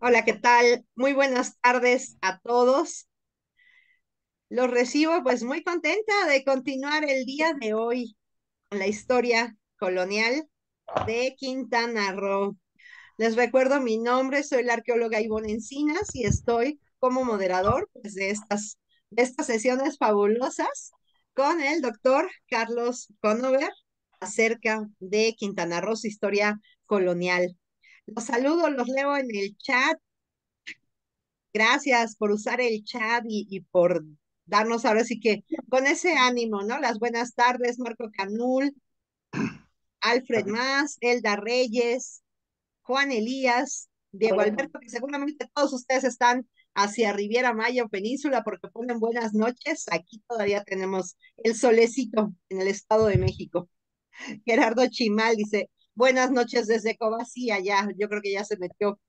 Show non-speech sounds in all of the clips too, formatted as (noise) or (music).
Hola, ¿qué tal? Muy buenas tardes a todos. Los recibo pues muy contenta de continuar el día de hoy con la historia colonial de Quintana Roo. Les recuerdo mi nombre, soy la arqueóloga Ivonne Encinas y estoy como moderador pues, de, estas, de estas sesiones fabulosas con el doctor Carlos Conover acerca de Quintana Roo, historia colonial. Los saludo, los leo en el chat. Gracias por usar el chat y, por darnos ahora sí que con ese ánimo, ¿no? Las buenas tardes, Marco Canul, Alfred Más, Elda Reyes, Juan Elías, Diego Alberto, que seguramente todos ustedes están hacia Riviera Maya o Península porque ponen buenas noches. Aquí todavía tenemos el solecito en el Estado de México. Gerardo Chimal dice, Buenas noches desde Covacía, ya, yo creo que ya se metió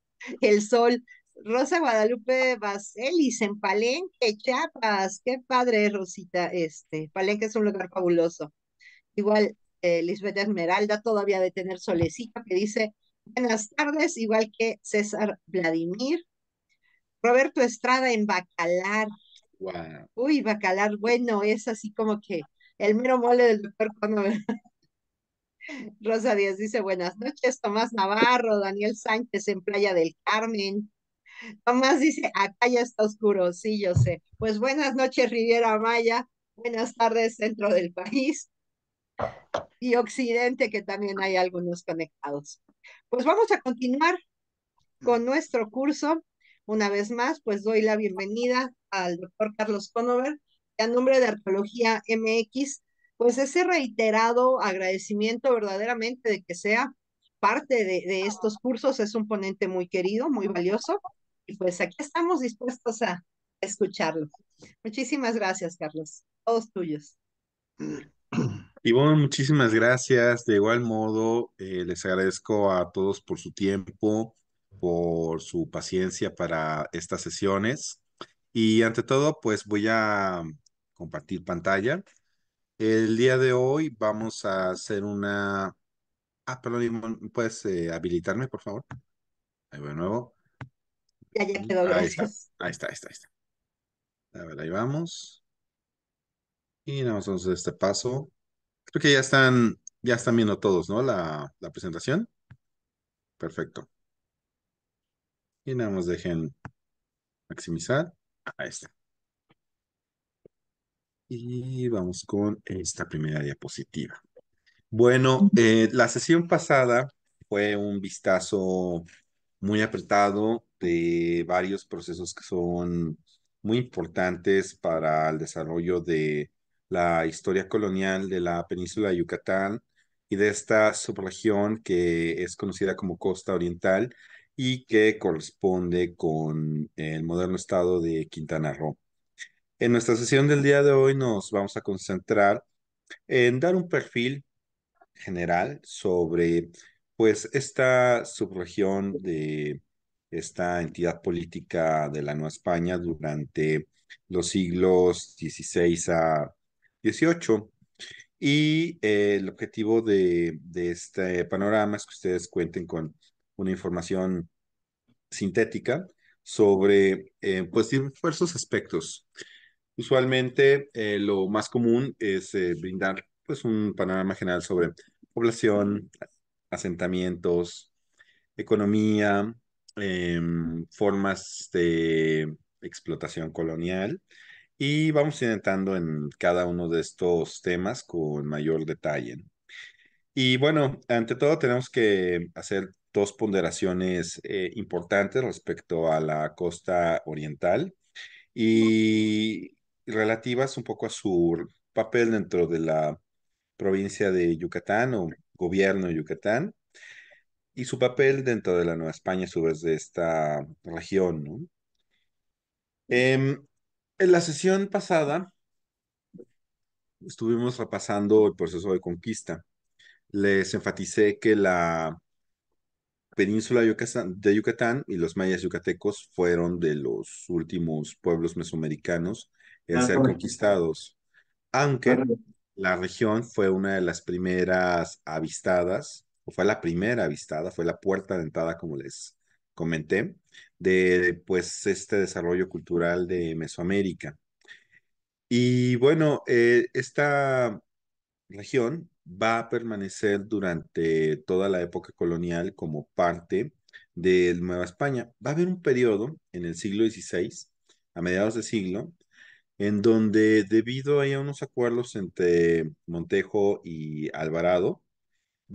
el sol. Rosa Guadalupe Baselis en Palenque, Chiapas. Qué padre, Rosita. Este, Palenque es un lugar fabuloso. Igual, eh, Lisbeth Esmeralda todavía de tener solecito que dice buenas tardes, igual que César Vladimir. Roberto Estrada en Bacalar. Uy, Bacalar, bueno, es así como que el mero mole del doctor Rosa Díaz dice, buenas noches, Tomás Navarro, Daniel Sánchez en Playa del Carmen. Tomás dice, acá ya está oscuro, sí, yo sé. Pues buenas noches, Riviera Maya, buenas tardes, centro del país y occidente, que también hay algunos conectados. Pues vamos a continuar con nuestro curso. Una vez más, pues doy la bienvenida al doctor Carlos Conover, que a nombre de Arqueología MX pues ese reiterado agradecimiento verdaderamente de que sea parte de, estos cursos, es un ponente muy querido, muy valioso, y pues aquí estamos dispuestos a escucharlo. Muchísimas gracias, Carlos. Todos tuyos. (clears throat) Ivonne, muchísimas gracias. De igual modo, eh, les agradezco a todos por su tiempo, por su paciencia para estas sesiones. Y ante todo, pues voy a compartir pantalla. El día de hoy vamos a hacer una... Ah, perdón, ¿puedes eh, habilitarme, por favor? Ahí voy de nuevo. Ya, ya quedó, gracias. Ahí está, ahí está, ahí está. A ver, ahí vamos. Y vamos a hacer este paso. Creo que ya están, ya están viendo todos, ¿no? La, la presentación. Perfecto. Y nada más dejen maximizar. Ahí está. Y vamos con esta primera diapositiva. Bueno, eh, la sesión pasada fue un vistazo muy apretado de varios procesos que son muy importantes para el desarrollo de la historia colonial de la península de Yucatán y de esta subregión que es conocida como Costa Oriental y que corresponde con el moderno estado de Quintana Roo. En nuestra sesión del día de hoy nos vamos a concentrar en dar un perfil general sobre pues esta subregión de esta entidad política de la Nueva España durante los siglos XVI a XVIII. Y eh, el objetivo de, este panorama es que ustedes cuenten con una información sintética sobre eh, pues diversos aspectos Usualmente eh, lo más común es eh, brindar pues, un panorama general sobre población, asentamientos, economía, em, formas de explotación colonial y vamos intentando en cada uno de estos temas con mayor detalle. Y bueno, ante todo tenemos que hacer dos ponderaciones eh, importantes respecto a la costa oriental y relativas un poco a su papel dentro de la provincia de Yucatán o gobierno de Yucatán y su papel dentro de la Nueva España, a su vez, de esta región. Em, en la sesión pasada estuvimos repasando el proceso de conquista. Les enfaticé que la península de Yucatán y los mayas yucatecos fueron de los últimos pueblos mesoamericanos en ser conquistados. Aunque la región fue una de las primeras avistadas, o fue la primera avistada, fue la puerta de entrada, como les comenté, de pues este desarrollo cultural de Mesoamérica. Y bueno, eh, esta región va a permanecer durante toda la época colonial como parte de Nueva España. Va a haber un periodo en el siglo XVI, a mediados de siglo, en donde debido a unos acuerdos entre Montejo y Alvarado,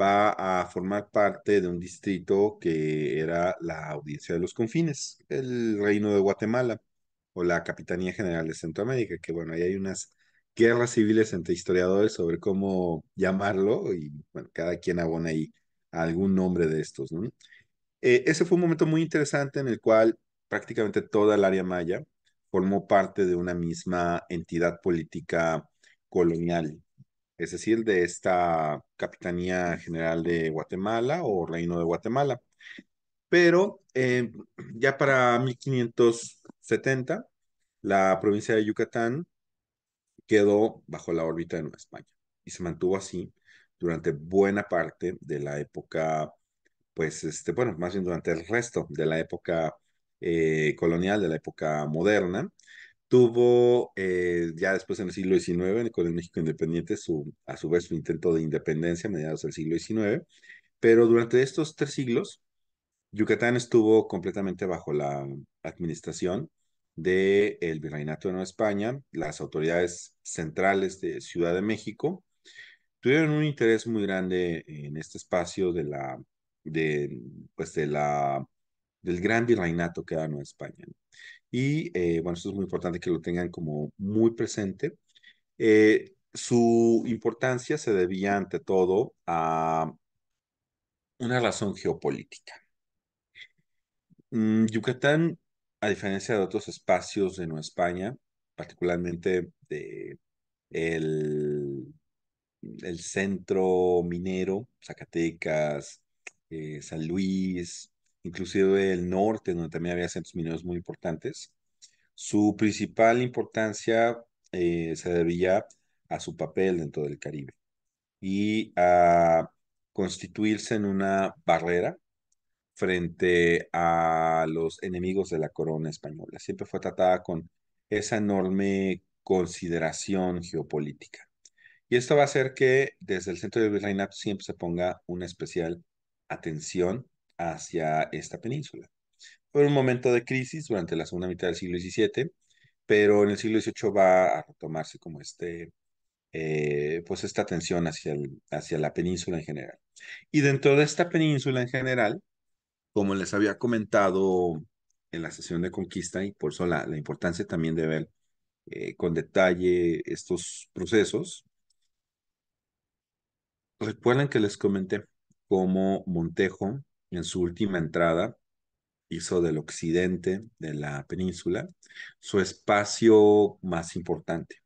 va a formar parte de un distrito que era la Audiencia de los Confines, el Reino de Guatemala o la Capitanía General de Centroamérica, que bueno, ahí hay unas guerras civiles entre historiadores sobre cómo llamarlo y bueno, cada quien abona ahí algún nombre de estos, ¿no? Eh, ese fue un momento muy interesante en el cual prácticamente toda el área maya formó parte de una misma entidad política colonial, es decir, de esta Capitanía General de Guatemala o Reino de Guatemala. Pero eh, ya para 1570, la provincia de Yucatán quedó bajo la órbita de Nueva España y se mantuvo así durante buena parte de la época, pues, este, bueno, más bien durante el resto de la época eh, colonial, de la época moderna. Tuvo eh, ya después en el siglo XIX, en el México independiente, su, a su vez su intento de independencia mediados del siglo XIX. Pero durante estos tres siglos, Yucatán estuvo completamente bajo la administración del el Virreinato de Nueva España, las autoridades centrales de Ciudad de México tuvieron un interés muy grande en este espacio de la, de, pues de la del gran virreinato que da Nueva España. Y eh, bueno, esto es muy importante que lo tengan como muy presente. Eh, su importancia se debía ante todo a una razón geopolítica. Mm, Yucatán, a diferencia de otros espacios de Nueva España, particularmente de el, el centro minero, Zacatecas, eh, San Luis, inclusive el norte, donde también había centros mineros muy importantes. Su principal importancia eh, se debía a su papel dentro del Caribe y a constituirse en una barrera frente a los enemigos de la corona española. Siempre fue tratada con esa enorme consideración geopolítica. Y esto va a hacer que desde el centro de virreinato siempre se ponga una especial atención hacia esta península. Fue un momento de crisis durante la segunda mitad del siglo XVII, pero en el siglo XVIII va a retomarse como este, eh, pues esta tensión hacia, el, hacia la península en general. Y dentro de esta península en general, como les había comentado en la sesión de conquista, y por eso la, importancia también de ver eh, con detalle estos procesos, recuerden que les comenté cómo Montejo en su última entrada hizo del occidente de la península su espacio más importante.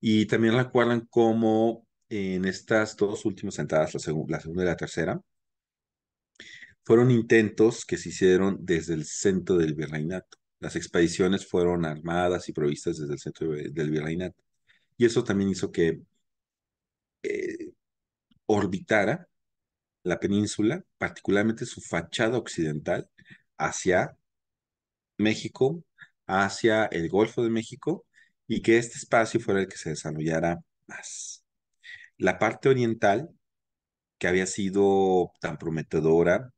Y también recuerdan cómo como en estas dos últimas entradas, la, segunda y la tercera, fueron intentos que se hicieron desde el centro del virreinato. Las expediciones fueron armadas y provistas desde el centro del virreinato. Y eso también hizo que eh, orbitara la península, particularmente su fachada occidental, hacia México, hacia el Golfo de México, y que este espacio fuera el que se desarrollara más. La parte oriental, que había sido tan prometedora,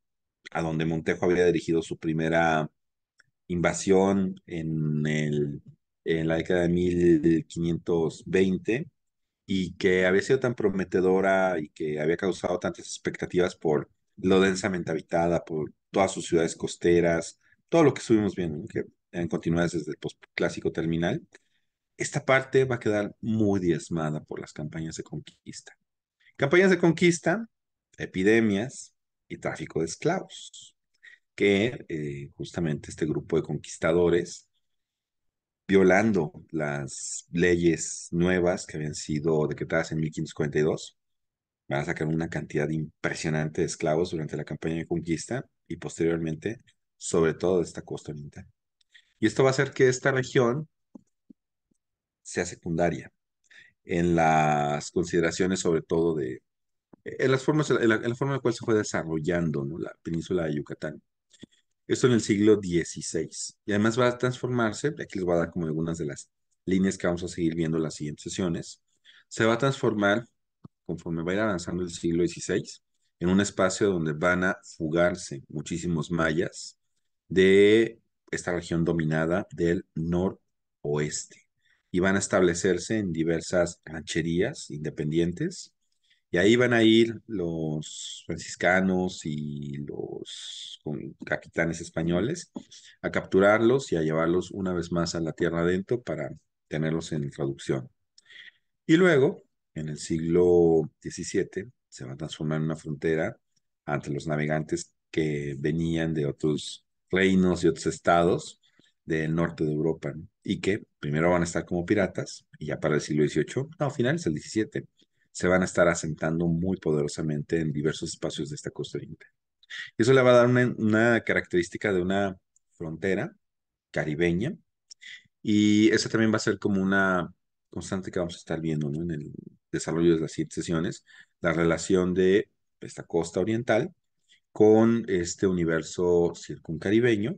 a donde Montejo había dirigido su primera invasión en, el, en la década de 1520, y que había sido tan prometedora y que había causado tantas expectativas por lo densamente habitada, por todas sus ciudades costeras, todo lo que estuvimos viendo, que en continuidad desde el postclásico terminal, esta parte va a quedar muy diezmada por las campañas de conquista. Campañas de conquista, epidemias y tráfico de esclavos, que eh, justamente este grupo de conquistadores violando las leyes nuevas que habían sido decretadas en 1542. Van a sacar una cantidad impresionante de esclavos durante la campaña de conquista y posteriormente, sobre todo, de esta costa oriental. Y esto va a hacer que esta región sea secundaria en las consideraciones, sobre todo, de en las formas, en la, forma en la cual se fue desarrollando la península de Yucatán. Esto en el siglo XVI. Y además va a transformarse, aquí les voy a dar como algunas de las líneas que vamos a seguir viendo en las siguientes sesiones, se va a transformar, conforme va avanzando el siglo XVI, en un espacio donde van a fugarse muchísimos mayas de esta región dominada del noroeste y van a establecerse en diversas rancherías independientes y ahí van a ir los franciscanos y los capitanes españoles a capturarlos y a llevarlos una vez más a la tierra adentro para tenerlos en traducción. Y luego, en el siglo XVII, se va a transformar en una frontera ante los navegantes que venían de otros reinos y otros estados del norte de Europa y que primero van a estar como piratas y ya para el siglo XVIII, no, finales del XVII, se van a estar asentando muy poderosamente en diversos espacios de esta costa oriente. eso le va a dar una, característica de una frontera caribeña y eso también va a ser como una constante que vamos a estar viendo ¿no? en el desarrollo de las siete sesiones, la relación de esta costa oriental con este universo circuncaribeño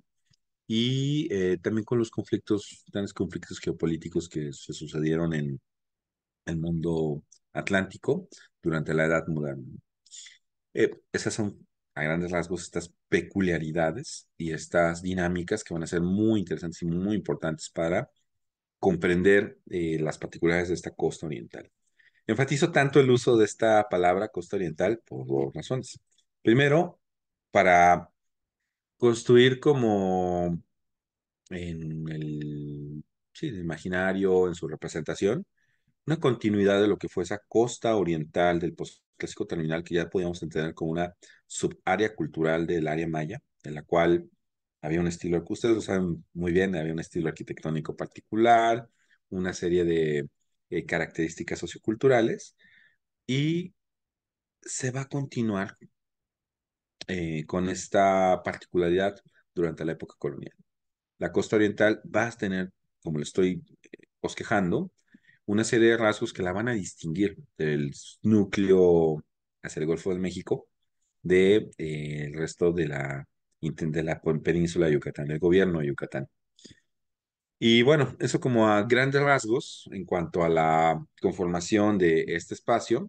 y eh, también con los conflictos, grandes conflictos geopolíticos que se sucedieron en el mundo Atlántico durante la Edad Moderna. Eh, esas son a grandes rasgos estas peculiaridades y estas dinámicas que van a ser muy interesantes y muy importantes para comprender eh, las particularidades de esta costa oriental. Enfatizo tanto el uso de esta palabra costa oriental por dos razones. Primero, para construir como en el imaginario, en su representación, una continuidad de lo que fue esa costa oriental del postclásico terminal que ya podíamos entender como una subárea cultural del área maya, en la cual había un estilo, que ustedes lo saben muy bien, había un estilo arquitectónico particular, una serie de eh, características socioculturales y se va a continuar eh, con esta particularidad durante la época colonial. La costa oriental va a tener, como le estoy eh, bosquejando, una serie de rasgos que la van a distinguir del núcleo hacia el Golfo de México de, eh, el resto de la, de la península de Yucatán, del gobierno de Yucatán. Y bueno, eso como a grandes rasgos en cuanto a la conformación de este espacio.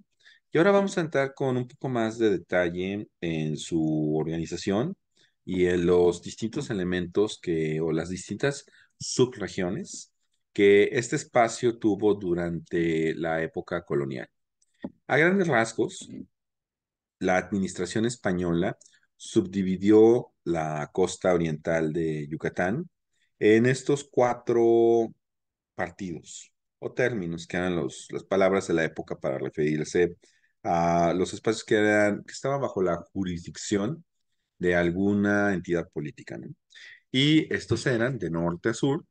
Y ahora vamos a entrar con un poco más de detalle en su organización y en los distintos elementos que, o las distintas subregiones que este espacio tuvo durante la época colonial. A grandes rasgos, la administración española subdividió la costa oriental de Yucatán en estos cuatro partidos o términos que eran los, las palabras de la época para referirse a los espacios que, eran, que estaban bajo la jurisdicción de alguna entidad política. Y estos eran de norte a sur,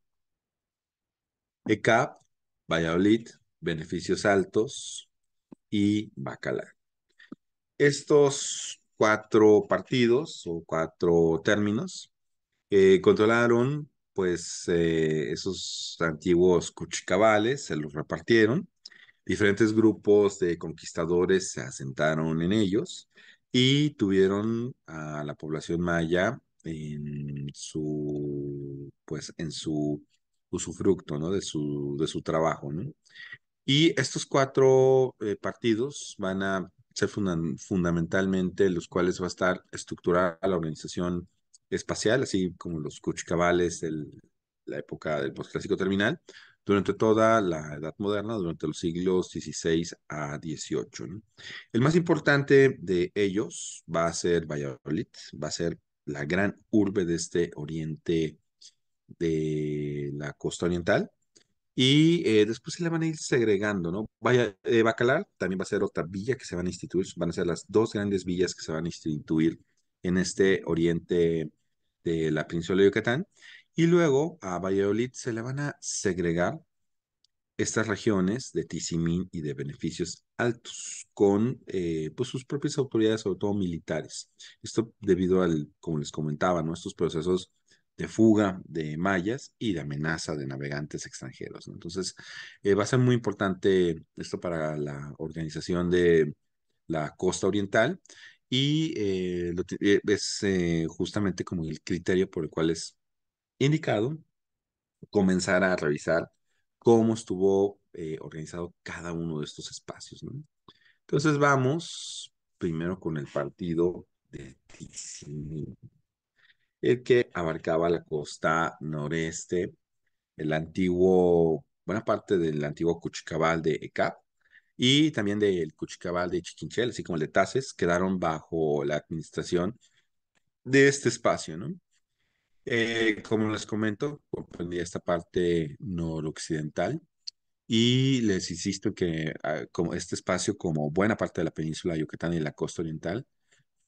ECAP, Valladolid, Beneficios Altos y Bacalar. Estos cuatro partidos o cuatro términos eh, controlaron pues eh, esos antiguos cuchicabales, se los repartieron. Diferentes grupos de conquistadores se asentaron en ellos y tuvieron a la población maya en su pues en su usufructo ¿no? de, su, de su trabajo. ¿no? Y estos cuatro eh, partidos van a ser fundamentalmente los cuales va a estar estructurada la organización espacial, así como los cuchicabales, de la época del postclásico terminal, durante toda la Edad Moderna, durante los siglos XVI a XVIII. El más importante de ellos va a ser Valladolid, va a ser la gran urbe de este Oriente de la costa oriental. Y eh, después se la van a ir segregando, ¿no? Vaya, eh, Bacalar también va a ser otra villa que se van a instituir, van a ser las dos grandes villas que se van a instituir en este oriente de la península de Yucatán. Y luego a Valladolid se le van a segregar estas regiones de Tizimín y de beneficios altos con eh, pues sus propias autoridades, sobre todo militares. Esto debido al, como les comentaba, ¿no? estos procesos de fuga de mayas y de amenaza de navegantes extranjeros. ¿no? Entonces, eh, va a ser muy importante esto para la organización de la costa oriental y eh, eh, es justamente como el criterio por el cual es indicado comenzar a revisar cómo estuvo organizado cada uno de estos espacios. Entonces, vamos primero con el partido de el que abarcaba la costa noreste, el antiguo, buena parte del antiguo Cuchicabal de ECAP y también del Cuchicabal de Chiquinchel, así como el de Tases, quedaron bajo la administración de este espacio, ¿no? Eh, como les comento, comprendía esta parte noroccidental y les insisto que ah, como este espacio, como buena parte de la península de Yucatán y la costa oriental,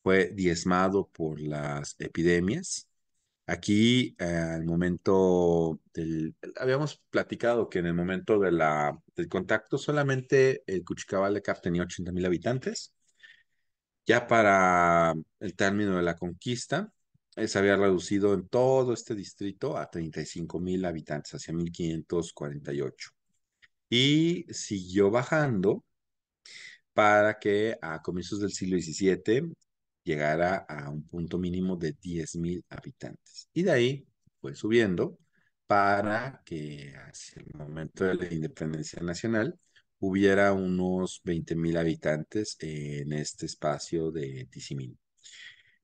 fue diezmado por las epidemias. Aquí, eh, al momento del, habíamos platicado que en el momento de la, del contacto solamente el Cuchicabal de Cap tenía 80 mil habitantes. Ya para el término de la conquista, eh, se había reducido en todo este distrito a 35 mil habitantes, hacia 1548. Y siguió bajando para que a comienzos del siglo XVII llegara a un punto mínimo de 10.000 habitantes. Y de ahí fue subiendo para que hacia el momento de la independencia nacional hubiera unos 20.000 habitantes en este espacio de Tizimín.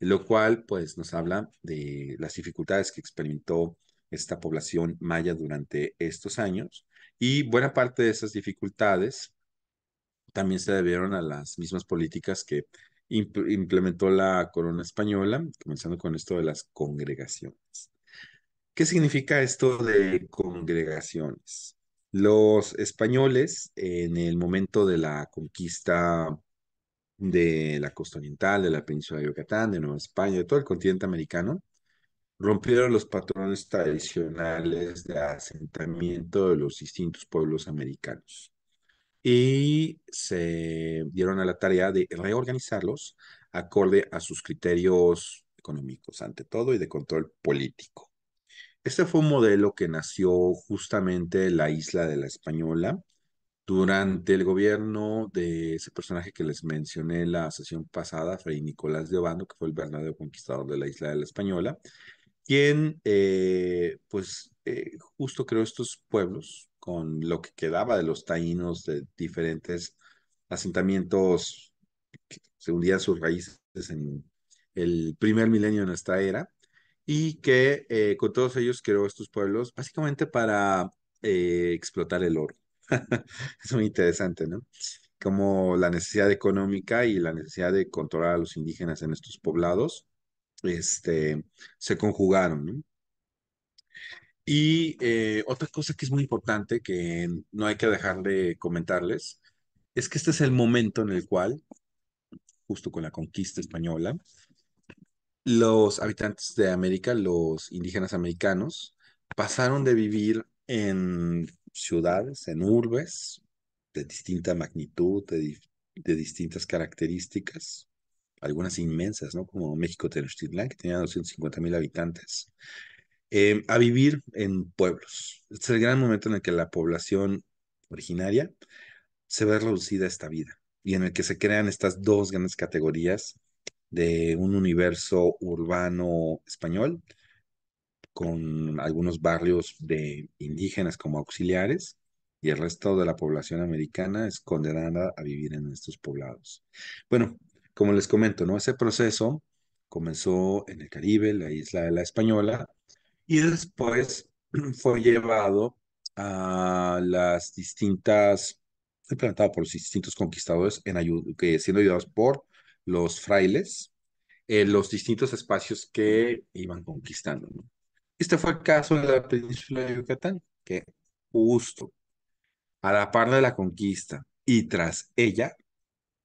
Lo cual pues nos habla de las dificultades que experimentó esta población maya durante estos años y buena parte de esas dificultades también se debieron a las mismas políticas que implementó la corona española, comenzando con esto de las congregaciones. ¿Qué significa esto de congregaciones? Los españoles, en el momento de la conquista de la costa oriental, de la península de Yucatán, de Nueva España, de todo el continente americano, rompieron los patrones tradicionales de asentamiento de los distintos pueblos americanos y se dieron a la tarea de reorganizarlos acorde a sus criterios económicos, ante todo, y de control político. Este fue un modelo que nació justamente en la isla de la Española durante el gobierno de ese personaje que les mencioné en la sesión pasada, Fray Nicolás de Obando, que fue el verdadero conquistador de la isla de la Española, quien eh, pues eh, justo creó estos pueblos, con lo que quedaba de los taínos de diferentes asentamientos que se hundían sus raíces en el primer milenio de nuestra era y que eh, con todos ellos creó estos pueblos básicamente para eh, explotar el oro. (laughs) es muy interesante, ¿no? Como la necesidad económica y la necesidad de controlar a los indígenas en estos poblados este, se conjugaron, ¿no? Y eh, otra cosa que es muy importante, que no hay que dejar de comentarles, es que este es el momento en el cual, justo con la conquista española, los habitantes de América, los indígenas americanos, pasaron de vivir en ciudades, en urbes de distinta magnitud, de, distintas características, algunas inmensas, ¿no? Como México Tenochtitlán, que tenía 250 mil habitantes, eh, a vivir en pueblos. Este es el gran momento en el que la población originaria se ve reducida a esta vida y en el que se crean estas dos grandes categorías de un universo urbano español con algunos barrios de indígenas como auxiliares y el resto de la población americana es condenada a vivir en estos poblados. Bueno, como les comento, ¿no? Ese proceso comenzó en el Caribe, la isla de la Española, y después (clears throat) fue llevado a las distintas, fue plantado por los distintos conquistadores, en que siendo ayudados por los frailes, en los distintos espacios que iban conquistando. Este fue el caso de la península de Yucatán, que justo a la par de la conquista y tras ella,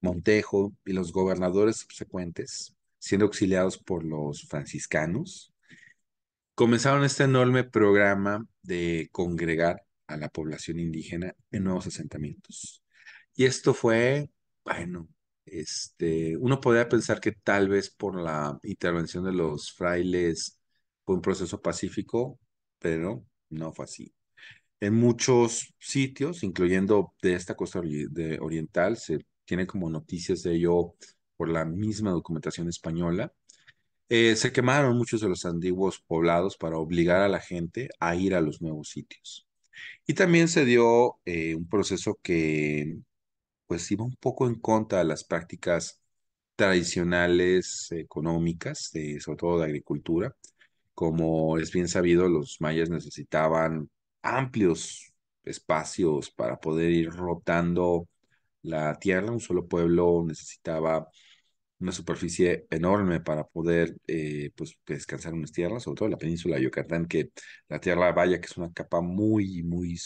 Montejo y los gobernadores subsecuentes, siendo auxiliados por los franciscanos, comenzaron este enorme programa de congregar a la población indígena en nuevos asentamientos. Y esto fue, bueno, este, uno podría pensar que tal vez por la intervención de los frailes fue un proceso pacífico, pero no fue así. En muchos sitios, incluyendo de esta costa oriental, se tiene como noticias de ello por la misma documentación española, eh, se quemaron muchos de los antiguos poblados para obligar a la gente a ir a los nuevos sitios. Y también se dio eh, un proceso que pues iba un poco en contra de las prácticas tradicionales económicas, eh, sobre todo de agricultura. Como es bien sabido, los mayas necesitaban amplios espacios para poder ir rotando la tierra. Un solo pueblo necesitaba una superficie enorme para poder eh, pues, descansar unas tierras, sobre todo la península de Yucatán, que la tierra vaya, que es una capa muy, muy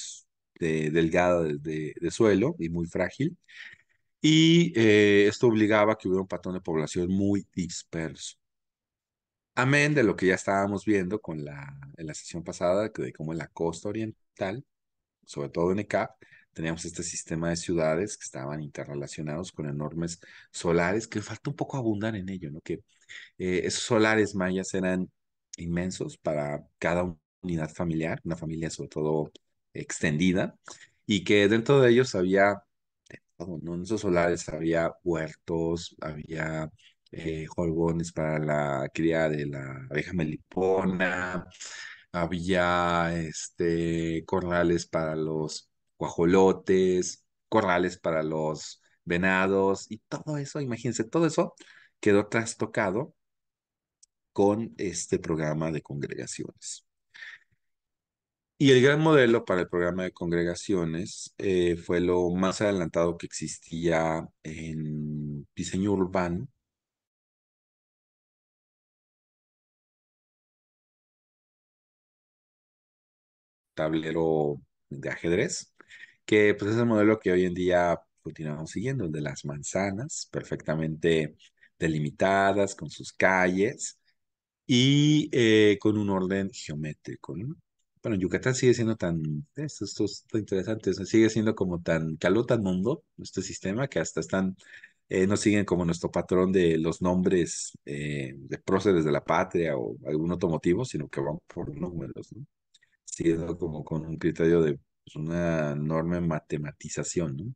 eh, delgada de, suelo y muy frágil. Y eh, esto obligaba a que hubiera un patrón de población muy disperso. Amén de lo que ya estábamos viendo con la, en la sesión pasada, de cómo en la costa oriental, sobre todo en ECAP, teníamos este sistema de ciudades que estaban interrelacionados con enormes solares, que falta un poco abundar en ello, ¿no? Que eh, esos solares mayas eran inmensos para cada unidad familiar, una familia sobre todo extendida, y que dentro de ellos había, ¿no? en esos solares había huertos, había eh, para la cría de la abeja melipona, había este, corrales para los guajolotes, corrales para los venados y todo eso, imagínense, todo eso quedó trastocado con este programa de congregaciones. Y el gran modelo para el programa de congregaciones eh, fue lo más adelantado que existía en diseño urbano. Tablero de ajedrez, que pues, es el modelo que hoy en día continuamos siguiendo, el de las manzanas, perfectamente delimitadas, con sus calles y eh, con un orden geométrico. Bueno, Yucatán sigue siendo tan, esto, es interesante, sigue siendo como tan calota tan mundo este sistema que hasta están, eh, no siguen como nuestro patrón de los nombres eh, de próceres de la patria o algún otro motivo, sino que van por números, ¿no? Siendo como con un criterio de una enorme matematización, ¿no?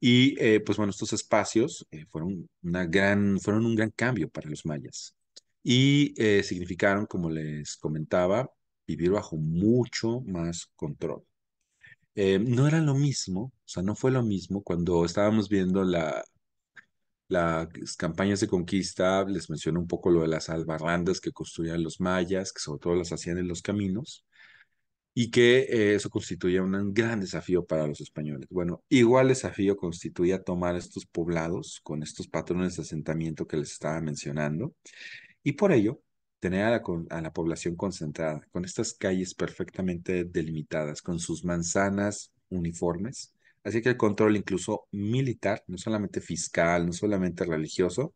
Y eh, pues bueno, estos espacios eh, fueron, una gran, fueron un gran cambio para los mayas y eh, significaron, como les comentaba, vivir bajo mucho más control. no era lo mismo, o sea, no fue lo mismo cuando estábamos viendo la, las campañas de conquista, les mencioné un poco lo de las albarrandas que construían los mayas, que sobre todo las hacían en los caminos, y que eh, eso constituye un gran desafío para los españoles. Bueno, igual desafío constituía tomar estos poblados con estos patrones de asentamiento que les estaba mencionando y por ello tener a la, población concentrada, con estas calles perfectamente delimitadas, con sus manzanas uniformes. Así que el control incluso militar, no solamente fiscal, no solamente religioso,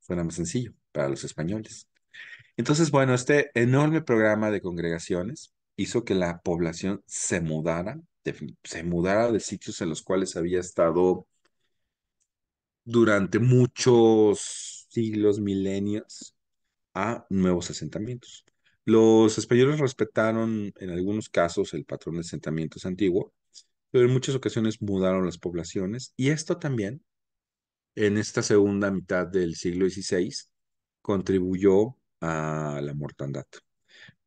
fuera más sencillo para los españoles. Entonces, bueno, este enorme programa de congregaciones hizo que la población se mudara, se mudara de sitios en los cuales había estado durante muchos siglos, milenios, a nuevos asentamientos. Los españoles respetaron en algunos casos el patrón de asentamientos antiguo, pero en muchas ocasiones mudaron las poblaciones y esto también, en esta segunda mitad del siglo XVI, contribuyó a la mortandad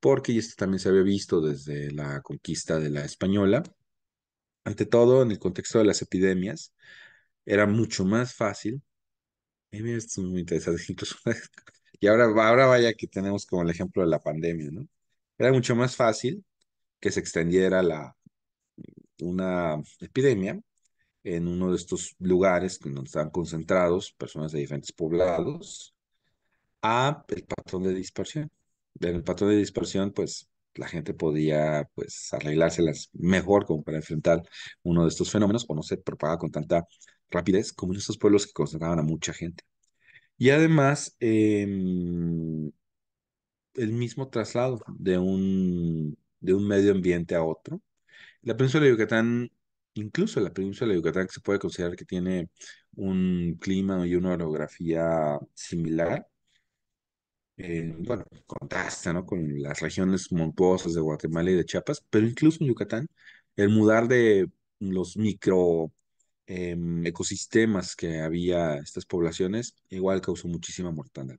porque esto también se había visto desde la conquista de la española. Ante todo, en el contexto de las epidemias, era mucho más fácil. Y eh, es muy interesante. (laughs) y ahora, ahora vaya que tenemos como el ejemplo de la pandemia, ¿no? Era mucho más fácil que se extendiera la, una epidemia en uno de estos lugares donde estaban concentrados personas de diferentes poblados a el patrón de dispersión en el patrón de dispersión, pues la gente podía pues arreglárselas mejor como para enfrentar uno de estos fenómenos o no se propaga con tanta rapidez como en estos pueblos que concentraban a mucha gente. Y además, em, el mismo traslado de un, de un medio ambiente a otro. La península de Yucatán, incluso la península de Yucatán, que se puede considerar que tiene un clima y una orografía similar, eh, bueno, contrasta ¿no? con las regiones montuosas de Guatemala y de Chiapas, pero incluso en Yucatán, el mudar de los micro em, ecosistemas que había estas poblaciones, igual causó muchísima mortandad.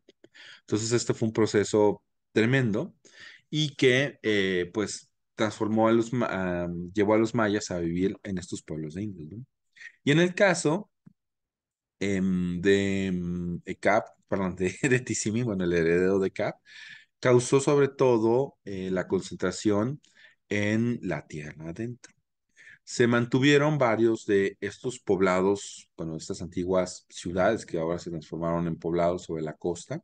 Entonces, este fue un proceso tremendo y que, eh, pues, transformó a los, llevó a los mayas a vivir en estos pueblos de indios. Y en el caso em, de em, ECAP, perdón, de, bueno, (laughs) el heredero de Cap, causó sobre todo eh, la concentración en la tierra adentro. Se mantuvieron varios de estos poblados, bueno, estas antiguas ciudades que ahora se transformaron en poblados sobre la costa,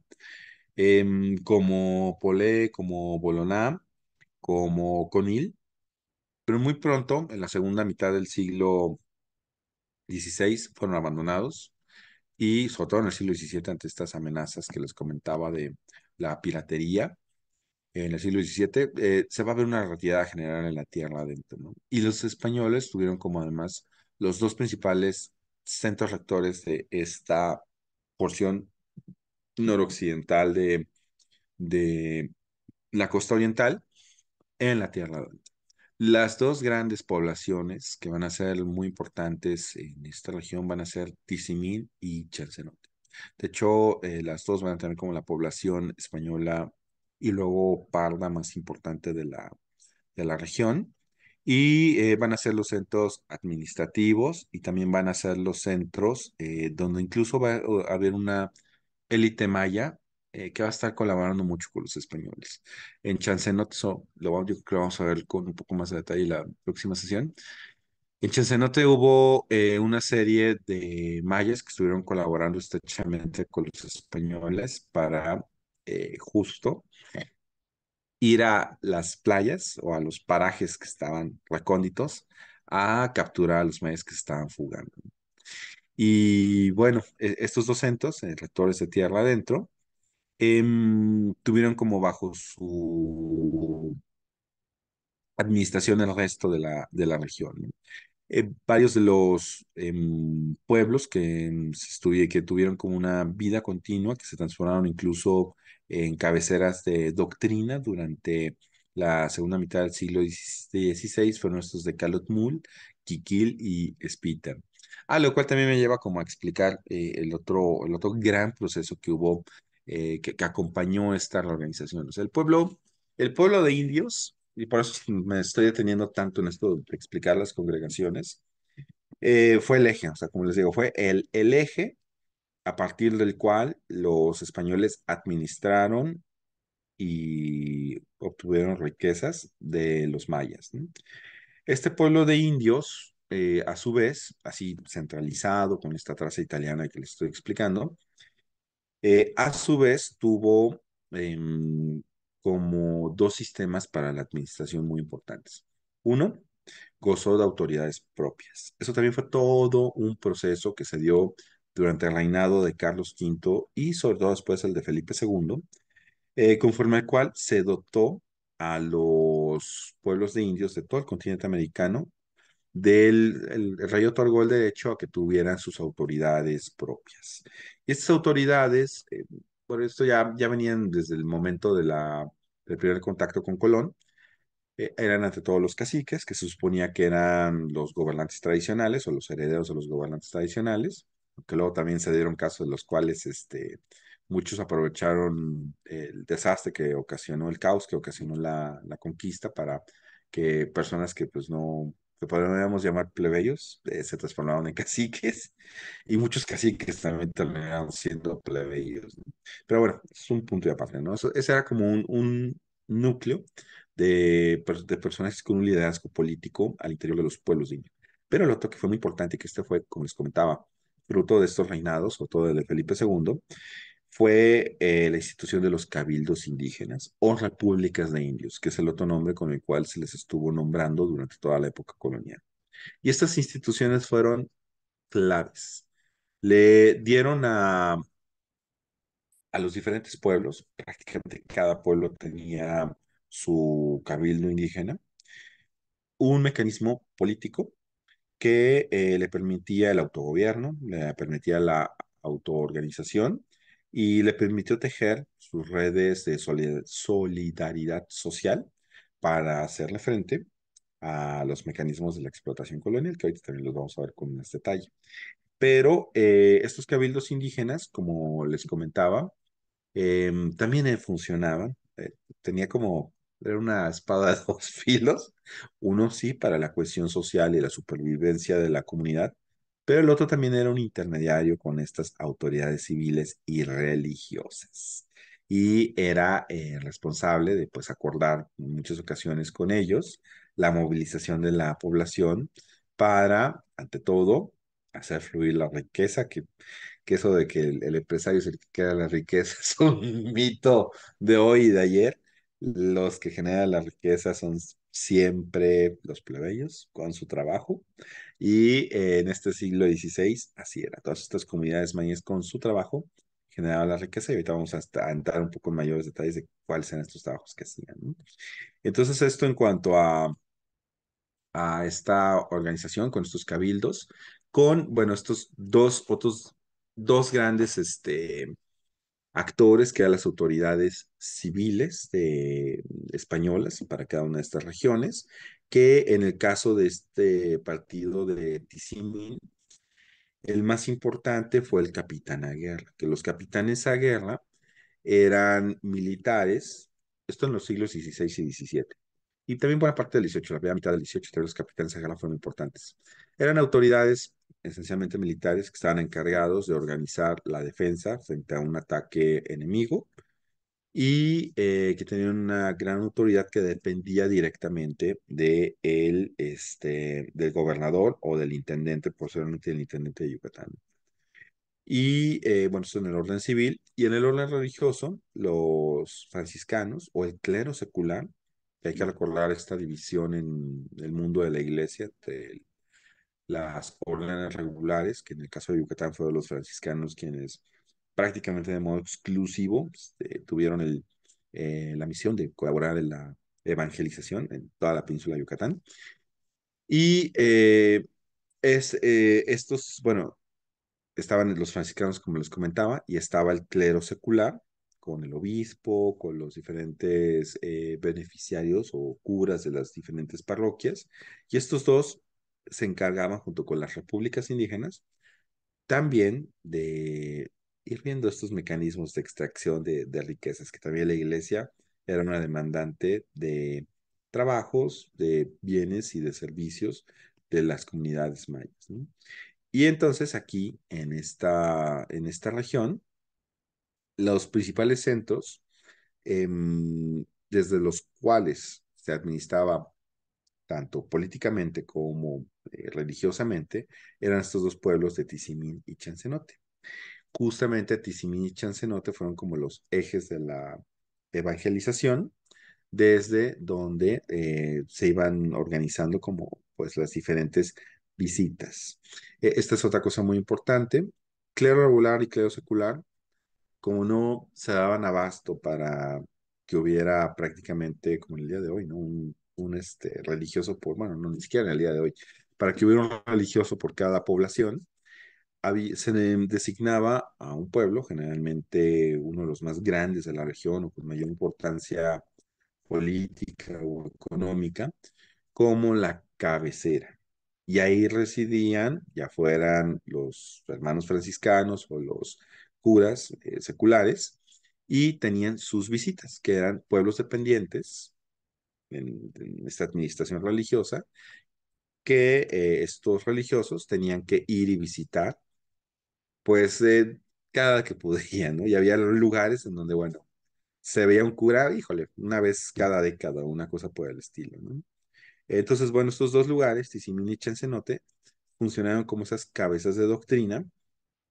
em, como Polé, como Boloná, como Conil, pero muy pronto, en la segunda mitad del siglo XVI, fueron abandonados y sobre todo en el siglo XVII ante estas amenazas que les comentaba de la piratería. En el siglo XVII eh, se va a ver una retirada general en la tierra adentro. ¿no? Y los españoles tuvieron como además los dos principales centros rectores de esta porción noroccidental de, de la costa oriental en la tierra adentro. Las dos grandes poblaciones que van a ser muy importantes en esta región van a ser Tizimín y Chalcenote. De hecho, eh, las dos van a tener como la población española y luego parda más importante de la, de la región. Y eh, van a ser los centros administrativos y también van a ser los centros eh, donde incluso va a haber una élite maya eh, que va a estar colaborando mucho con los españoles. En Chancenote lo, vamos, lo vamos a ver con un poco más de detalle la próxima sesión. En Chancenote hubo eh, una serie de mayas que estuvieron colaborando estrechamente con los españoles para eh, justo ir a las playas o a los parajes que estaban recónditos a capturar a los mayas que estaban fugando. Y bueno, e, estos docentes rectores de tierra adentro, Em, tuvieron como bajo su administración el resto de la, de la región. Eh, varios de los em, pueblos que, em, que tuvieron como una vida continua, que se transformaron incluso en cabeceras de doctrina durante la segunda mitad del siglo XVI, fueron estos de Calotmul, Kikil y Spiter. Ah, lo cual también me lleva como a explicar eh, el, otro, el otro gran proceso que hubo eh, que, acompañó esta reorganización. O sea, el pueblo, el pueblo de indios, y por eso me estoy deteniendo tanto en esto de explicar las congregaciones, eh, fue el eje, o sea, como les digo, fue el, eje a partir del cual los españoles administraron y obtuvieron riquezas de los mayas. Este pueblo de indios, eh, a su vez, así centralizado con esta traza italiana que les estoy explicando, eh, a su vez, tuvo em, como dos sistemas para la administración muy importantes. Uno, gozó de autoridades propias. Eso también fue todo un proceso que se dio durante el reinado de Carlos V y sobre todo después el de Felipe II, eh, conforme al cual se dotó a los pueblos de indios de todo el continente americano del el, rey otorgó el derecho a que tuvieran sus autoridades propias. Y estas autoridades, por eh, esto ya, ya venían desde el momento de la, del primer contacto con Colón, eh, eran ante todo los caciques, que se suponía que eran los gobernantes tradicionales o los herederos de los gobernantes tradicionales, que luego también se dieron casos de los cuales este, muchos aprovecharon el desastre que ocasionó el caos, que ocasionó la, la conquista para que personas que pues no que podríamos llamar plebeyos, eh, se transformaron en (laughs) caciques y muchos caciques también terminaron siendo plebeyos. Pero bueno, es un punto de aparte, ¿no? Eso, ese era como un, un núcleo de, de, personajes con un liderazgo político al interior de los pueblos indios. Pero el otro que fue muy importante, que este fue, como les comentaba, fruto de estos reinados, o todo de Felipe II, fue eh, la institución de los cabildos indígenas o repúblicas de indios, que es el otro nombre con el cual se les estuvo nombrando durante toda la época colonial. Y estas instituciones fueron claves. Le dieron a, a los diferentes pueblos, prácticamente cada pueblo tenía su cabildo indígena, un mecanismo político que eh, le permitía el autogobierno, le permitía la autoorganización y le permitió tejer sus redes de solidaridad social para hacerle frente a los mecanismos de la explotación colonial, que ahorita también los vamos a ver con más detalle. Pero eh, estos cabildos indígenas, como les comentaba, em, también eh, funcionaban. Eh, tenía como, era una espada (laughs) de dos filos. Uno sí, para la cuestión social y la supervivencia de la comunidad, pero el otro también era un intermediario con estas autoridades civiles y religiosas. Y era eh, responsable de pues, acordar en muchas ocasiones con ellos la movilización de la población para, ante todo, hacer fluir la riqueza, que, que eso de que el, empresario se el que crea la riqueza (laughs) es un mito de hoy y de ayer. Los que generan la riqueza son siempre los plebeyos con su trabajo y eh, en este siglo XVI así era. Todas estas comunidades mayas con su trabajo generaban la riqueza y ahorita vamos a, entrar un poco en mayores detalles de cuáles eran estos trabajos que hacían. Entonces esto en cuanto a, a esta organización con estos cabildos, con, bueno, estos dos fotos dos grandes, este, actores, que eran las autoridades civiles españolas para cada una de estas regiones, que en el caso de este partido de Tizimín, el más importante fue el capitán a guerra, que los capitanes a guerra eran militares, esto en los siglos XVI y XVII, y también buena parte del XVIII, la mitad del XVIII, los capitanes a guerra fueron importantes. Eran autoridades esencialmente militares que estaban encargados de organizar la defensa frente a un ataque enemigo y eh, que tenían una gran autoridad que dependía directamente de el, este, del gobernador o del intendente, posiblemente el intendente de Yucatán. Y eh, bueno, esto en el orden civil. Y en el orden religioso, los franciscanos o el clero secular, hay que recordar esta división en el mundo de la iglesia, las órdenes regulares, que en el caso de Yucatán fueron los franciscanos quienes prácticamente de modo exclusivo este, tuvieron eh, la misión de colaborar en la evangelización en toda la península de Yucatán. Y eh, es, eh, estos, bueno, estaban los franciscanos, como les comentaba, y estaba el clero secular, con el obispo, con los diferentes beneficiarios o curas de las diferentes parroquias. Y estos dos se encargaban junto con las repúblicas indígenas también de ir viendo estos mecanismos de extracción de, riquezas, que también la iglesia era una demandante de trabajos, de bienes y de servicios de las comunidades mayas. Y entonces aquí, en esta, en esta región, los principales centros em, desde los cuales se administraba tanto políticamente como eh, religiosamente eran estos dos pueblos de Tizimín y Chancenote Justamente Tizimín y Chancenote fueron como los ejes de la evangelización, desde donde eh, se iban organizando como pues las diferentes visitas. E, esta es otra cosa muy importante. Clero regular y clero secular, como no se daban abasto para que hubiera prácticamente, como en el día de hoy, ¿no? un, este, religioso por, bueno, no ni siquiera en el día de hoy, para que hubiera un religioso por cada población, se designaba a un pueblo, generalmente uno de los más grandes de la región o con mayor importancia política o económica, como la cabecera. Y ahí residían, ya fueran los hermanos franciscanos o los curas eh, seculares, y tenían sus visitas, que eran pueblos dependientes en, en esta administración religiosa, que eh, estos religiosos tenían que ir y visitar, pues eh, cada que (laughs) podían, ¿no? Y había lugares en donde, bueno, se veía un cura, híjole, una vez cada década, una cosa por el estilo, ¿no? Entonces, bueno, estos dos lugares, Tizimín y Chancenote, funcionaron como esas cabezas de doctrina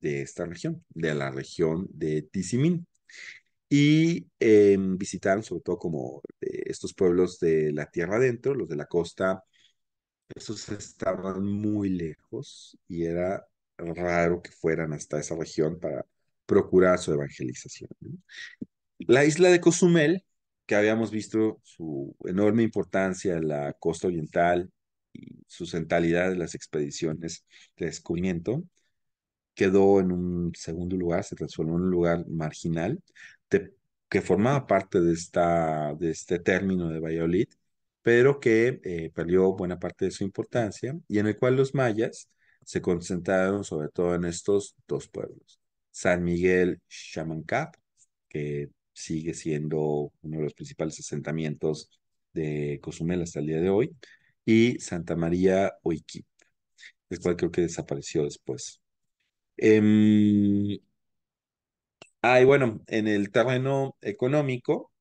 de esta región, de la región de Tizimín. Y em, visitaron sobre todo como eh, estos pueblos de la tierra adentro, los de la costa esos estaban muy lejos y era raro que fueran hasta esa región para procurar su evangelización. La isla de Cozumel, que habíamos visto su enorme importancia en la costa oriental y su centralidad en las expediciones de descubrimiento, quedó en un segundo lugar, se transformó en un lugar marginal que formaba parte de, esta, de este término de Valladolid pero que eh, perdió buena parte de su importancia y en el cual los mayas se concentraron sobre todo en estos dos pueblos. San Miguel Xamancap, que sigue siendo uno de los principales asentamientos de Cozumel hasta el día de hoy, y Santa María Oiquita, el cual creo que desapareció después. Em, ah, y bueno, en el terreno económico,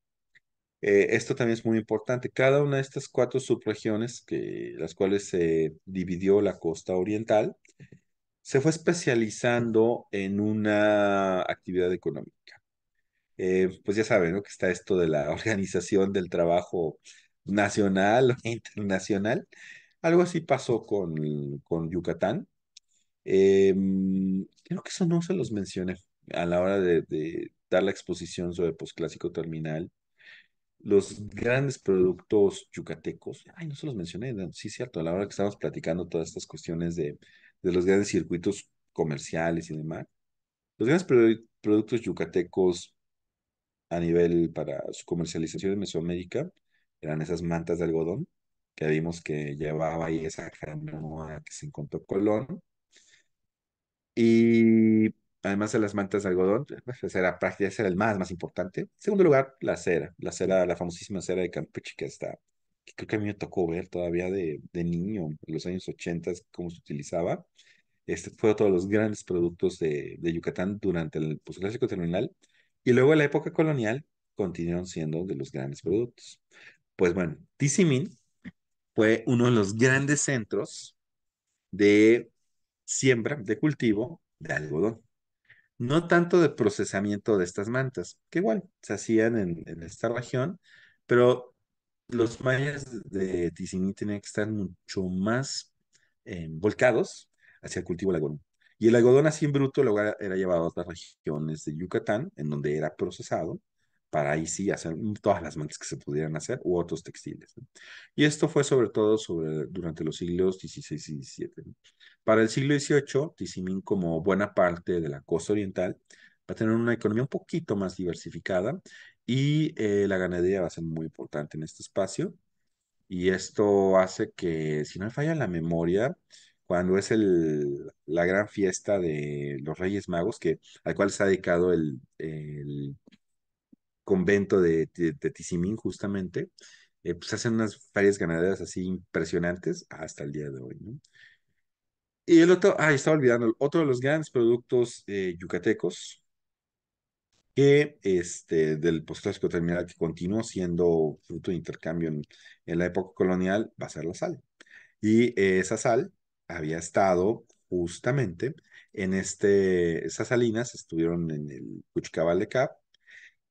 eh, esto también es muy importante. Cada una de estas cuatro subregiones, que, las cuales se dividió la costa oriental, se fue especializando en una actividad económica. Eh, pues ya saben, ¿no? Que está esto de la (laughs) organización del trabajo nacional e internacional. Algo así pasó con, con Yucatán. Em, creo que eso no se los mencioné a la hora de, dar la exposición sobre posclásico terminal los grandes productos yucatecos, ay, no se los mencioné, sí, cierto, a la hora que estábamos platicando todas estas cuestiones de, los grandes circuitos comerciales y demás, los grandes productos yucatecos a nivel para su comercialización en Mesoamérica eran esas mantas de algodón que vimos que llevaba ahí esa canoa que se encontró Colón. Y además de las mantas de algodón, (laughs) era práctica, era el más, más importante. En segundo lugar, la cera, la cera, la famosísima cera de Campeche que está, creo que a mí me tocó ver todavía de, niño, en los años 80, cómo se utilizaba. Este fue otro de los grandes productos de, Yucatán durante el posclásico pues, terminal. Y luego en la época colonial continuaron siendo de los grandes productos. Pues bueno, Tizimín fue uno de los grandes centros de siembra, de cultivo de algodón no tanto de procesamiento de estas mantas, que igual se hacían en, esta región, pero los mayas de Ticiní tenían que estar mucho más eh, volcados hacia el cultivo del algodón. Y el algodón así en bruto luego era, llevado a otras regiones de Yucatán, en donde era procesado, para ahí sí hacer todas las mantas que se pudieran hacer u otros textiles. Y esto fue sobre todo sobre, durante los siglos XVI y XVII. Para el siglo XVIII, Tizimín, como buena parte de la costa oriental, va a tener una economía un poquito más diversificada y eh, la ganadería va a ser muy importante en este espacio. Y esto hace que, si no me falla la memoria, cuando es la gran fiesta de los Reyes Magos, que, al cual se ha dedicado el, convento de, Tisimín, justamente, eh, pues hacen unas ferias ganaderas así impresionantes hasta el día de hoy, ¿no? Y el otro, ah estaba olvidando, otro de los grandes productos eh, yucatecos que este, del postclásico pues, terminal que continuó siendo fruto de intercambio en, la época colonial va a ser la sal. Y esa sal había estado justamente en este, esas salinas estuvieron en el Cuchicabal de Cap,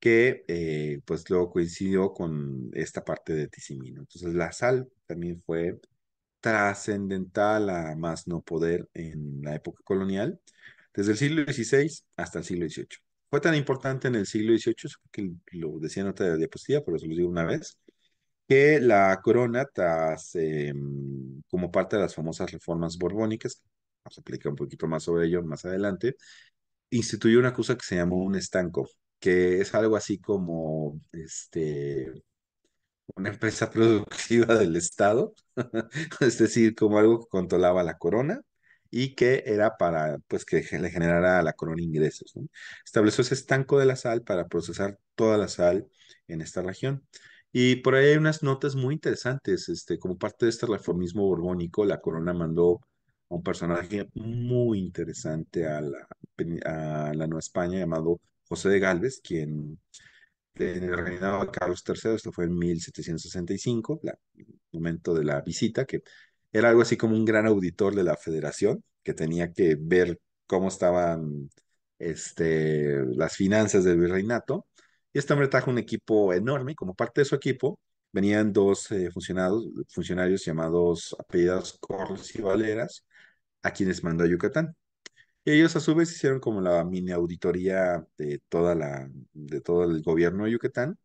que eh, pues luego coincidió con esta parte de Tisimino. Entonces la sal también fue trascendental a más no poder en la época colonial, desde el siglo XVI hasta el siglo XVIII. Fue tan importante en el siglo XVIII, que lo decía en otra diapositiva, pero se lo digo una vez, que la corona, tras, em, como parte de las famosas reformas borbónicas, vamos a explicar un poquito más sobre ello más adelante, instituyó una cosa que se llamó un estanco, que es algo así como este una empresa (laughs) productiva del Estado, (laughs) es decir, como algo que controlaba la corona y que era para, pues, que le generara a la corona ingresos. Estableció ese estanco de la sal para procesar toda la sal en esta región. Y por ahí hay unas notas muy interesantes, este, como parte de este reformismo borbónico, la corona mandó a un personaje muy interesante a la, a la Nueva España llamado José de Galvez, quien en el reinado de Carlos III, esto fue en 1765, el momento de la visita, que era algo así como un gran auditor de la federación, que tenía que ver cómo estaban este, las finanzas del virreinato. Y este hombre trajo un equipo enorme, como parte de su equipo venían dos eh, funcionarios llamados apellidados Corros y Valeras, a quienes mandó a Yucatán. Y ellos a su vez hicieron como la mini auditoría de toda la, de todo el gobierno de Yucatán.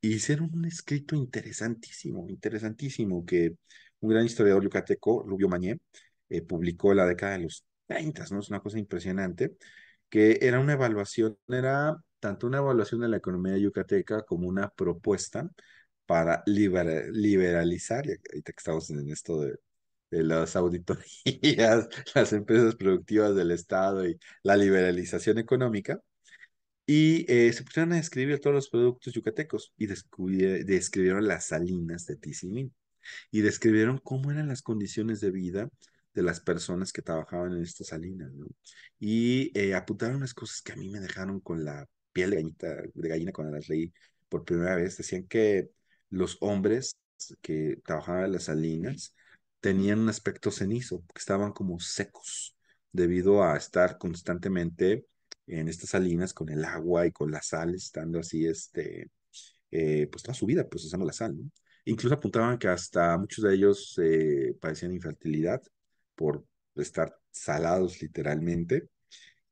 y hicieron un escrito interesantísimo, interesantísimo, que un gran historiador yucateco, Rubio Mañé, eh, publicó en la década de los 30, ¿no? Es una cosa impresionante, que era una evaluación, era tanto una evaluación de la economía yucateca como una propuesta para liberalizar, ahorita que estamos en esto de, de las auditorías, (laughs) las empresas productivas del Estado y la liberalización económica. Y eh, se pusieron a describir todos los productos yucatecos y describieron las salinas de Tizimín y describieron cómo eran las condiciones de vida de las personas que trabajaban en estas salinas, ¿no? Y eh, apuntaron unas cosas que a mí me dejaron con la piel de, gallita, de gallina cuando las leí por primera vez. Decían que los hombres que trabajaban en las salinas tenían un aspecto cenizo, que estaban como secos debido a estar constantemente en estas salinas con el agua y con la sal, estando así, este, eh, pues toda su vida pues procesando la sal, ¿no? Incluso apuntaban que hasta muchos de ellos eh, padecían infertilidad por estar salados literalmente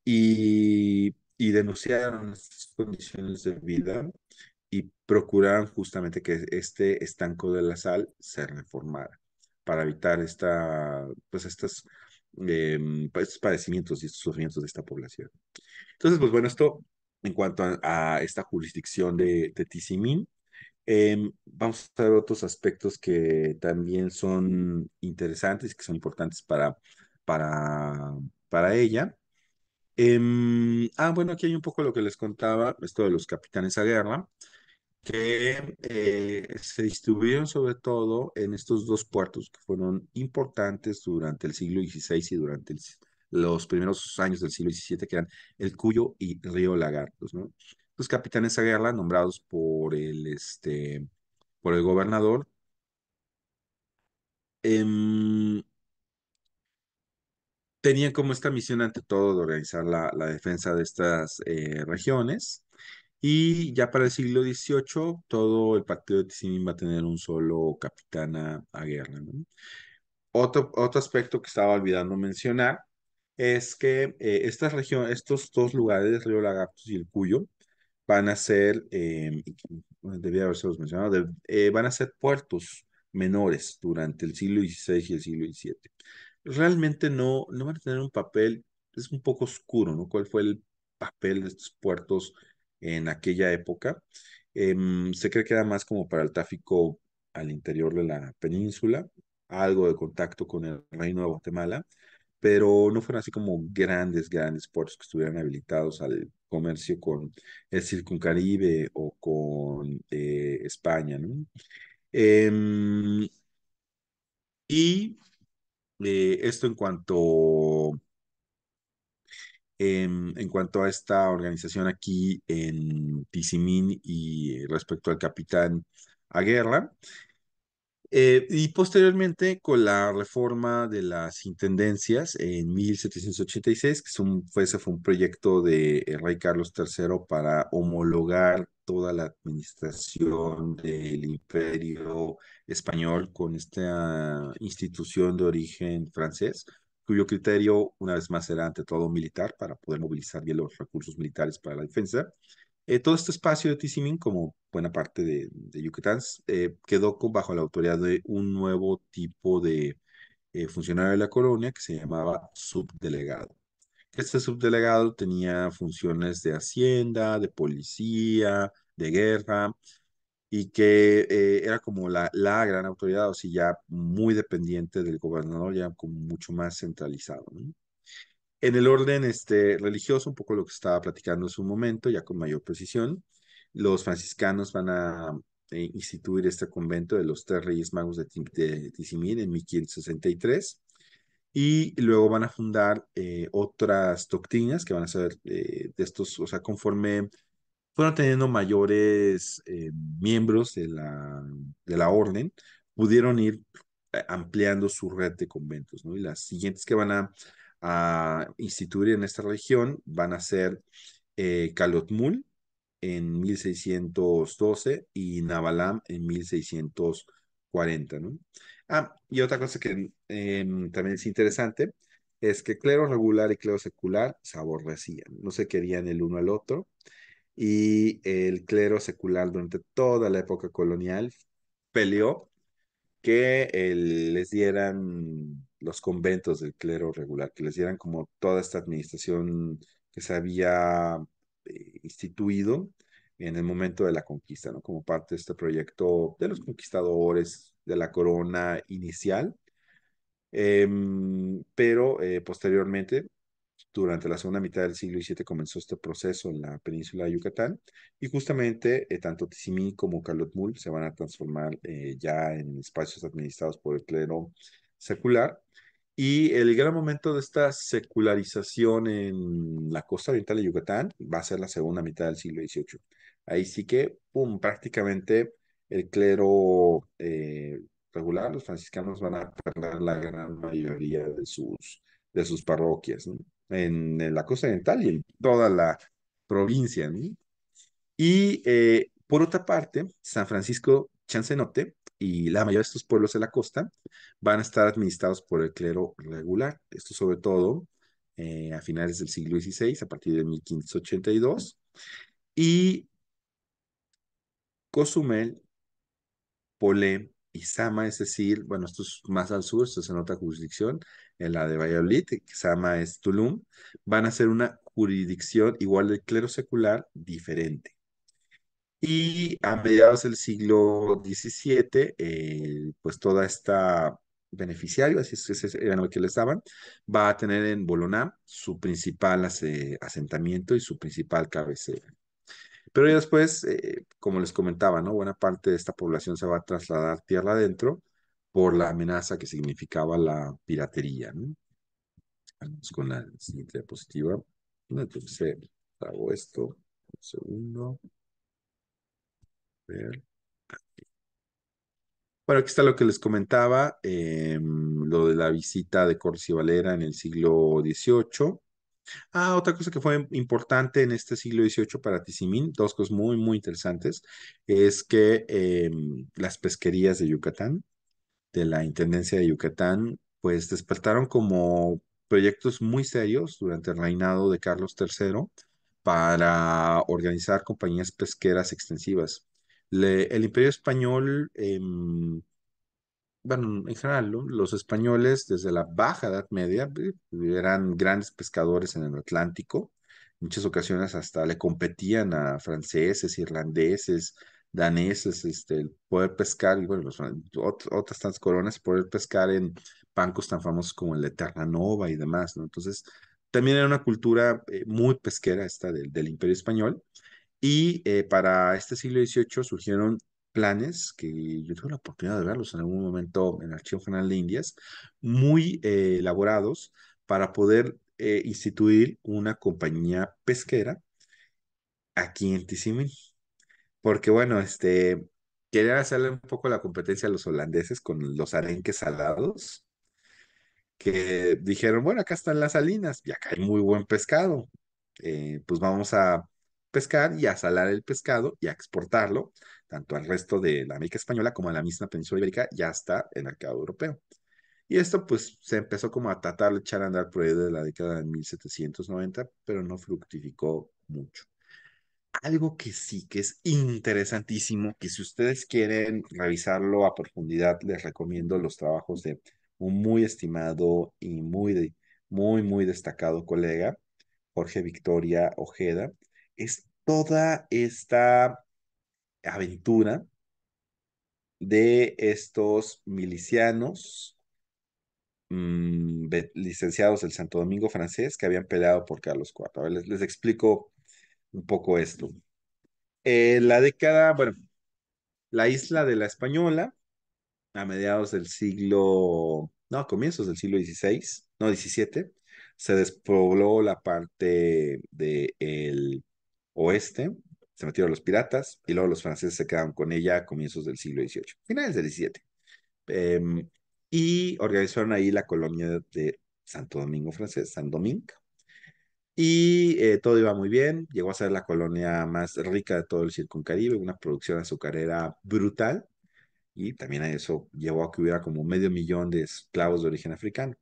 y, y denunciaron estas condiciones de vida y procuraron justamente que este estanco de la sal se reformara para evitar esta, pues estas, em, pues, estos padecimientos y estos sufrimientos de esta población. Entonces, pues bueno, esto en cuanto a, esta jurisdicción de, Tizimín. Em, vamos a ver otros aspectos que también son interesantes, y que son importantes para, para, para ella. Em, ah, bueno, aquí hay un poco lo que les contaba, esto de los capitanes a guerra que eh, se distribuyeron sobre todo en estos dos puertos que fueron importantes durante el siglo XVI y durante los primeros años del siglo XVII, que eran el Cuyo y Río Lagartos. ¿no? Los capitanes a guerra, nombrados por el, este, por el gobernador, em, tenían como esta misión ante todo de organizar la, defensa de estas eh, regiones y ya para el siglo XVIII, todo el partido de Tizimín va a tener un solo capitana a, guerra. Otro, otro aspecto que estaba olvidando mencionar es que eh, estas regiones, estos dos lugares, Río Lagartos y el Cuyo, van a ser, eh, debía haberse los mencionado, eh, van a ser puertos menores durante el siglo XVI y el siglo XVII. Realmente no, no van a tener un papel, es un poco oscuro, ¿no? ¿Cuál fue el papel de estos puertos en aquella época. Em, se cree que era más como para el tráfico al interior de la península, algo de contacto con el reino de Guatemala, pero no fueron así como grandes, grandes puertos que estuvieran habilitados al comercio con el Circuncaribe o con eh, España, ¿no? Em, y eh, esto en cuanto Em, en, cuanto a esta organización aquí en Tizimín y respecto al capitán a Guerra. Eh, y posteriormente, con la reforma de las intendencias en 1786, que fue, ese fue un proyecto de eh, rey Carlos III para homologar toda la administración del imperio español con esta institución de origen francés, cuyo criterio, una vez más, era ante todo militar para poder movilizar bien los recursos militares para la defensa. Eh, todo este espacio de Tizimín, como buena parte de, Yucatán, eh, quedó bajo la autoridad de un nuevo tipo de eh, funcionario de la colonia que se llamaba subdelegado. Este subdelegado tenía funciones de hacienda, de policía, de guerra, y que eh, era como la, la, gran autoridad, o sea, ya muy dependiente del gobernador, ya como mucho más centralizado. En el orden este, religioso, un poco lo que estaba platicando en su momento, ya con mayor precisión, los franciscanos van a eh, instituir este convento de los tres reyes magos de, de en 1563 y luego van a fundar eh, otras doctrinas que van a ser de estos, o sea, conforme fueron teniendo mayores eh, miembros de la, de la orden, pudieron ir eh, ampliando su red de conventos, ¿no? Y las siguientes que van a, instituir en esta región van a ser eh, Calotmul en 1612 y Navalam en 1640, ¿no? Ah, y otra cosa que em, también es interesante es que clero regular y clero secular se aborrecían, no se querían el uno al otro, y el clero secular durante toda la época colonial peleó que eh, les dieran los conventos del clero regular, que les dieran como toda esta administración que se había eh, instituido en el momento de la conquista, ¿no? Como parte de este proyecto de los conquistadores, de la corona inicial. Em, pero eh, posteriormente durante la segunda mitad del siglo XVII comenzó este proceso en la península de Yucatán y justamente eh, tanto Tizimí como Calotmul se van a transformar eh, ya en espacios administrados por el clero secular. Y el gran momento de esta secularización en la costa oriental de Yucatán va a ser la segunda mitad del siglo XVIII. Ahí sí que, pum, prácticamente el clero eh, regular, los franciscanos van a perder la gran mayoría de sus, de sus parroquias. ¿no? en, la costa oriental y en toda la provincia. Y eh, por otra parte, San Francisco Chancenote y la mayoría de estos pueblos de la costa van a estar administrados por el clero regular. Esto sobre todo eh, a finales del siglo XVI, a partir de 1582. Y Cozumel, Polé, Sama, es decir, bueno, esto es más al sur, esto es en otra jurisdicción, en la de Valladolid, eh, Sama es Tulum, van a ser una jurisdicción igual del clero secular diferente. Y a mediados del siglo XVII, eh, pues toda esta beneficiaria, así es, que era lo que les daban, va a tener en Boloná su principal eh, asentamiento y su principal cabecera. Pero ya después, eh, como les comentaba, ¿no? Buena parte de esta población se va a trasladar tierra adentro por la amenaza que significaba la piratería, Vamos con la siguiente diapositiva. Entonces, hago esto. Un segundo. A ver. Bueno, aquí está lo que les comentaba, em, lo de la visita de Corsi Valera en el siglo XVIII Ah, otra cosa que fue importante en este siglo XVIII para Tizimín, dos cosas muy, muy interesantes, es que em, las pesquerías de Yucatán, de la Intendencia de Yucatán, pues despertaron como proyectos muy serios durante el reinado de Carlos III para organizar compañías pesqueras extensivas. el Imperio Español... Em, bueno, en general, los españoles desde la baja Edad Media eh, eran grandes pescadores en el Atlántico. En muchas ocasiones hasta le competían a franceses, irlandeses, daneses, este, el poder pescar, y bueno, otras tantas coronas, poder pescar en bancos tan famosos como el de Terranova y demás, ¿no? Entonces, también era una cultura eh, muy pesquera esta del, del Imperio Español. Y eh, para este siglo XVIII surgieron planes que yo tuve la oportunidad de verlos en algún momento en el Archivo General de Indias, muy eh, elaborados para poder eh, instituir una compañía pesquera aquí en Tizimín. Porque bueno, este, querían hacerle un poco la competencia a los holandeses con los arenques salados, que dijeron, bueno, acá están las salinas y acá hay muy buen pescado, eh, pues vamos a pescar y a salar el pescado y a exportarlo tanto al resto de la América Española como a la misma península ibérica ya está el mercado europeo. Y esto pues se empezó como a tratar de echar a andar por ahí de la década de 1790, pero no fructificó mucho. Algo que sí que es interesantísimo, que si ustedes quieren revisarlo a profundidad, les recomiendo los trabajos de un muy estimado y muy, muy, muy destacado colega, Jorge Victoria Ojeda, es toda esta aventura de estos milicianos mm, licenciados del Santo Domingo francés que habían peleado por Carlos IV. ver, les, explico un poco esto. Eh, la década, bueno, la isla de la Española, a mediados del siglo, no, a comienzos del siglo XVI, no, XVII, se despobló la parte del el oeste se metieron los piratas y luego los franceses se quedaron con ella a comienzos del siglo XVIII, finales del XVII. Em, y organizaron ahí la colonia de Santo Domingo francés, San Domingo. Y eh, todo iba muy bien, llegó a ser la colonia más rica de todo el Circuncaribe, una producción azucarera brutal, y también a eso llevó a que hubiera como medio millón de esclavos de origen africano.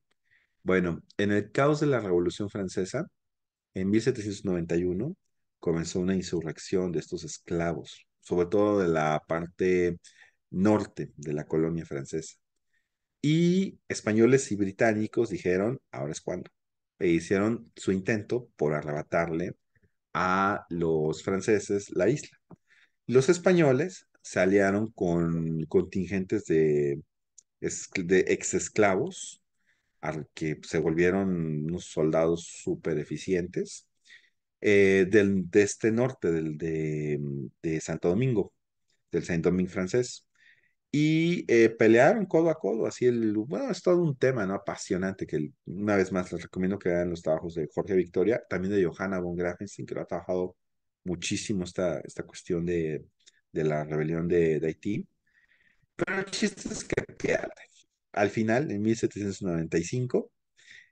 Bueno, en el caos de la Revolución Francesa, en 1791, comenzó una insurrección de estos esclavos, sobre todo de la parte norte de la colonia francesa. Y españoles y británicos dijeron, ahora es cuando. E hicieron su intento por arrebatarle a los franceses la isla. Los españoles se aliaron con contingentes de, de ex esclavos, que se volvieron unos soldados súper eficientes eh, del, de este norte, del, mm, de, Santo Domingo, del Saint Domingue francés. Y eh, pelearon codo a codo, así el, bueno, es todo un tema, ¿no? Apasionante, que una vez más les recomiendo que vean los trabajos de Jorge Victoria, también de Johanna von Grafenstein, que lo ha trabajado muchísimo esta, esta cuestión de, de la rebelión de, Haití. Pero el chiste es que Al final, en 1795,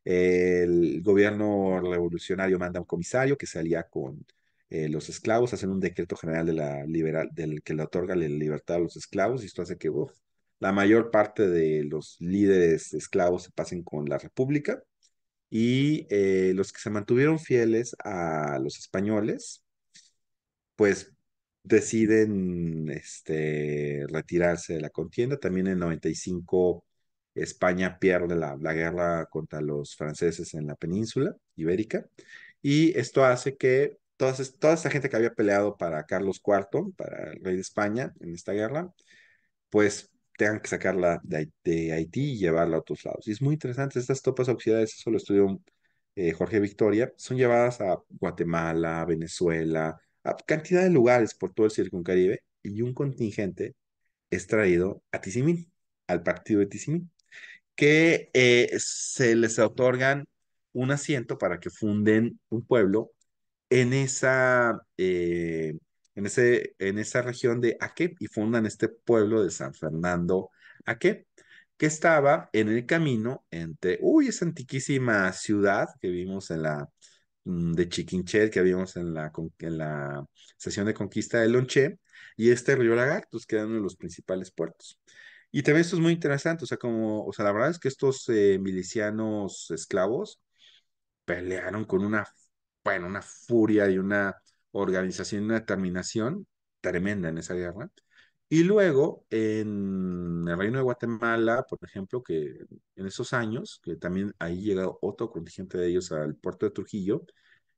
el gobierno revolucionario manda un comisario que se alía con eh, los esclavos, hacen un decreto general de la liberal, del que le otorga la libertad a los esclavos, y esto hace que la mayor parte de los líderes esclavos se pasen con la república. Y eh, los que se mantuvieron fieles a los españoles, pues deciden este, retirarse de la contienda. También en 95 España pierde la, guerra contra los franceses en la península ibérica y esto hace que todas, toda esta gente que había peleado para Carlos IV, para el rey de España en esta guerra, pues tengan que sacarla de, de Haití y llevarla a otros lados. Y es muy interesante, estas topas auxiliares eso lo estudió eh, Jorge Victoria, son llevadas a Guatemala, Venezuela, a cantidad de lugares por todo el Caribe y un contingente es traído a Tizimín, al partido de Tizimín que eh, se les otorgan un asiento para que funden un pueblo en esa, eh, en ese, en esa región de Aque y fundan este pueblo de San Fernando Aque, que estaba en el camino entre, uy, esa antiquísima ciudad que vimos en la mm, de Chiquinchet, que vimos en la, en la sesión de conquista de Lonché, y este río Lagartos, que era uno de los principales puertos. Y también esto es muy interesante, o sea, como, o sea, la verdad es que estos eh, milicianos esclavos pelearon con una, bueno, una furia y una organización, una determinación tremenda en esa guerra. Y luego en el Reino de Guatemala, por ejemplo, que en esos años, que también ahí llegó otro contingente de ellos al puerto de Trujillo,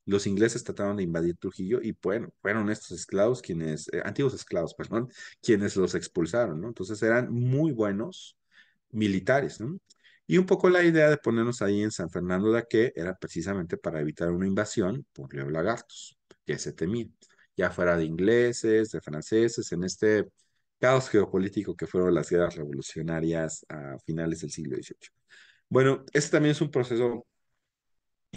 los ingleses trataron de invadir Trujillo y bueno, fueron estos esclavos quienes, eh, antiguos esclavos, perdón, quienes los expulsaron, ¿no? Entonces eran muy buenos militares, ¿no? Y un poco la idea de ponernos ahí en San Fernando de Que era precisamente para evitar una invasión por los lagartos, que se temía, ya fuera de ingleses, de franceses, en este caos geopolítico que fueron las guerras revolucionarias a finales del siglo XVIII. Bueno, este también es un proceso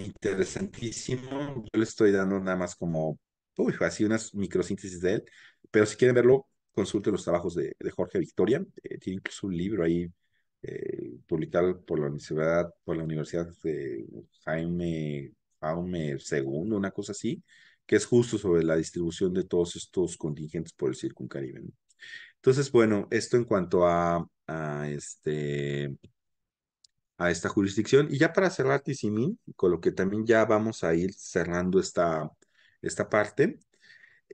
interesantísimo. Yo le estoy dando nada más como, uy, así unas microsíntesis de él, pero si quieren verlo, consulten los trabajos de, Jorge Victoria. Eh, tiene incluso un libro ahí eh, publicado por la Universidad, por la Universidad de Jaime, Jaume II, una cosa así, que es justo sobre la distribución de todos estos contingentes por el Circuncaribe. Caribe Entonces, bueno, esto en cuanto a, a este a esta jurisdicción. Y ya para cerrar Tizimín, con lo que también ya vamos a ir cerrando esta, esta parte,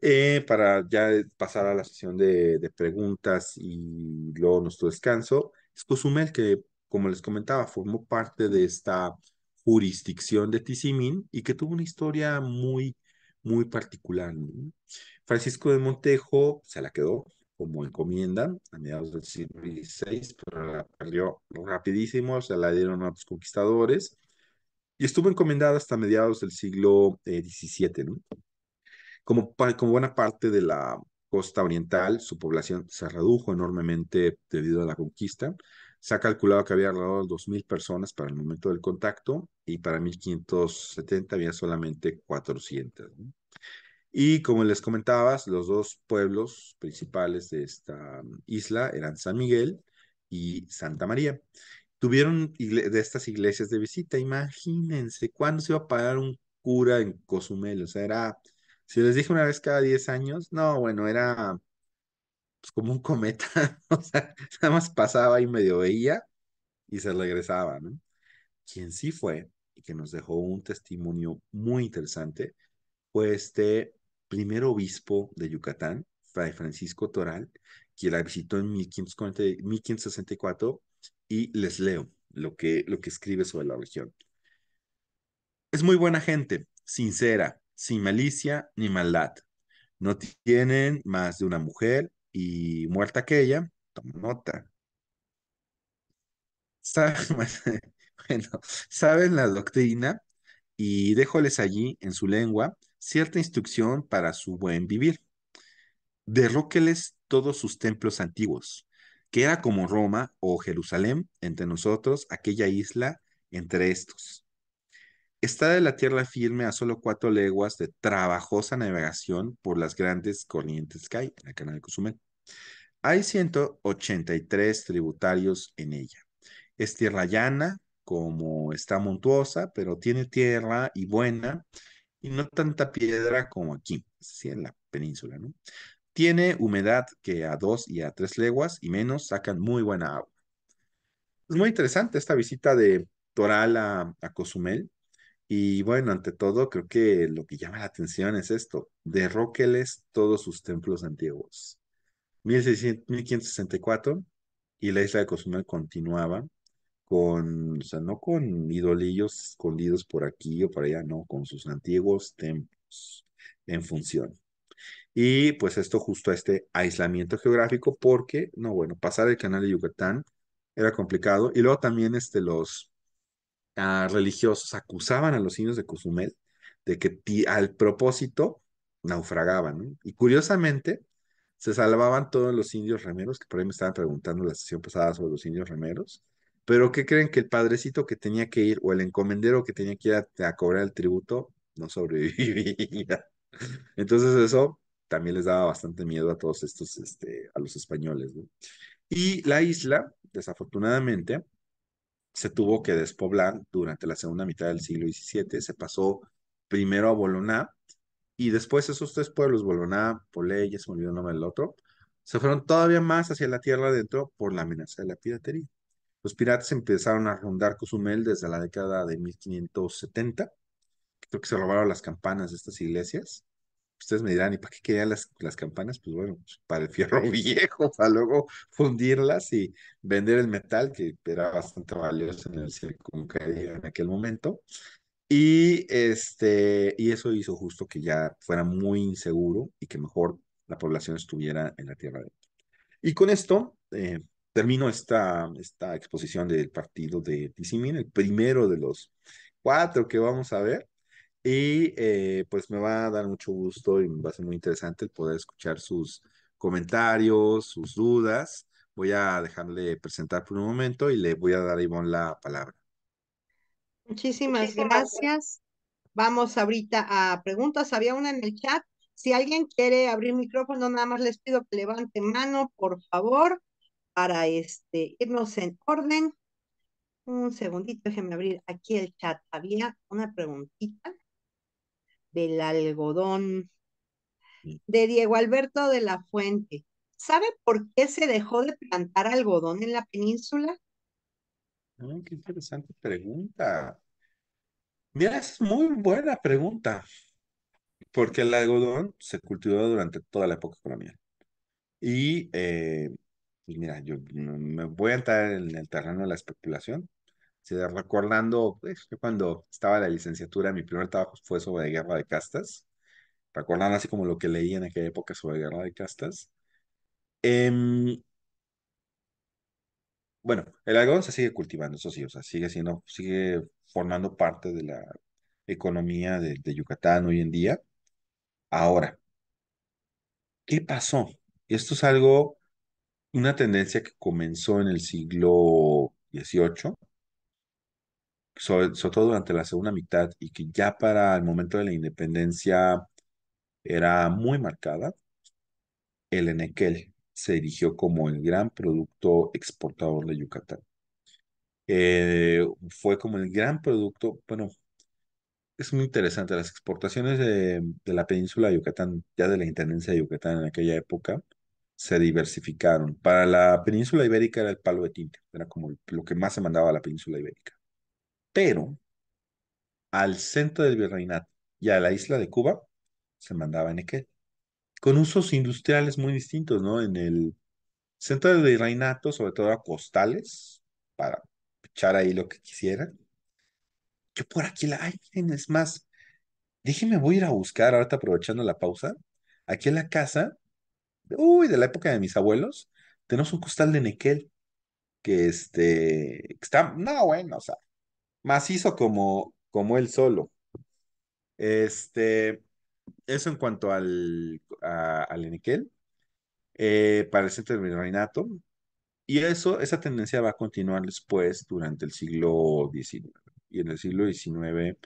eh, para ya pasar a la sesión de, preguntas y luego nuestro descanso, es Cozumel, que como les comentaba, formó parte de esta jurisdicción de Tizimín y que tuvo una historia muy, muy particular. Francisco de Montejo se la quedó, como encomienda a mediados del siglo XVI, pero la perdió rapidísimo, se la dieron a los conquistadores y estuvo encomendada hasta mediados del siglo XVII. Eh, ¿no? Como, como buena parte de la costa oriental, su población se redujo enormemente debido a la conquista. Se ha calculado que había alrededor de 2.000 personas para el momento del contacto y para 1570 había solamente 400. ¿no? Y como les comentabas, los dos pueblos principales de esta mm, isla eran San Miguel y Santa María. Tuvieron de estas iglesias de visita. Imagínense cuándo se iba a pagar un cura en Cozumel. O sea, era, si les dije una vez cada 10 años, no, bueno, era pues, como un cometa. (laughs) o sea, nada más pasaba y medio veía y se regresaba, ¿no? Quien sí fue y que nos dejó un testimonio muy interesante fue este primer obispo de Yucatán, Fray Francisco Toral, que la visitó en 1564 y les leo lo que, lo que escribe sobre la región. Es muy buena gente, sincera, sin malicia ni maldad. No tienen más de una mujer y muerta aquella, toma nota. saben (laughs) la doctrina y déjoles allí en su lengua cierta instrucción para su buen vivir. Derróqueles todos sus templos antiguos, que era como Roma o Jerusalén entre nosotros, aquella isla entre estos. Está de la tierra firme a solo cuatro leguas de trabajosa navegación por las grandes corrientes que hay en el canal de Cozumel. Hay 183 tributarios en ella. Es tierra llana, como está montuosa, pero tiene tierra y buena, y no tanta piedra como aquí, sí, en la península, ¿no? Tiene humedad que a dos y a tres leguas y menos sacan muy buena agua. Es muy interesante esta visita de Toral a, Cozumel. Y bueno, ante todo, creo que lo que llama la atención es esto: derróqueles todos sus templos antiguos. 1564 y la isla de Cozumel continuaba con, o sea, no con idolillos escondidos por aquí o por allá, no, con sus antiguos templos en función. Y pues esto justo a este aislamiento geográfico, porque, no, bueno, pasar el canal de Yucatán era complicado. Y luego también este, los ah, religiosos acusaban a los indios de Cozumel de que al propósito naufragaban. ¿no? Y curiosamente, se salvaban todos los indios remeros, que por ahí me estaban preguntando la sesión pasada sobre los indios remeros, pero ¿qué creen que el padrecito que tenía que ir o el encomendero que tenía que ir a, cobrar el tributo no sobrevivía? (laughs) Entonces eso también les daba bastante miedo a todos estos, este, a los españoles. ¿no? Y la isla, desafortunadamente, se tuvo que despoblar durante la segunda mitad del siglo XVII, se pasó primero a Boloná y después esos tres pueblos, Boloná, Polé, ya se me el nombre del otro, se fueron todavía más hacia la tierra adentro por la amenaza de la piratería. Los piratas empezaron a rondar Cozumel desde la década de 1570. Creo que se robaron las campanas de estas iglesias. Ustedes me dirán, ¿y para qué querían las, las campanas? Pues bueno, pues, para el fierro (laughs) viejo, para luego fundirlas y vender el metal, que era bastante valioso en el circuncario en aquel momento. Y, este, y eso hizo justo que ya fuera muy inseguro y que mejor la población estuviera en la tierra de Y con esto, eh, termino esta, esta exposición del partido de Tizimín, el primero de los cuatro que vamos a ver. Y eh, pues me va a dar mucho gusto y va a ser muy interesante el poder escuchar sus comentarios, sus dudas. Voy a dejarle presentar por un momento y le voy a dar a Ivonne la palabra. Muchísimas, gracias. Vamos ahorita a preguntas. Había una en el chat. Si alguien quiere abrir micrófono, nada más les pido que levante mano, por favor para este, irnos en orden. Un segundito, déjenme abrir aquí el chat. Había una preguntita del algodón de Diego Alberto de la Fuente. ¿Sabe por qué se dejó de plantar algodón en la península? qué interesante pregunta. Mira, es muy buena pregunta, porque el algodón se cultivó durante toda la época colonial. Y eh, pues mira, yo me voy a entrar en el terreno de la especulación. recordando que pues, cuando estaba en la licenciatura, mi primer trabajo fue sobre guerra de castas. Recordando así como lo que leí en aquella época sobre guerra de castas. Em, bueno, el algodón se sigue cultivando, eso sí, o sea, sigue siendo, sigue formando parte de la economía de, de Yucatán hoy en día. Ahora, ¿qué pasó? esto es algo una tendencia que comenzó en el siglo XVIII, sobre, todo durante la segunda mitad, y que ya para el momento de la independencia era muy marcada, el Enequel se erigió como el gran producto exportador de Yucatán. Eh, fue como el gran producto, bueno, es muy interesante, las exportaciones de, de la península de Yucatán, ya de la Intendencia de Yucatán en aquella época, se diversificaron. Para la península ibérica era el palo de tinte, era como lo que más se mandaba a la península ibérica. Pero al centro del virreinato y a la isla de Cuba se mandaba en equed con usos industriales muy distintos, ¿no? En el centro del virreinato, sobre todo a costales, para echar ahí lo que quisieran. Yo por aquí la... es más, déjeme voy a ir a buscar, ahorita aprovechando la pausa, aquí en la casa uy, de la época de mis abuelos, tenemos un costal de Nequel, que este, está, no, bueno, o sea, macizo como, como él solo. Este, eso en cuanto al, al Nequel, eh, para el centro y eso, esa tendencia va a continuar después durante el siglo XIX. Y en el siglo XIX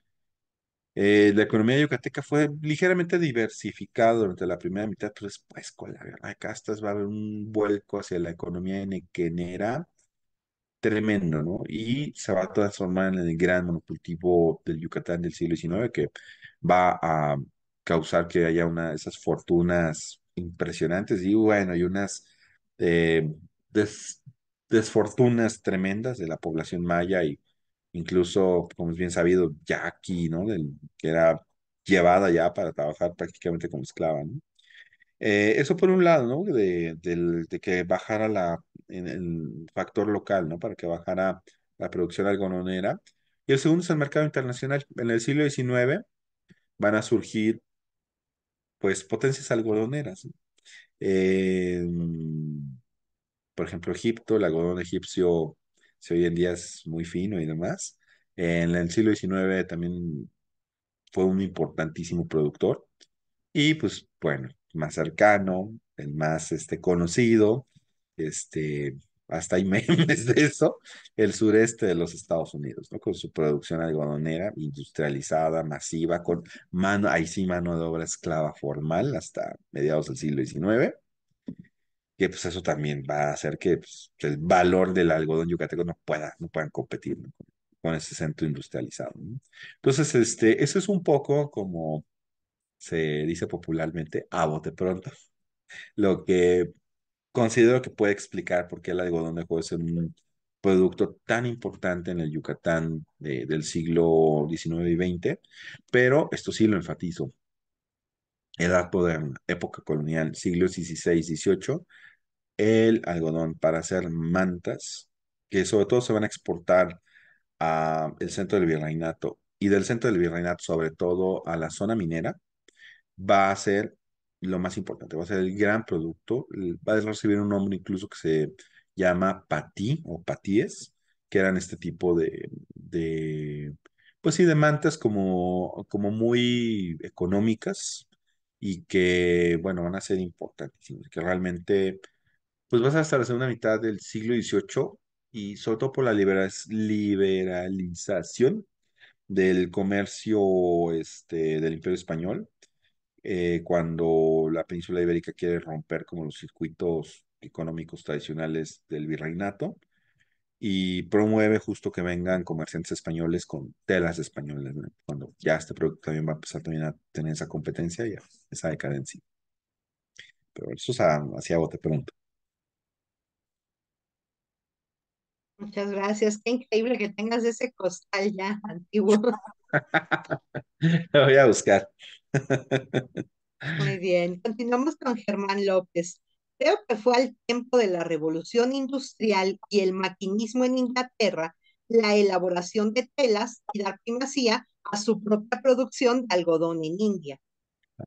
eh, la economía yucateca fue ligeramente diversificada durante la primera mitad, pero después con la verdad de castas va a haber un vuelco hacia la economía en nequenera tremendo, ¿no? Y se va a transformar en el gran monocultivo del Yucatán del siglo XIX que va a causar que haya una de esas fortunas impresionantes y bueno, hay unas eh, desfortunas tremendas de la población maya y incluso, como es bien sabido, Jackie, ¿no? Del, que era llevada ya para trabajar prácticamente como esclava, eh, eso por un lado, ¿no? De, que bajara la, en, el factor local, ¿no? Para que bajara la producción algodonera. Y el segundo es el mercado internacional. En el siglo XIX van a surgir, pues, potencias algodoneras. por ejemplo, Egipto, el algodón egipcio si hoy en día es muy fino y demás. En el siglo XIX también fue un importantísimo productor y pues bueno, más cercano, el más este, conocido, este, hasta hay (laughs) memes de eso, el sureste de los Estados Unidos, ¿no? Con su producción algodonera, industrializada, masiva, con mano, ahí sí mano de obra esclava formal hasta mediados del siglo XIX que pues eso también va a hacer que pues, el valor del algodón yucateco no pueda, no puedan competir con ese centro industrializado. Entonces, este, eso es un poco como se dice popularmente a bote pronto, lo que considero que puede explicar por qué el algodón dejó de ser un producto tan importante en el Yucatán del siglo XIX y XX, pero esto sí lo enfatizo. Edad moderna, época colonial, siglos XVI, XVIII, el algodón para hacer mantas, que sobre todo se van a exportar al centro del virreinato y del centro del virreinato, sobre todo a la zona minera, va a ser lo más importante, va a ser el gran producto, va a recibir un nombre incluso que se llama patí o patíes, que eran este tipo de, de pues sí, de mantas como, como muy económicas y que, bueno, van a ser importantísimas, que realmente pues vas hasta la segunda mitad del siglo XVIII y sobre todo por la liberalización del comercio este, del Imperio Español, eh, cuando la península ibérica quiere romper como los circuitos económicos tradicionales del virreinato y promueve justo que vengan comerciantes españoles con telas españolas, cuando ya este producto también va a empezar también a tener esa competencia y esa decadencia. Pero eso es hacia vos, te pregunto. Muchas gracias. Qué increíble que tengas ese costal ya antiguo. (laughs) Lo voy a buscar. Muy bien. Continuamos con Germán López. Creo que fue al tiempo de la revolución industrial y el maquinismo en Inglaterra la elaboración de telas y la primacía a su propia producción de algodón en India. Ah,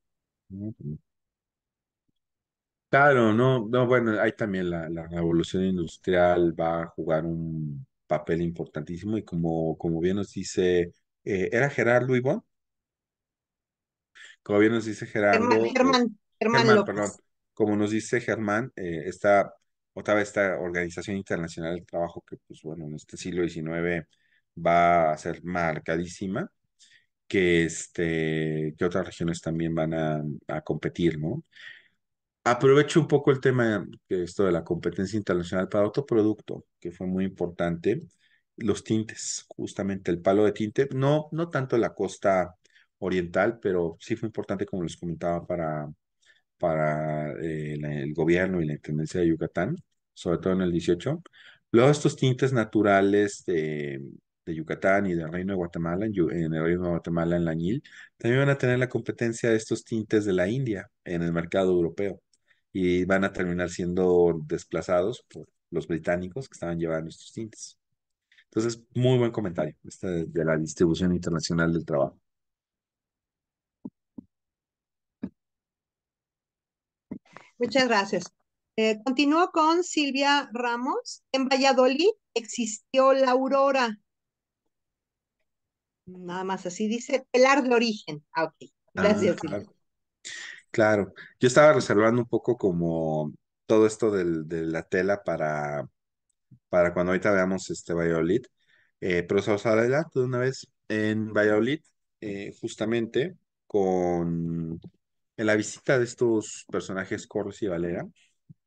Claro, no, no, bueno, ahí también la, la revolución industrial va a jugar un papel importantísimo y como, como bien nos dice, eh, ¿era Gerardo Ivonne? Como bien nos dice Gerardo, eh, Germán, Germán, Germán perdón, como nos dice Germán, eh, esta, otra vez esta Organización Internacional del Trabajo que, pues bueno, en este siglo XIX va a ser marcadísima, que, este, que otras regiones también van a, a competir, ¿no? aprovecho un poco el tema de esto de la competencia internacional para otro producto que fue muy importante, los tintes, justamente el palo de tinte, no, no tanto la costa oriental, pero sí fue importante, como les comentaba, para, para eh, el gobierno y la Intendencia de Yucatán, sobre todo en el 18. Luego estos tintes naturales de, Yucatán y del Reino de Guatemala, en, el Reino de Guatemala, en la Añil, también van a tener la competencia de estos tintes de la India en el mercado europeo y van a terminar siendo desplazados por los británicos que estaban llevando estos tintes. Entonces, muy buen comentario este de la distribución internacional del trabajo. Muchas gracias. Eh, continúo con Silvia Ramos. En Valladolid existió la aurora. Nada más así dice, pelar de origen. Ah, ok. Ah, gracias, Claro, yo estaba reservando un poco como todo esto de la tela para, para cuando ahorita veamos este Valladolid, eh, pero se los adelanto de una vez. En Valladolid, eh, justamente con la visita de estos personajes Corres y Valera,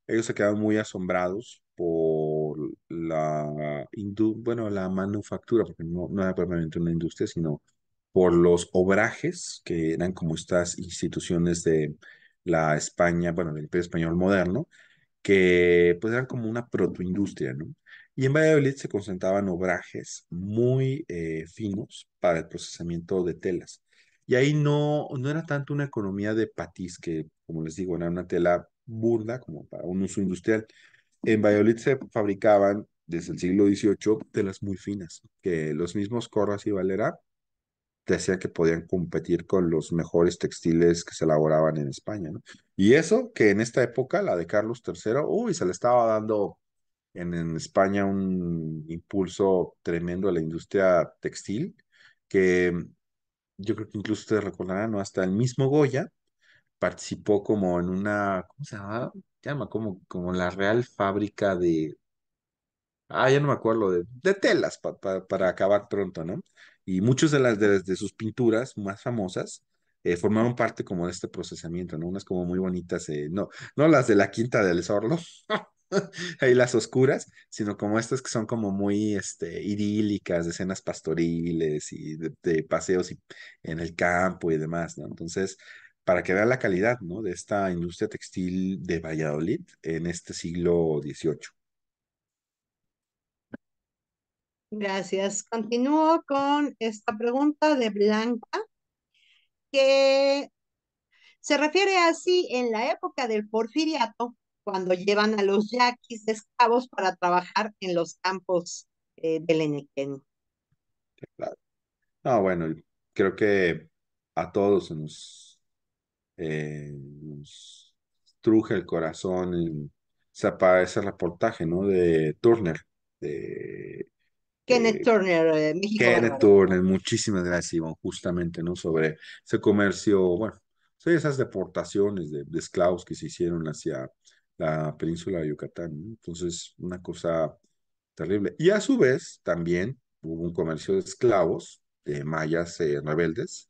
ellos se quedaron muy asombrados por la, bueno, la manufactura, porque no, no era propiamente una industria, sino por los obrajes, que eran como estas instituciones de la España, bueno, del Imperio Español moderno, que pues eran como una protoindustria, ¿no? Y en Valladolid se concentraban obrajes muy eh, finos para el procesamiento de telas. Y ahí no, no era tanto una economía de patís, que como les digo, era una tela burda como para un uso industrial. En Valladolid se fabricaban desde el siglo XVIII telas muy finas, que los mismos Corras y Valera Decía que podían competir con los mejores textiles que se elaboraban en España, ¿no? Y eso que en esta época, la de Carlos III, uy, se le estaba dando en, España un impulso tremendo a la industria textil, que mm, yo creo que incluso ustedes recordarán, ¿no? Hasta el mismo Goya participó como en una, ¿cómo se llama? como, como la Real Fábrica de, ah, ya no me acuerdo, de, telas para acabar pronto, ¿no? Y muchas de las de, sus pinturas más famosas eh, formaron parte como de este procesamiento, ¿no? Unas como muy bonitas, eh, no, no las de la Quinta del Sorlo, (laughs) ahí las oscuras, sino como estas que son como muy este, idílicas, de escenas pastoriles y de, paseos en el campo y demás, ¿no? Entonces, para que vean la calidad, ¿no? De esta industria textil de Valladolid en este siglo XVIII. Gracias. Continúo con esta pregunta de Blanca, que se refiere así en la época del porfiriato, cuando llevan a los yaquis de esclavos para trabajar en los campos eh, del Enequén. Claro. bueno, creo que a todos eh, nos, truje el corazón para ese reportaje, ¿no? De Turner, de Kenneth eh, Turner, eh, México. Kenneth Turner, muchísimas gracias, Iván, justamente, ¿no? Sobre ese comercio, bueno, esas deportaciones de, esclavos que se hicieron hacia la península de Yucatán, Entonces, una cosa terrible. Y a su vez, también hubo un comercio de esclavos, de mayas eh, rebeldes,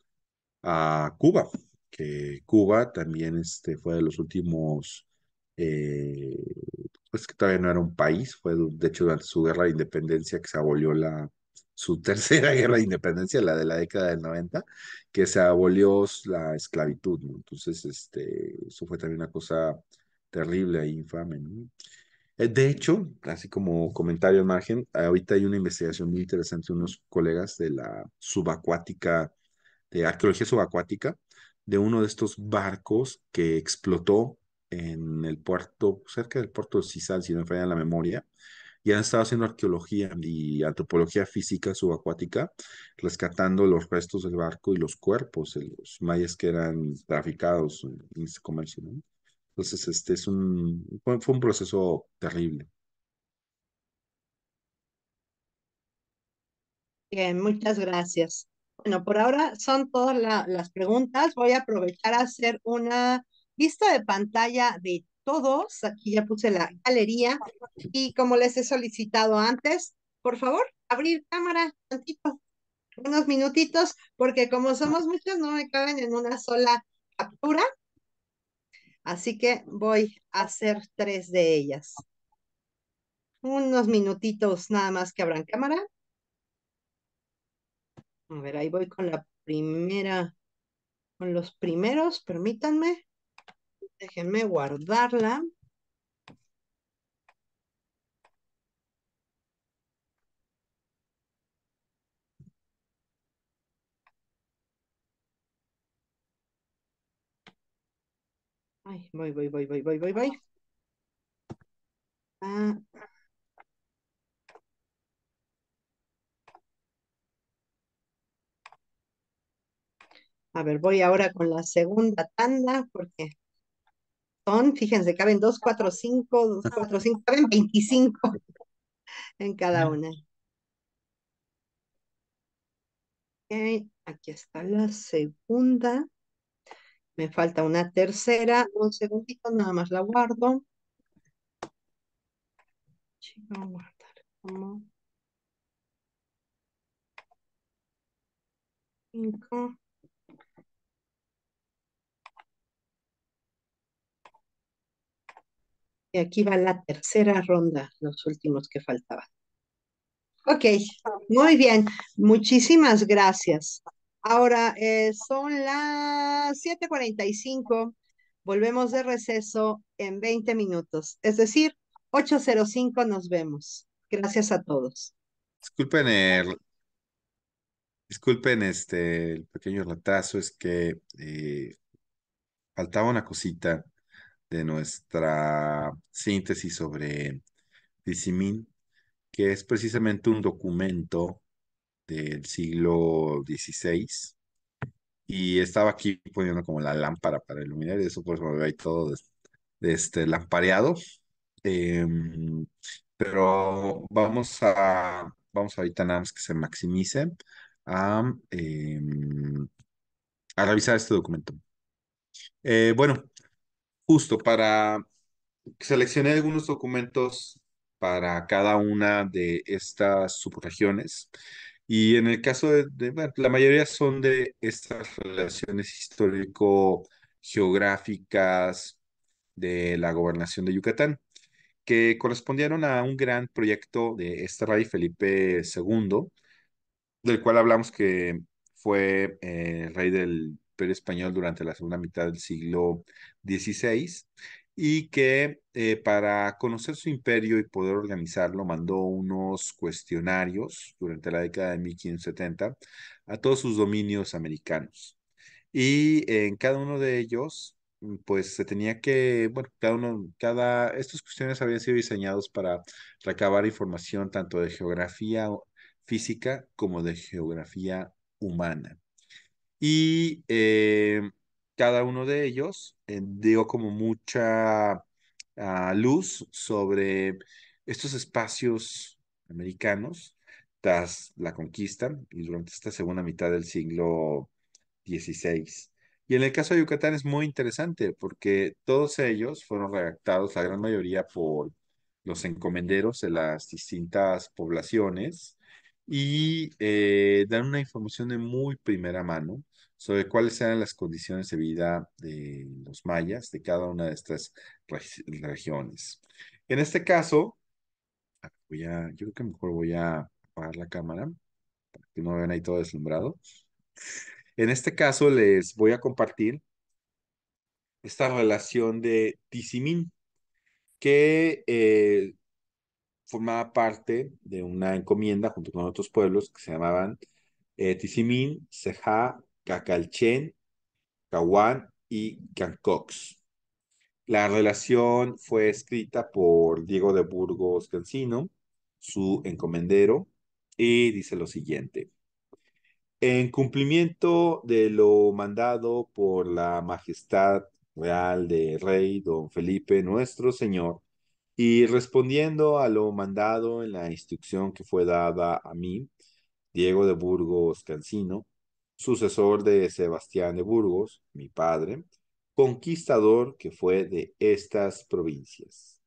a Cuba, que Cuba también este, fue de los últimos pues, que todavía no era un país, fue de hecho durante su guerra de independencia que se abolió la, su (laughs) tercera guerra de independencia, la de la década del 90, que se abolió la esclavitud, ¿no? Entonces, este, eso fue también una cosa terrible e infame, eh, De hecho, así como comentario al margen, ahorita hay una investigación muy interesante de unos colegas de la subacuática, de arqueología subacuática, de uno de estos barcos que explotó en el puerto, cerca del puerto de Cisal, si no me falla la memoria, y han estado haciendo arqueología y antropología física subacuática, rescatando los restos del barco y los cuerpos los mayas que eran traficados en este comercio. Entonces, este es un, fue un proceso terrible. Bien, muchas gracias. Bueno, por ahora son todas las preguntas. Voy a aprovechar a hacer una vista de pantalla de todos. Aquí ya puse la galería y como les he solicitado antes, por favor, abrir cámara tantito, unos minutitos, porque como somos muchos, no me caben en una sola captura. Así que voy a hacer tres de ellas. Unos minutitos nada más que abran cámara. A ver, ahí voy con la primera, con los primeros, permítanme. Déjenme guardarla. Ay, voy, voy, voy, voy, voy, voy, voy. Ah. A ver, voy ahora con la segunda tanda porque fíjense, caben dos, cuatro, cinco, dos, cuatro, cinco, caben 25 (laughs) en cada una. aquí está la segunda. Me falta una tercera. Un segundito, nada más la guardo. Cinco. Y aquí va la tercera ronda, los últimos que faltaban. Ok, muy bien. Muchísimas gracias. Ahora eh, son las 7:45. Volvemos de receso en 20 minutos. Es decir, 8.05 nos vemos. Gracias a todos. Disculpen disculpen este, el pequeño retraso, es que eh, faltaba una cosita de nuestra síntesis sobre Dissimin, que es precisamente un documento del siglo XVI y estaba aquí poniendo como la lámpara para iluminar y eso por eso me ahí todo de, este lampareado. Em, pero vamos a, vamos ahorita nada más que se maximice a, em, a revisar este documento. Eh, bueno, justo para seleccionar algunos documentos para cada una de estas subregiones. Y en el caso de, la mayoría son de estas relaciones histórico-geográficas de la gobernación de Yucatán, que correspondieron a un gran proyecto de este rey Felipe II, del cual hablamos que fue el eh, rey del imperio español durante la segunda mitad del siglo XVI y que eh, para conocer su imperio y poder organizarlo mandó unos cuestionarios durante la década de 1570 a todos sus dominios americanos. Y en cada uno de ellos, pues se tenía que, bueno, cada uno, cada, estos cuestiones habían sido diseñados para recabar información tanto de geografía física como de geografía humana. Y eh, cada uno de ellos eh, dio como mucha ah, luz sobre estos espacios americanos tras la conquista y durante esta segunda mitad del siglo XVI. Y en el caso de Yucatán es muy interesante porque todos ellos fueron redactados, la gran mayoría, por los encomenderos de las distintas poblaciones y eh, dar una información de muy primera mano sobre cuáles eran las condiciones de vida de los mayas de cada una de estas regiones. En este caso, ah, voy a, yo creo que mejor voy a apagar la cámara para que no vean ahí todo deslumbrado. En este caso les voy a compartir esta relación de Tizimín, que eh, formaba parte de una encomienda junto con otros pueblos que se llamaban eh, Tizimín, Cacalchen, Cahuán y Cancox. La relación fue escrita por Diego de Burgos Cancino, su encomendero, y dice lo siguiente. En cumplimiento de lo mandado por la majestad real de rey don Felipe, nuestro señor, y respondiendo a lo mandado en la instrucción que fue dada a mí, Diego de Burgos Cancino, sucesor de Sebastián de Burgos, mi padre, conquistador que fue de estas provincias.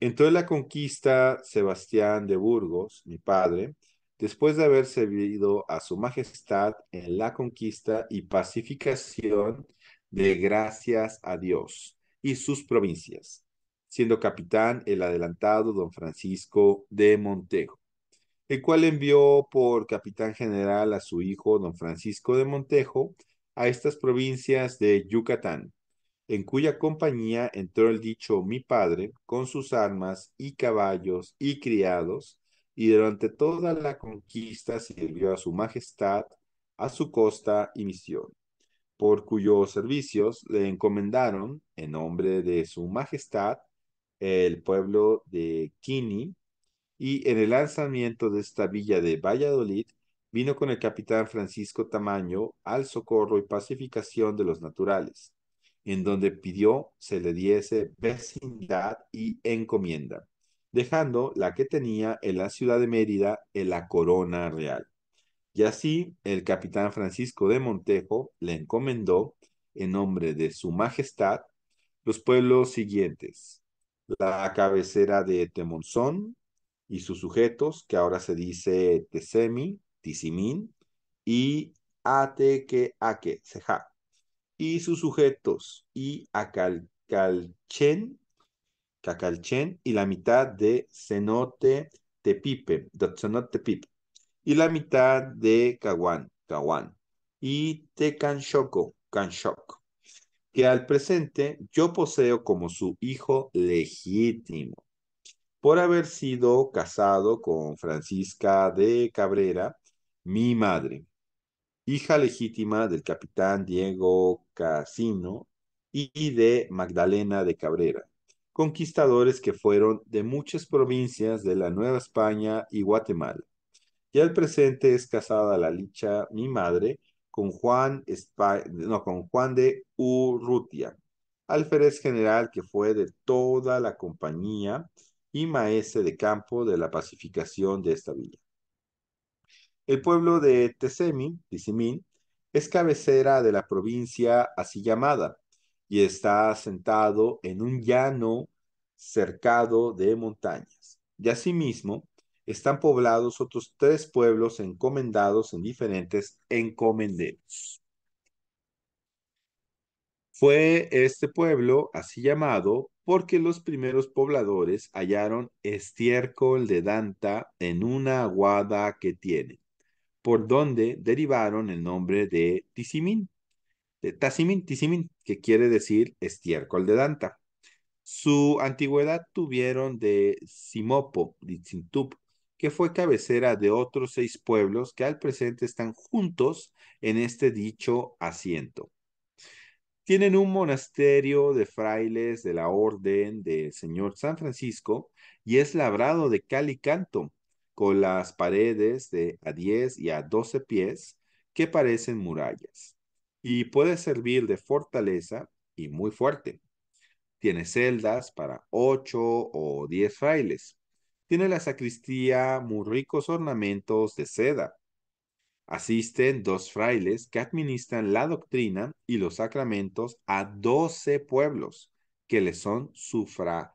en la conquista Sebastián de Burgos, mi padre, después de haber servido a su majestad en la conquista y pacificación de gracias a Dios y sus provincias siendo capitán el adelantado don Francisco de Montejo, el cual envió por capitán general a su hijo don Francisco de Montejo a estas provincias de Yucatán, en cuya compañía entró el dicho mi padre con sus armas y caballos y criados, y durante toda la conquista sirvió a su majestad, a su costa y misión, por cuyos servicios le encomendaron, en nombre de su majestad, el pueblo de Quini, y en el lanzamiento de esta villa de Valladolid vino con el capitán Francisco Tamaño al socorro y pacificación de los naturales, en donde pidió se le diese vecindad y encomienda, dejando la que tenía en la ciudad de Mérida en la corona real. Y así el capitán Francisco de Montejo le encomendó, en nombre de su majestad, los pueblos siguientes, la cabecera de Temonzón y sus sujetos, que ahora se dice Tesemi, Tisimin, y Atequeaque, Ceja, y sus sujetos, y Acalchen, Cacalchen, y la mitad de Cenote Tepipe, Tepipe, y la mitad de Caguán, Caguán, y Tecanchoco, Canchoco que al presente yo poseo como su hijo legítimo, por haber sido casado con Francisca de Cabrera, mi madre, hija legítima del capitán Diego Casino y de Magdalena de Cabrera, conquistadores que fueron de muchas provincias de la Nueva España y Guatemala. Y al presente es casada la Licha, mi madre, con Juan, no, con Juan de Urrutia, alférez general que fue de toda la compañía y maestro de campo de la pacificación de esta villa. El pueblo de Tesemi, Tizimín, es cabecera de la provincia así llamada y está asentado en un llano cercado de montañas. Y asimismo, están poblados otros tres pueblos encomendados en diferentes encomenderos. Fue este pueblo así llamado porque los primeros pobladores hallaron estiércol de Danta en una aguada que tiene, por donde derivaron el nombre de Tisimín, de Tasimín, que quiere decir estiércol de Danta. Su antigüedad tuvieron de Simopo, Litzintup, que fue cabecera de otros seis pueblos que al presente están juntos en este dicho asiento. Tienen un monasterio de frailes de la Orden del Señor San Francisco y es labrado de cal y canto, con las paredes de a 10 y a 12 pies que parecen murallas, y puede servir de fortaleza y muy fuerte. Tiene celdas para ocho o diez frailes tiene la sacristía muy ricos ornamentos de seda. Asisten dos frailes que administran la doctrina y los sacramentos a doce pueblos que le son sufragáneos.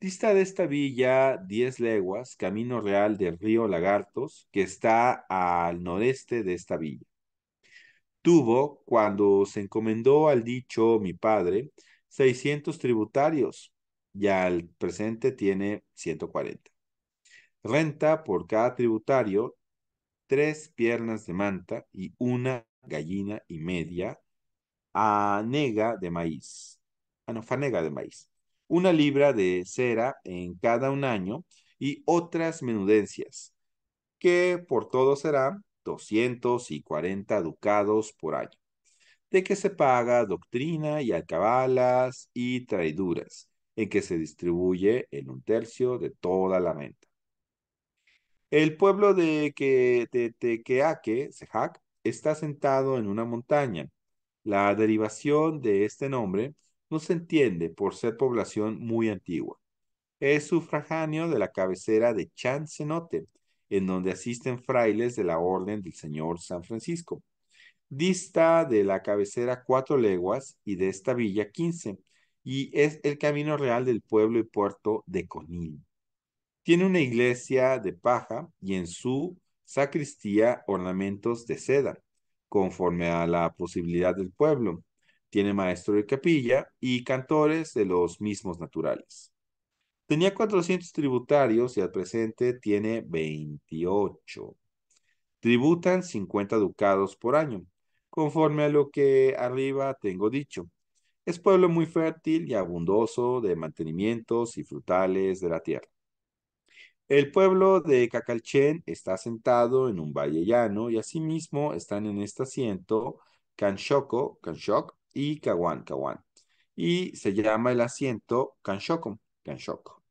Dista de esta villa diez leguas, camino real del río Lagartos, que está al noreste de esta villa. Tuvo, cuando se encomendó al dicho mi padre, seiscientos tributarios, ya al presente tiene 140. Renta por cada tributario tres piernas de manta y una gallina y media a nega de maíz. Ah, no, fanega de maíz. Una libra de cera en cada un año y otras menudencias, que por todo serán 240 ducados por año, de que se paga doctrina y alcabalas y traiduras, en que se distribuye en un tercio de toda la venta. El pueblo de, que, Tequeaque, Sejac, está sentado en una montaña. La derivación de este nombre no se entiende por ser población muy antigua. Es sufragáneo de la cabecera de Chancenote, en donde asisten frailes de la Orden del Señor San Francisco. Dista de la cabecera cuatro leguas y de esta villa quince, y es el camino real del pueblo y puerto de Conil. Tiene una iglesia de paja y en su sacristía ornamentos de seda, conforme a la posibilidad del pueblo. Tiene maestro de capilla y cantores de los mismos naturales. Tenía 400 tributarios y al presente tiene 28. Tributan 50 ducados por año, conforme a lo que arriba tengo dicho. Es pueblo muy fértil y abundoso de mantenimientos y frutales de la tierra. El pueblo de Cacalchen está asentado en un valle llano y asimismo están en este asiento Canchoco, Canchoc y Caguán, Caguán. Y se llama el asiento Canchoco, Canchoco.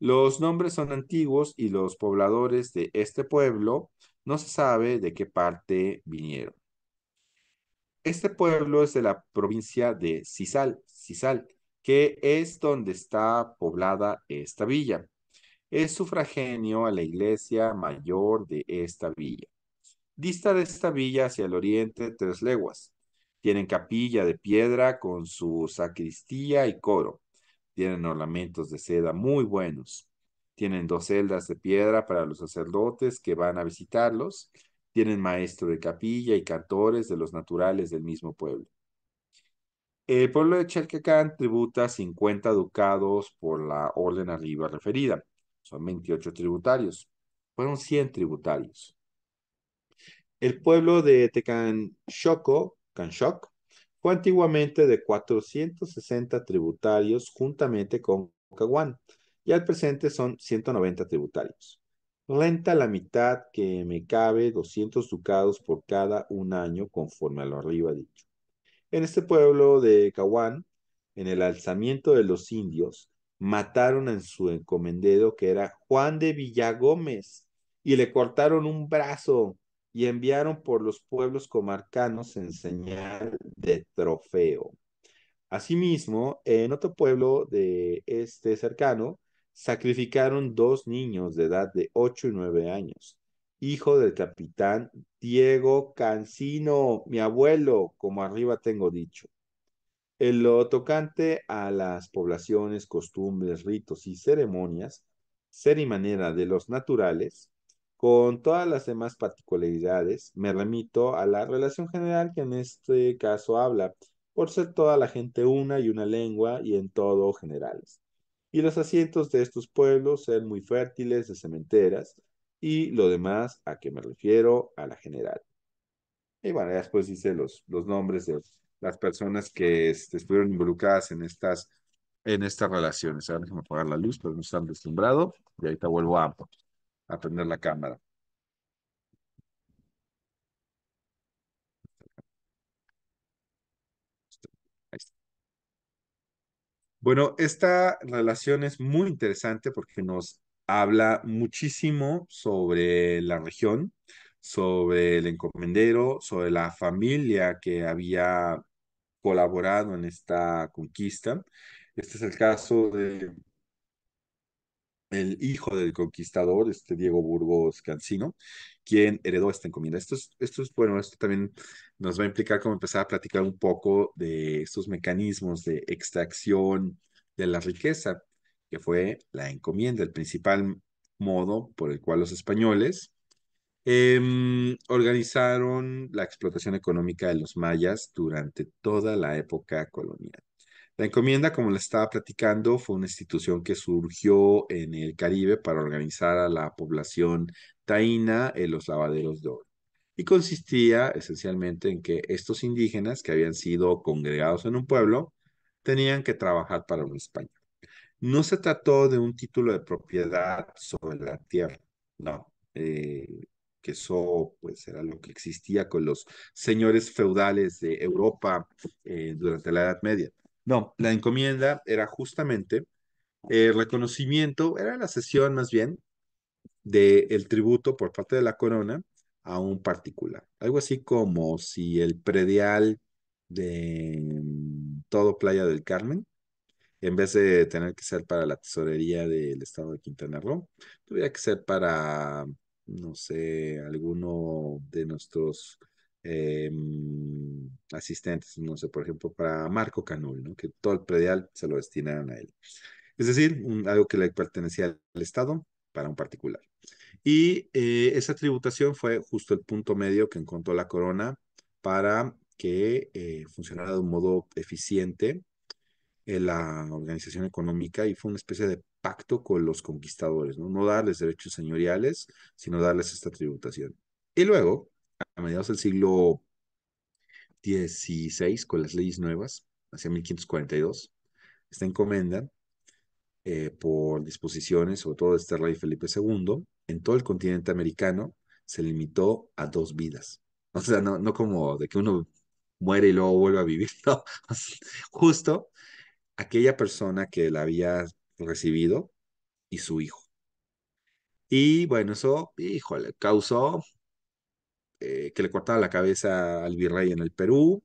Los nombres son antiguos y los pobladores de este pueblo no se sabe de qué parte vinieron. Este pueblo es de la provincia de Cisal, Cisal, que es donde está poblada esta villa. Es sufragenio a la iglesia mayor de esta villa. Dista de esta villa hacia el oriente tres leguas. Tienen capilla de piedra con su sacristía y coro. Tienen ornamentos de seda muy buenos. Tienen dos celdas de piedra para los sacerdotes que van a visitarlos tienen maestro de capilla y cantores de los naturales del mismo pueblo. El pueblo de Chalcacán tributa 50 ducados por la orden arriba referida. Son 28 tributarios. Fueron 100 tributarios. El pueblo de Tecanchoco, Canxoc, fue antiguamente de 460 tributarios juntamente con Caguán y al presente son 190 tributarios. Renta la mitad que me cabe 200 ducados por cada un año, conforme a lo arriba dicho. En este pueblo de Caguán, en el alzamiento de los indios, mataron en su encomendado que era Juan de Villagómez y le cortaron un brazo y enviaron por los pueblos comarcanos en señal de trofeo. Asimismo, en otro pueblo de este cercano, sacrificaron dos niños de edad de 8 y 9 años, hijo del capitán Diego Cancino, mi abuelo, como arriba tengo dicho. En lo tocante a las poblaciones, costumbres, ritos y ceremonias, ser y manera de los naturales, con todas las demás particularidades, me remito a la relación general que en este caso habla, por ser toda la gente una y una lengua y en todo generales y los asientos de estos pueblos sean muy fértiles de cementeras y lo demás a que me refiero a la general. Y bueno, después hice los, los nombres de las personas que este, estuvieron involucradas en estas, en estas relaciones. Ahora déjame apagar la luz, pero no están deslumbrado, este y ahorita vuelvo a, a prender la cámara. Bueno, esta relación es muy interesante porque nos habla muchísimo sobre la región, sobre el encomendero, sobre la familia que había colaborado en esta conquista. Este es el caso de el hijo del conquistador, este Diego Burgos Cancino, quien heredó esta encomienda. Esto esto bueno, esto también nos va a implicar cómo empezar a platicar un poco de estos mecanismos de extracción de la riqueza, que fue la encomienda, el principal modo por el cual los españoles em, organizaron la explotación económica de los mayas durante toda la época colonial. La encomienda, como les estaba platicando, fue una institución que surgió en el Caribe para organizar a la población taína en los lavaderos de oro. Y consistía esencialmente en que estos indígenas que habían sido congregados en un pueblo tenían que trabajar para un español. No se trató de un título de propiedad sobre la tierra, no. Eh, que eso pues era lo que existía con los señores feudales de Europa eh, durante la Edad Media. No, la encomienda era justamente el reconocimiento, era la sesión más bien del tributo por parte de la corona a un particular. Algo así como si el predial de mm, todo Playa del Carmen, en vez de tener que ser para la tesorería del estado de Quintana Roo, tuviera que ser para, no sé, alguno de nuestros eh, mm, asistentes, no sé, por ejemplo, para Marco Canul, ¿no? que todo el predial se lo destinaran a él. Es decir, algo que le pertenecía al Estado para un particular. Y eh, esa tributación fue justo el punto medio que encontró la corona para que eh, funcionara de un modo eficiente en la organización económica y fue una especie de pacto con los conquistadores, ¿no? no darles derechos señoriales, sino darles esta tributación. Y luego, a mediados del siglo 16, con las leyes nuevas, hacia 1542, esta encomienda eh, por disposiciones, sobre todo de este rey Felipe II, en todo el continente americano se limitó a dos vidas. O sea, no, no como de que uno muere y luego vuelve a vivir, (laughs) no. Justo aquella persona que la había recibido y su hijo. Y bueno, eso, híjole, causó eh, que le cortaba la cabeza al virrey en el Perú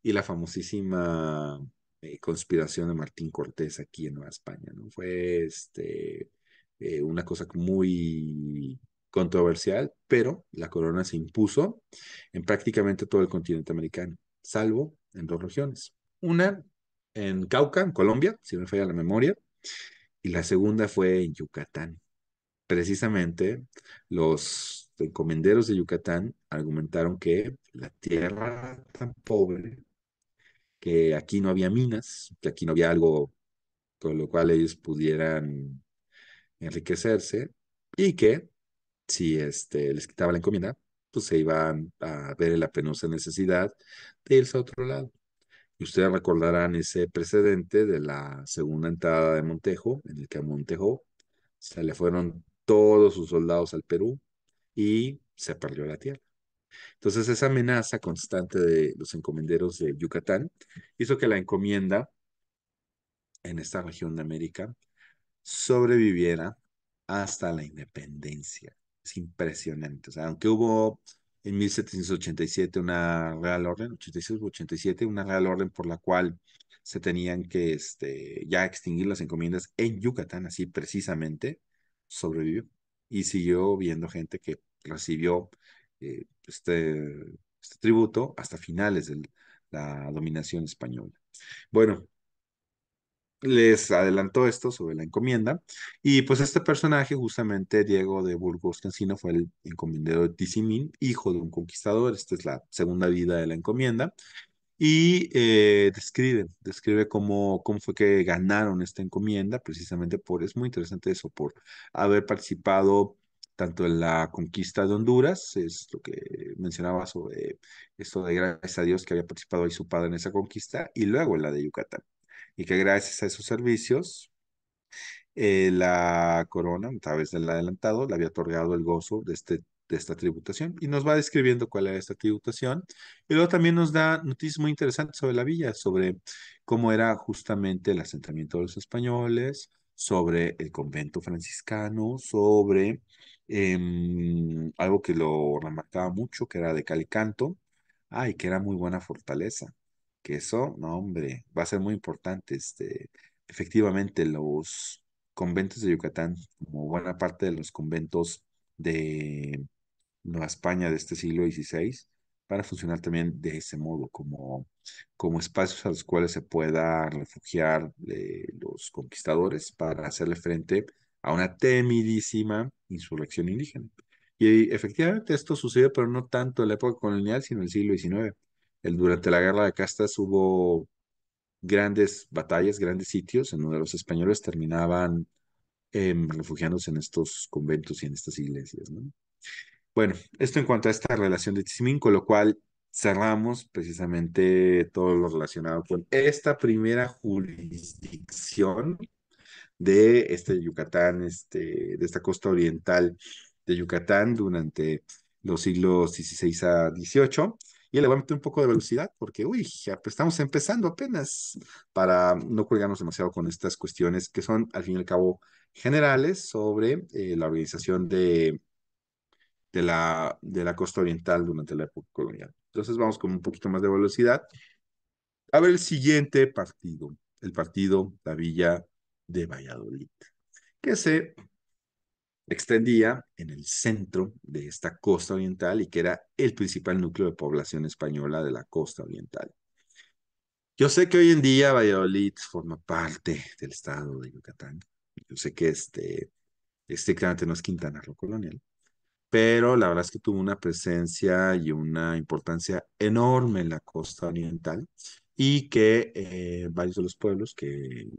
y la famosísima eh, conspiración de Martín Cortés aquí en Nueva España, ¿no? Fue este, eh, una cosa muy controversial, pero la corona se impuso en prácticamente todo el continente americano, salvo en dos regiones. Una en Cauca, en Colombia, si me falla la memoria, y la segunda fue en Yucatán precisamente los encomenderos de Yucatán argumentaron que la tierra tan pobre, que aquí no había minas, que aquí no había algo con lo cual ellos pudieran enriquecerse y que si este, les quitaba la encomienda, pues se iban a ver la penosa necesidad de irse a otro lado. Y ustedes recordarán ese precedente de la segunda entrada de Montejo, en el que a Montejo se le fueron todos sus soldados al Perú y se perdió la tierra. Entonces esa amenaza constante de los encomenderos de Yucatán hizo que la encomienda en esta región de América sobreviviera hasta la independencia. Es impresionante. aunque hubo en 1787 una real orden, 86 87, una real orden por la cual se tenían que este, ya extinguir las encomiendas en Yucatán, así precisamente, sobrevivió y siguió viendo gente que recibió eh, este, este, tributo hasta finales de la dominación española. Bueno, les adelanto esto sobre la encomienda. Y pues este personaje, justamente Diego de Burgos Cancino, fue el encomendero de Tizimín, hijo de un conquistador. Esta es la segunda vida de la encomienda. Y eh, describe, describe cómo, cómo fue que ganaron esta encomienda, precisamente por, es muy interesante eso, por haber participado tanto en la conquista de Honduras, es lo que mencionaba sobre esto de gracias a Dios que había participado ahí su padre en esa conquista, y luego en la de Yucatán, y que gracias a esos servicios, eh, la corona, a través del adelantado, le había otorgado el gozo de este de esta tributación y nos va describiendo cuál era esta tributación. Y luego también nos da noticias muy interesantes sobre la villa, sobre cómo era justamente el asentamiento de los españoles, sobre el convento franciscano, sobre em, algo que lo remataba mucho, que era de Calicanto, ay, que era muy buena fortaleza, que eso, no hombre, va a ser muy importante, este, efectivamente los conventos de Yucatán, como buena parte de los conventos de Nueva España de este siglo XVI, para funcionar también de ese modo, como, como espacios a los cuales se pueda refugiar eh, los conquistadores para hacerle frente a una temidísima insurrección indígena. Y efectivamente esto sucedió, pero no tanto en la época colonial, sino en el siglo XIX. El, durante la guerra de castas hubo grandes batallas, grandes sitios en donde los españoles terminaban em, refugiándose en estos conventos y en estas iglesias. ¿no? Bueno, esto en cuanto a esta relación de Tizimín con lo cual cerramos precisamente todo lo relacionado con esta primera jurisdicción de este Yucatán, este, de esta costa oriental de Yucatán durante los siglos XVI a XVIII. Y le voy a meter un poco de velocidad porque, uy, ya pues, estamos empezando apenas para no colgarnos demasiado con estas cuestiones que son, al fin y al cabo, generales sobre eh, la organización de de la, de la costa oriental durante la época colonial. Entonces vamos con un poquito más de velocidad. A ver el siguiente partido, el partido La Villa de Valladolid, que se extendía en el centro de esta costa oriental y que era el principal núcleo de población española de la costa oriental. Yo sé que hoy en día Valladolid forma parte del estado de Yucatán. Yo sé que este, estrictamente no es Quintana Roo colonial, pero la verdad es que tuvo una presencia y una importancia enorme en la costa oriental y que eh, varios de los pueblos que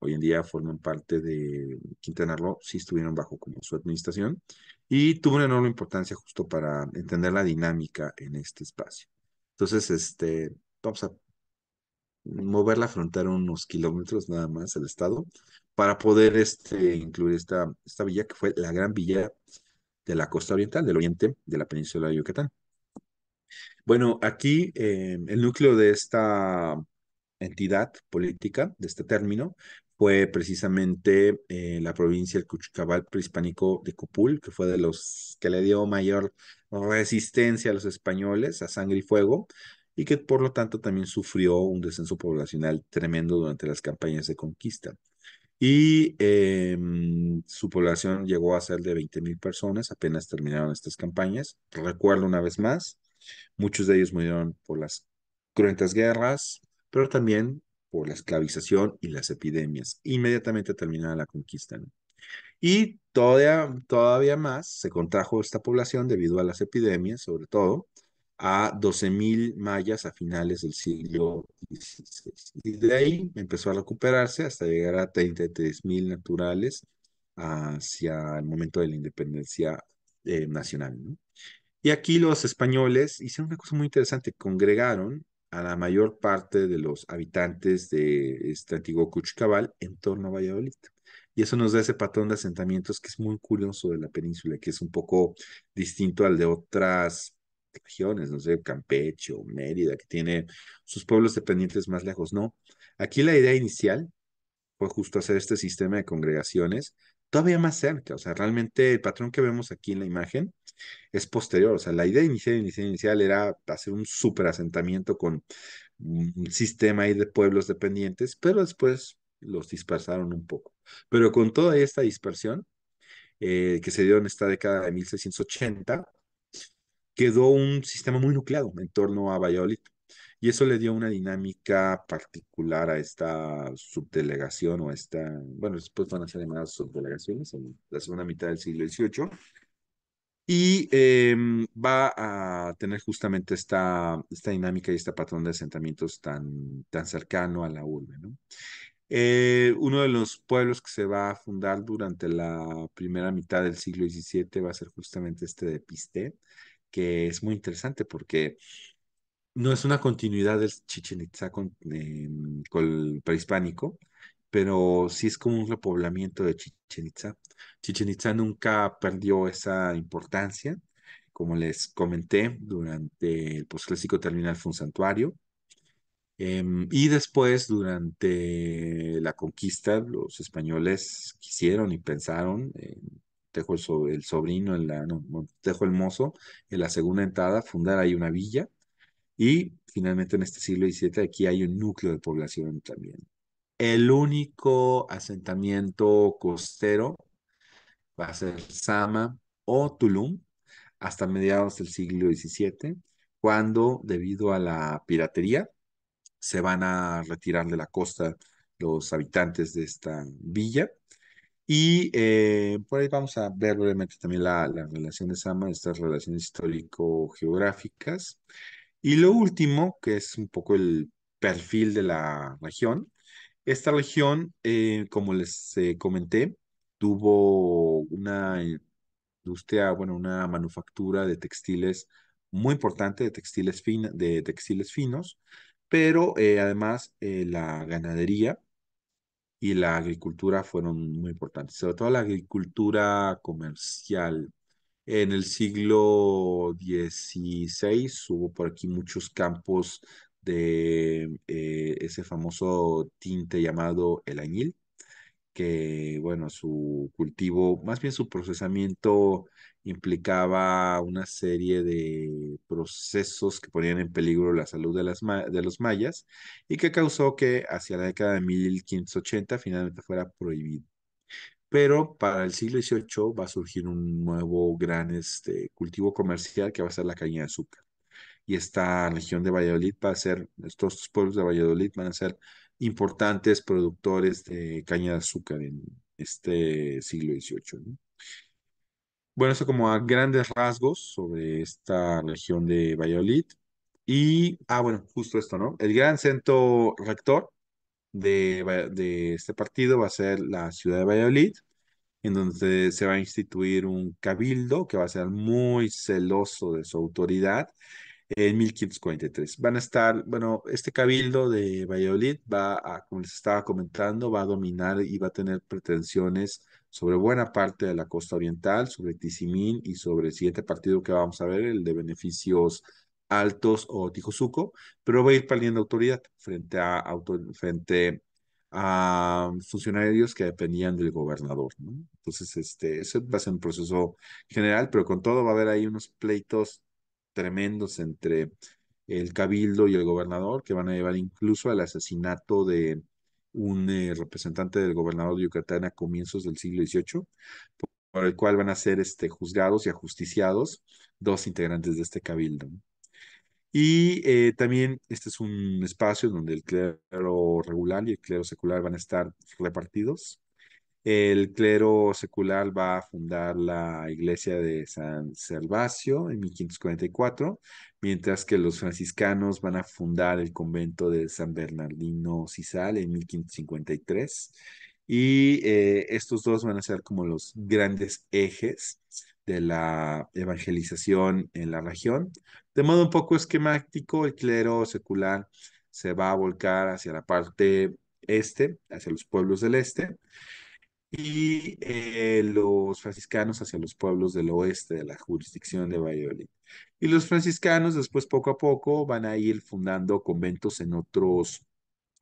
hoy en día forman parte de Quintana Roo sí estuvieron bajo como su administración y tuvo una enorme importancia justo para entender la dinámica en este espacio. Entonces, este, vamos a mover la frontera unos kilómetros nada más el estado para poder este, incluir esta, esta villa que fue la gran villa de la costa oriental, del oriente de la península de Yucatán. Bueno, aquí eh, el núcleo de esta entidad política, de este término, fue precisamente eh, la provincia del Cuchicabal prehispánico de Copul, que fue de los que le dio mayor resistencia a los españoles a sangre y fuego, y que por lo tanto también sufrió un descenso poblacional tremendo durante las campañas de conquista. Y em, su población llegó a ser de 20 mil personas, apenas terminaron estas campañas. Recuerdo una vez más, muchos de ellos murieron por las cruentas guerras, pero también por la esclavización y las epidemias, inmediatamente terminada la conquista. Y todavía, todavía más se contrajo esta población debido a las epidemias, sobre todo, a 12.000 mayas a finales del siglo XVI. Y de ahí empezó a recuperarse hasta llegar a 33.000 naturales hacia el momento de la independencia eh, nacional. Y aquí los españoles hicieron una cosa muy interesante, congregaron a la mayor parte de los habitantes de este antiguo Cuchicabal en torno a Valladolid. Y eso nos da ese patrón de asentamientos que es muy curioso de la península, que es un poco distinto al de otras regiones, no sé, Campeche o Mérida, que tiene sus pueblos dependientes más lejos, no. Aquí la idea inicial fue justo hacer este sistema de congregaciones todavía más cerca, o sea, realmente el patrón que vemos aquí en la imagen es posterior, o sea, la idea inicial, era hacer un asentamiento con un sistema ahí de pueblos dependientes, pero después los dispersaron un poco. Pero con toda esta dispersión eh, que se dio en esta década de 1680, quedó un sistema muy nucleado en torno a Valladolid. Y eso le dio una dinámica particular a esta subdelegación o esta, bueno, después van a ser llamadas subdelegaciones en la segunda mitad del siglo XVIII. Y em, va a tener justamente esta, esta dinámica y este patrón de asentamientos tan, tan cercano a la urbe. ¿no? Eh, uno de los pueblos que se va a fundar durante la primera mitad del siglo XVII va a ser justamente este de Pisté, que es muy interesante porque no es una continuidad del Chichen Itza con, el prehispánico, pero sí es como un repoblamiento de Chichen Itza. Chichen Itza nunca perdió esa importancia. Como les comenté, durante el posclásico terminal fue un santuario. Em, y después, durante la conquista, los españoles quisieron y pensaron en el, sobrino, el, ah, no, Montejo el mozo, en la segunda entrada, fundar ahí una villa. Y finalmente en este siglo XVII aquí hay un núcleo de población también. El único asentamiento costero va a ser Sama o Tulum hasta mediados del siglo XVII, cuando debido a la piratería se van a retirar de la costa los habitantes de esta villa y eh, por ahí vamos a ver brevemente también la, la relación de estas relaciones histórico-geográficas. Y lo último, que es un poco el perfil de la región. Esta región, eh, como les eh, comenté, tuvo una industria, bueno, una manufactura de textiles muy importante, de textiles, fin, de textiles finos, pero además la ganadería y la agricultura fueron muy importantes, sobre todo la agricultura comercial. En el siglo XVI hubo por aquí muchos campos de eh, ese famoso tinte llamado el añil, que bueno, su cultivo, más bien su procesamiento implicaba una serie de procesos que ponían en peligro la salud de, las de los mayas y que causó que hacia la década de 1580 finalmente fuera prohibido. Pero para el siglo XVIII va a surgir un nuevo gran este, cultivo comercial que va a ser la caña de azúcar. Y esta región de Valladolid va a ser, estos, pueblos de Valladolid van a ser importantes productores de caña de azúcar en este siglo XVIII. ¿no? Bueno, eso como a grandes rasgos sobre esta región de Valladolid. Y, ah, bueno, justo esto, ¿no? El gran centro rector de, de este partido va a ser la ciudad de Valladolid, en donde se va a instituir un cabildo que va a ser muy celoso de su autoridad en 1543. Van a estar, bueno, este cabildo de Valladolid va a, como les estaba comentando, va a dominar y va a tener pretensiones sobre buena parte de la costa oriental, sobre Tizimín y sobre el siguiente partido que vamos a ver, el de beneficios altos o Tijosuco, pero va a ir perdiendo autoridad frente a, frente a funcionarios que dependían del gobernador. Entonces, este, ese va a ser un proceso general, pero con todo va a haber ahí unos pleitos tremendos entre el cabildo y el gobernador que van a llevar incluso al asesinato de un eh, representante del gobernador de Yucatán a comienzos del siglo XVIII, por, el cual van a ser este, juzgados y ajusticiados dos integrantes de este cabildo. Y eh, también este es un espacio donde el clero regular y el clero secular van a estar repartidos. El clero secular va a fundar la iglesia de San Servacio en 1544, mientras que los franciscanos van a fundar el convento de San Bernardino Cisal en 1553. Y eh, estos dos van a ser como los grandes ejes de la evangelización en la región. De modo un poco esquemático, el clero secular se va a volcar hacia la parte este, hacia los pueblos del este, y eh, los franciscanos hacia los pueblos del oeste de la jurisdicción de Valladolid. Y los franciscanos después poco a poco van a ir fundando conventos en otros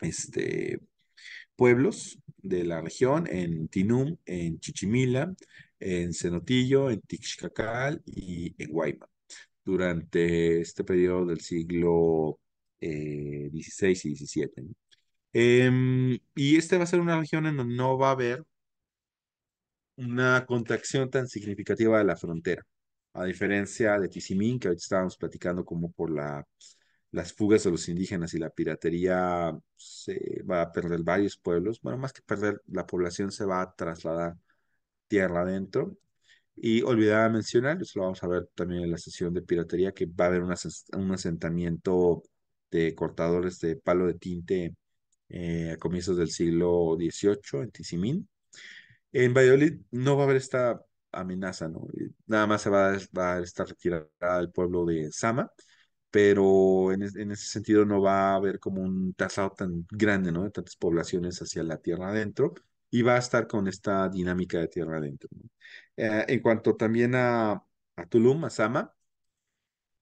este, pueblos de la región, en Tinum, en Chichimila, en Cenotillo, en Tixcacal y en Guayma. Durante este periodo del siglo XVI eh, y XVII. Em, y este va a ser una región en donde no va a haber una contracción tan significativa de la frontera, a diferencia de Tizimín, que ahorita estábamos platicando como por la, las fugas de los indígenas y la piratería se va a perder varios pueblos, bueno, más que perder, la población se va a trasladar tierra adentro. Y olvidaba mencionar, eso lo vamos a ver también en la sesión de piratería, que va a haber un, asentamiento de cortadores de palo de tinte eh, a comienzos del siglo XVIII en Tizimín en Valladolid no va a haber esta amenaza, ¿no? Eh, nada más se va, va a estar retirada al pueblo de Sama, pero en, ese sentido no va a haber como un tasado tan grande, ¿no? De tantas poblaciones hacia la tierra adentro y va a estar con esta dinámica de tierra adentro. Eh, en cuanto también a, Tulum, a Sama,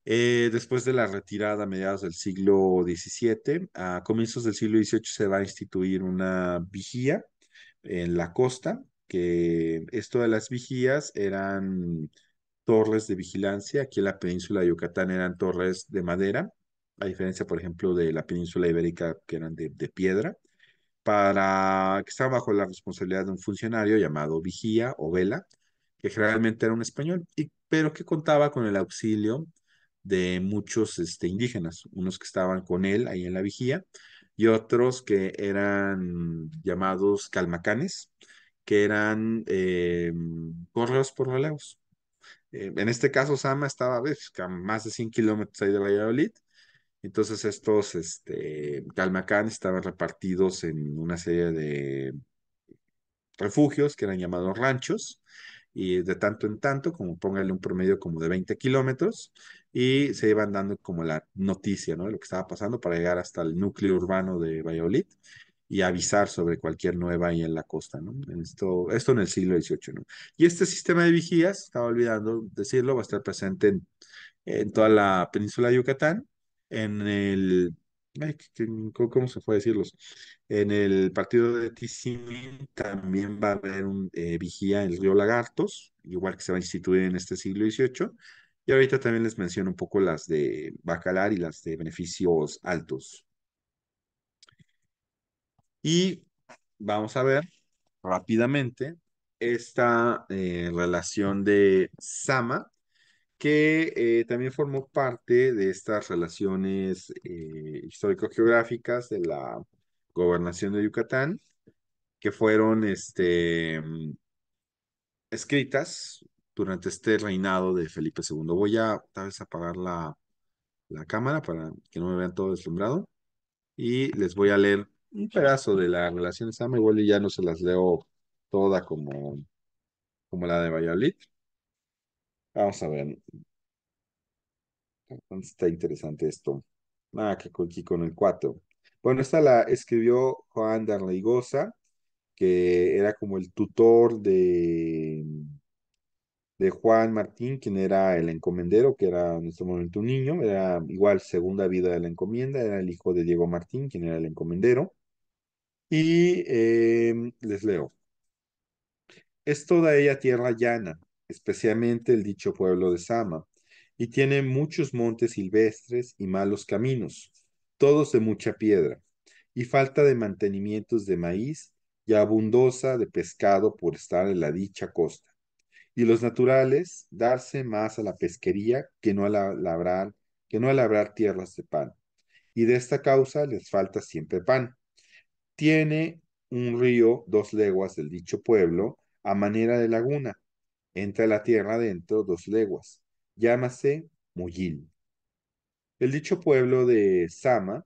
eh, después de la retirada a mediados del siglo XVII, a comienzos del siglo XVIII se va a instituir una vigía en la costa que esto de las vigías eran torres de vigilancia. Aquí en la península de Yucatán eran torres de madera, a diferencia, por ejemplo, de la península ibérica, que eran de, piedra, para que estaban bajo la responsabilidad de un funcionario llamado vigía o vela, que generalmente era un español, pero que contaba con el auxilio de muchos este, indígenas, unos que estaban con él ahí en la vigía y otros que eran llamados calmacanes, que eran correos em, por relevos. Em, en este caso, Sama estaba pues, a más de 100 kilómetros ahí de Valladolid. Entonces estos este, Calmacán estaban repartidos en una serie de refugios que eran llamados ranchos y de tanto en tanto, como póngale un promedio como de 20 kilómetros y se iban dando como la noticia, ¿no? lo que estaba pasando para llegar hasta el núcleo urbano de Valladolid y avisar sobre cualquier nueva ahí en la costa, ¿no? Esto, esto en el siglo XVIII, ¿no? Y este sistema de vigías, estaba olvidando decirlo, va a estar presente en, toda la península de Yucatán, en el, ¿cómo se puede decirlos? En el partido de Tizimín también va a haber un eh, vigía en el río Lagartos, igual que se va a instituir en este siglo XVIII, y ahorita también les menciono un poco las de Bacalar y las de beneficios altos. Y vamos a ver rápidamente esta eh, relación de Sama, que eh, también formó parte de estas relaciones eh, histórico-geográficas de la gobernación de Yucatán, que fueron este, mm, escritas durante este reinado de Felipe II. Voy a tal vez apagar la, la cámara para que no me vean todo deslumbrado y les voy a leer un pedazo de la relaciones de Sama, igual ya no se las leo toda como, como la de Valladolid. Vamos a ver. Está interesante esto. Ah, que aquí con el cuatro. Bueno, esta la escribió Juan Goza que era como el tutor de, de Juan Martín, quien era el encomendero, que era en este momento un niño, era igual segunda vida de la encomienda, era el hijo de Diego Martín, quien era el encomendero. Y em, les leo. Es toda ella tierra llana, especialmente el dicho pueblo de Sama, y tiene muchos montes silvestres y malos caminos, todos de mucha piedra, y falta de mantenimientos de maíz y abundosa de pescado por estar en la dicha costa. Y los naturales darse más a la pesquería que no a la labrar, que no a labrar tierras de pan. Y de esta causa les falta siempre pan tiene un río dos leguas del dicho pueblo, a manera de laguna. Entra la tierra adentro dos leguas. Llámase Mullil. El dicho pueblo de Sama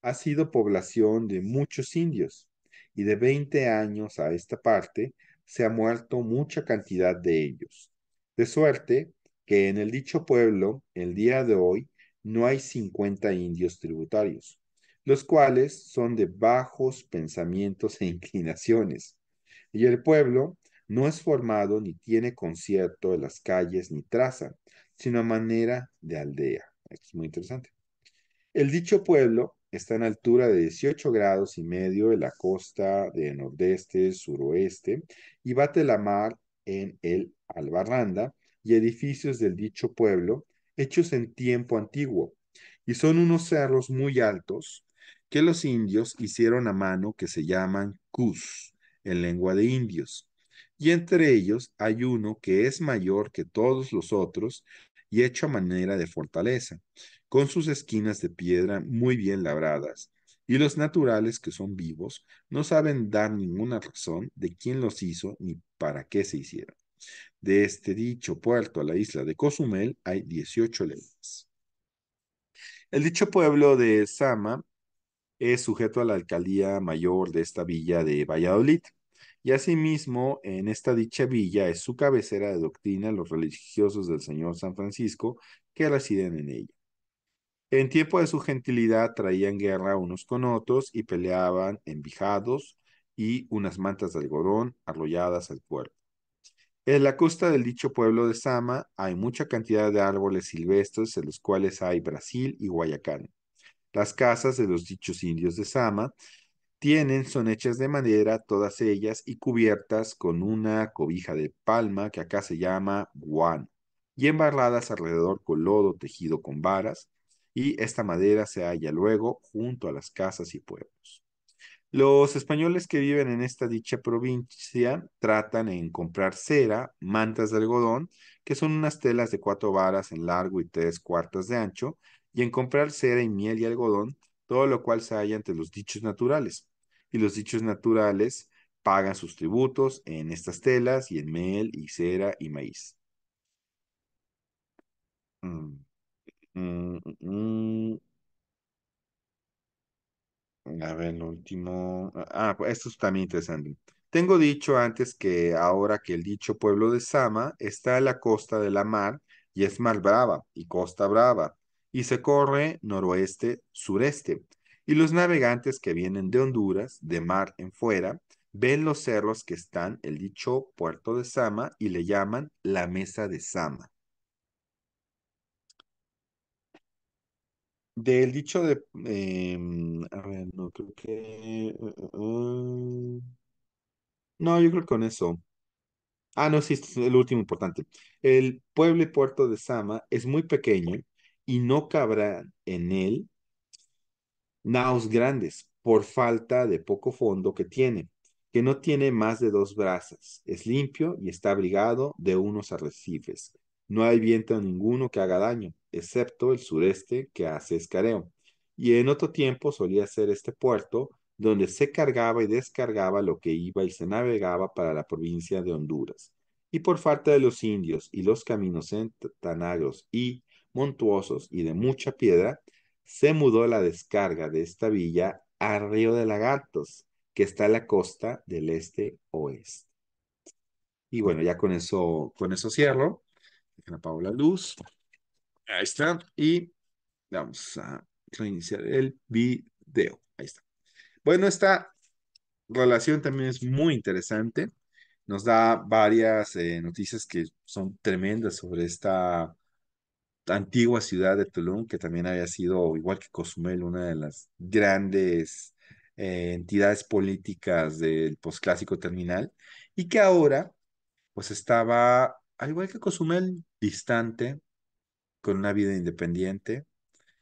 ha sido población de muchos indios, y de 20 años a esta parte se ha muerto mucha cantidad de ellos. De suerte que en el dicho pueblo, el día de hoy, no hay 50 indios tributarios los cuales son de bajos pensamientos e (laughs) inclinaciones. Y el pueblo no es formado ni tiene concierto de las calles ni traza, sino a manera de aldea. Aquí es muy interesante. El dicho pueblo está en altura de 18 grados y medio de la costa de nordeste, suroeste, y bate la mar en el Albarranda y edificios del dicho pueblo hechos en tiempo antiguo, y son unos cerros muy altos que los indios hicieron a mano que se llaman cus, en lengua de indios. Y entre ellos hay uno que es mayor que todos los otros y hecho a manera de fortaleza, con sus esquinas de piedra muy bien labradas. Y los naturales que son vivos no saben dar ninguna razón de quién los hizo ni para qué se hicieron. De este dicho puerto a la isla de Cozumel hay 18 leyes. El dicho pueblo de Sama es sujeto a la alcaldía mayor de esta villa de Valladolid. Y asimismo, en esta dicha villa es su cabecera de doctrina los religiosos del Señor San Francisco que residen en ella. En tiempo de su gentilidad traían guerra unos con otros y peleaban en vijados y unas mantas de algodón arrolladas al cuerpo. En la costa del dicho pueblo de Sama hay mucha cantidad de árboles silvestres, en los cuales hay Brasil y Guayacán. Las casas de los dichos indios de Sama tienen, son hechas de madera todas ellas y cubiertas con una cobija de palma que acá se llama guan, y embarradas alrededor con lodo tejido con varas y esta madera se halla luego junto a las casas y pueblos. Los españoles que viven en esta dicha provincia tratan en comprar cera, mantas de algodón, que son unas telas de cuatro varas en largo y tres cuartas de ancho, y en comprar cera y miel y algodón, todo lo cual se halla entre los dichos naturales. Y los dichos naturales pagan sus tributos en estas telas y en miel y cera y maíz. Mm, mm, mm, a ver, el último. Ah, pues, esto es también interesante. Tengo dicho antes que ahora que el dicho pueblo de Sama está a la costa de la mar y es mal brava y costa brava, y se corre noroeste-sureste. Y los navegantes que vienen de Honduras, de mar en fuera, ven los cerros que están el dicho puerto de Sama y le llaman la mesa de Sama. Del dicho de... Em, a ver, no creo que... Eh, eh, eh. no, yo creo que con eso. Ah, no, sí, este es el último importante. El pueblo y puerto de Sama es muy pequeño y no cabrán en él naos grandes por falta de poco fondo que tiene, que no tiene más de dos brazas, es limpio y está abrigado de unos arrecifes. No hay viento ninguno que haga daño, excepto el sureste que hace escareo. Y en otro tiempo solía ser este puerto donde se cargaba y descargaba lo que iba y se navegaba para la provincia de Honduras. Y por falta de los indios y los caminos en tanagros y montuosos y de mucha piedra, se mudó la descarga de esta villa a Río de Lagartos, que está a la costa del este oeste. Y bueno, ya con eso, con eso cierro. Dejen apago la luz. Ahí está. Y vamos a reiniciar el video. Ahí está. Bueno, esta relación también es muy interesante. Nos da varias eh, noticias que son tremendas sobre esta antigua ciudad de Tulum, que también había sido, igual que Cozumel, una de las grandes eh, entidades políticas del posclásico terminal, y que ahora, pues estaba, al igual que Cozumel, distante, con una vida independiente.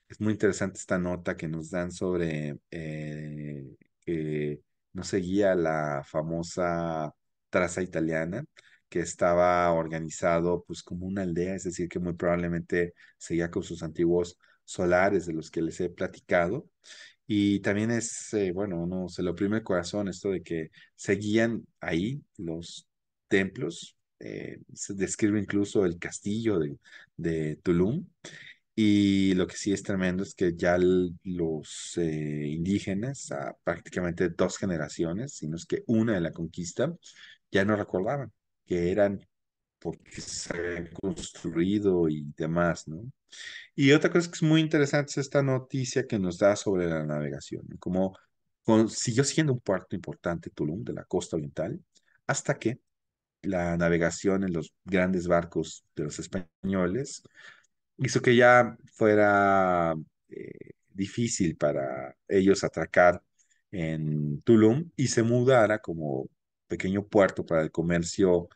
Es muy interesante esta nota que nos dan sobre eh, que no seguía la famosa traza italiana, que estaba organizado pues como una aldea, es decir, que muy probablemente seguía con sus antiguos solares de los que les he platicado. Y también es, eh, bueno, uno se lo oprime el corazón esto de que seguían ahí los templos, eh, se describe incluso el castillo de, de, Tulum. Y lo que sí es tremendo es que ya los eh, indígenas, a prácticamente dos generaciones, sino es que una de la conquista, ya no recordaban que eran, porque se habían construido y demás, ¿no? Y otra cosa que es muy interesante es esta noticia que nos da sobre la navegación, como con, siguió siendo un puerto importante Tulum de la costa oriental, hasta que la navegación en los grandes barcos de los españoles hizo que ya fuera eh, difícil para ellos atracar en Tulum y se mudara como pequeño puerto para el comercio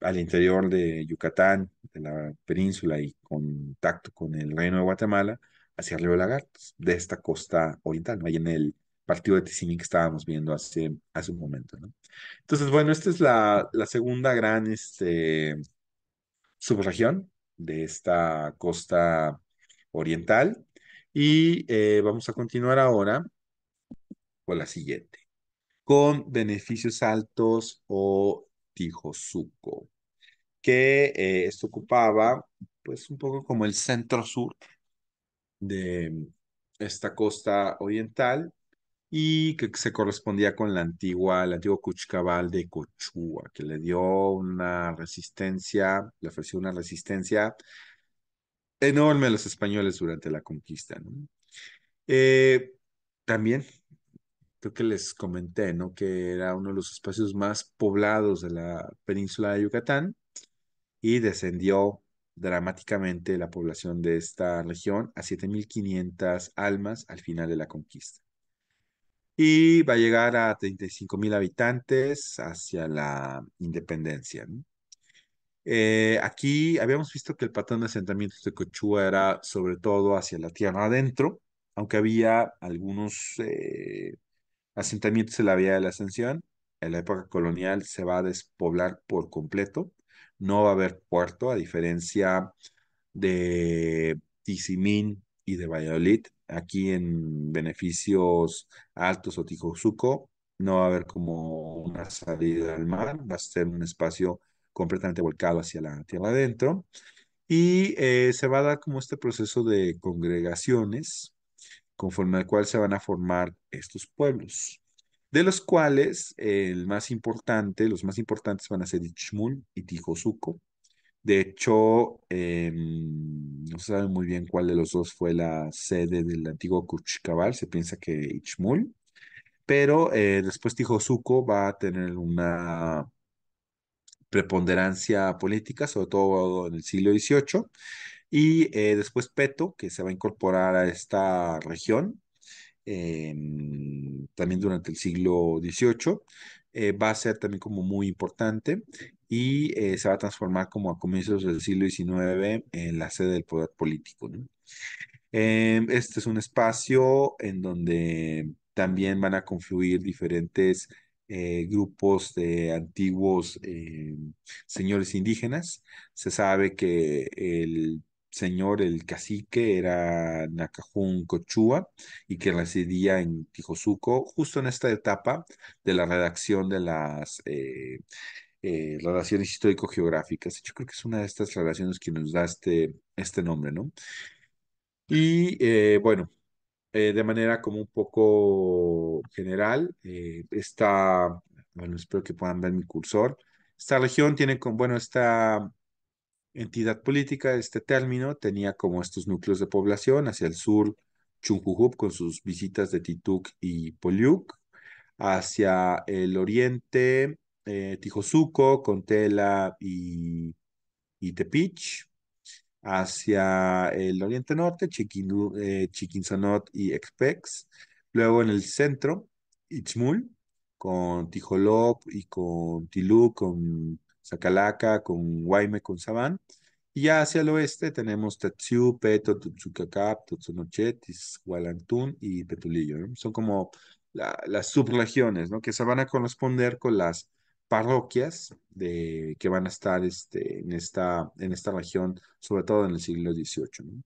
al interior de Yucatán, de la península y contacto con el reino de Guatemala, hacia Río Lagartos, de esta costa oriental, ¿no? ahí en el partido de Ticini que estábamos viendo hace, hace un momento. Entonces, bueno, esta es la, la segunda gran este, subregión de esta costa oriental y eh, vamos a continuar ahora con la siguiente con beneficios altos o Tijosuco, que eh, esto ocupaba pues un poco como el centro sur de esta costa oriental y que se correspondía con la antigua, el antiguo Cuchcabal de Cochúa, que le dio una resistencia, le ofreció una resistencia enorme a los españoles durante la conquista. Eh, también creo que les comenté, ¿no? Que era uno de los espacios más poblados de la península de Yucatán y descendió dramáticamente la población de esta región a 7.500 almas al final de la conquista. Y va a llegar a 35.000 habitantes hacia la independencia. Eh, aquí habíamos visto que el patrón de asentamientos de Cochúa era sobre todo hacia la tierra adentro, aunque había algunos eh, asentamientos en la vía de la Ascensión. En la época colonial se va a despoblar por completo. No va a haber puerto, a diferencia de Tizimín y de Valladolid. Aquí en beneficios altos o Tijosuco no va a haber como una salida al mar, va a ser un espacio completamente volcado hacia la tierra adentro. Y eh, se va a dar como este proceso de congregaciones conforme al cual se van a formar estos pueblos, de los cuales el más importante, los más importantes van a ser Ichmul y Tijosuco. De hecho, em, no se sabe muy bien cuál de los dos fue la sede del antiguo Kuchikabal, se piensa que Ichmul, pero eh, después Tijosuco va a tener una preponderancia política, sobre todo en el siglo XVIII, y eh, después Peto, que se va a incorporar a esta región em, también durante el siglo XVIII. Eh, va a ser también como muy importante y eh, se va a transformar como a comienzos del siglo XIX en la sede del poder político. Em, este es un espacio en donde también van a confluir diferentes grupos de antiguos em, señores indígenas. Se sabe que el señor, el cacique, era Nakajun Cochua y que residía en Tijosuco, justo en esta etapa de la redacción de las eh, eh, relaciones histórico-geográficas. Yo creo que es una de estas relaciones que nos da este, este nombre, ¿no? Y eh, bueno, de manera como un poco general, está, bueno, espero que puedan ver mi cursor. Esta región tiene, con, bueno, esta entidad política, este término tenía como estos núcleos de población, hacia el sur Chunjujup con sus visitas de Tituk y Poliuk, hacia el oriente eh, Tijosuco con Tela y, Tepich, hacia el oriente norte Chiquinzanot eh, y Expex, luego en el centro Itzmul con Tijolop y con Tilú, con Zacalaca, con Guayme, con Sabán. Y ya hacia el oeste tenemos Tetsu, Peto, Tutsucacap, Tutsunochetis, Hualantún y Petulillo. Son como las subregiones, ¿no? Que se van a corresponder con las parroquias de, que van a estar este, en, esta, en esta región, sobre todo en el siglo XVIII.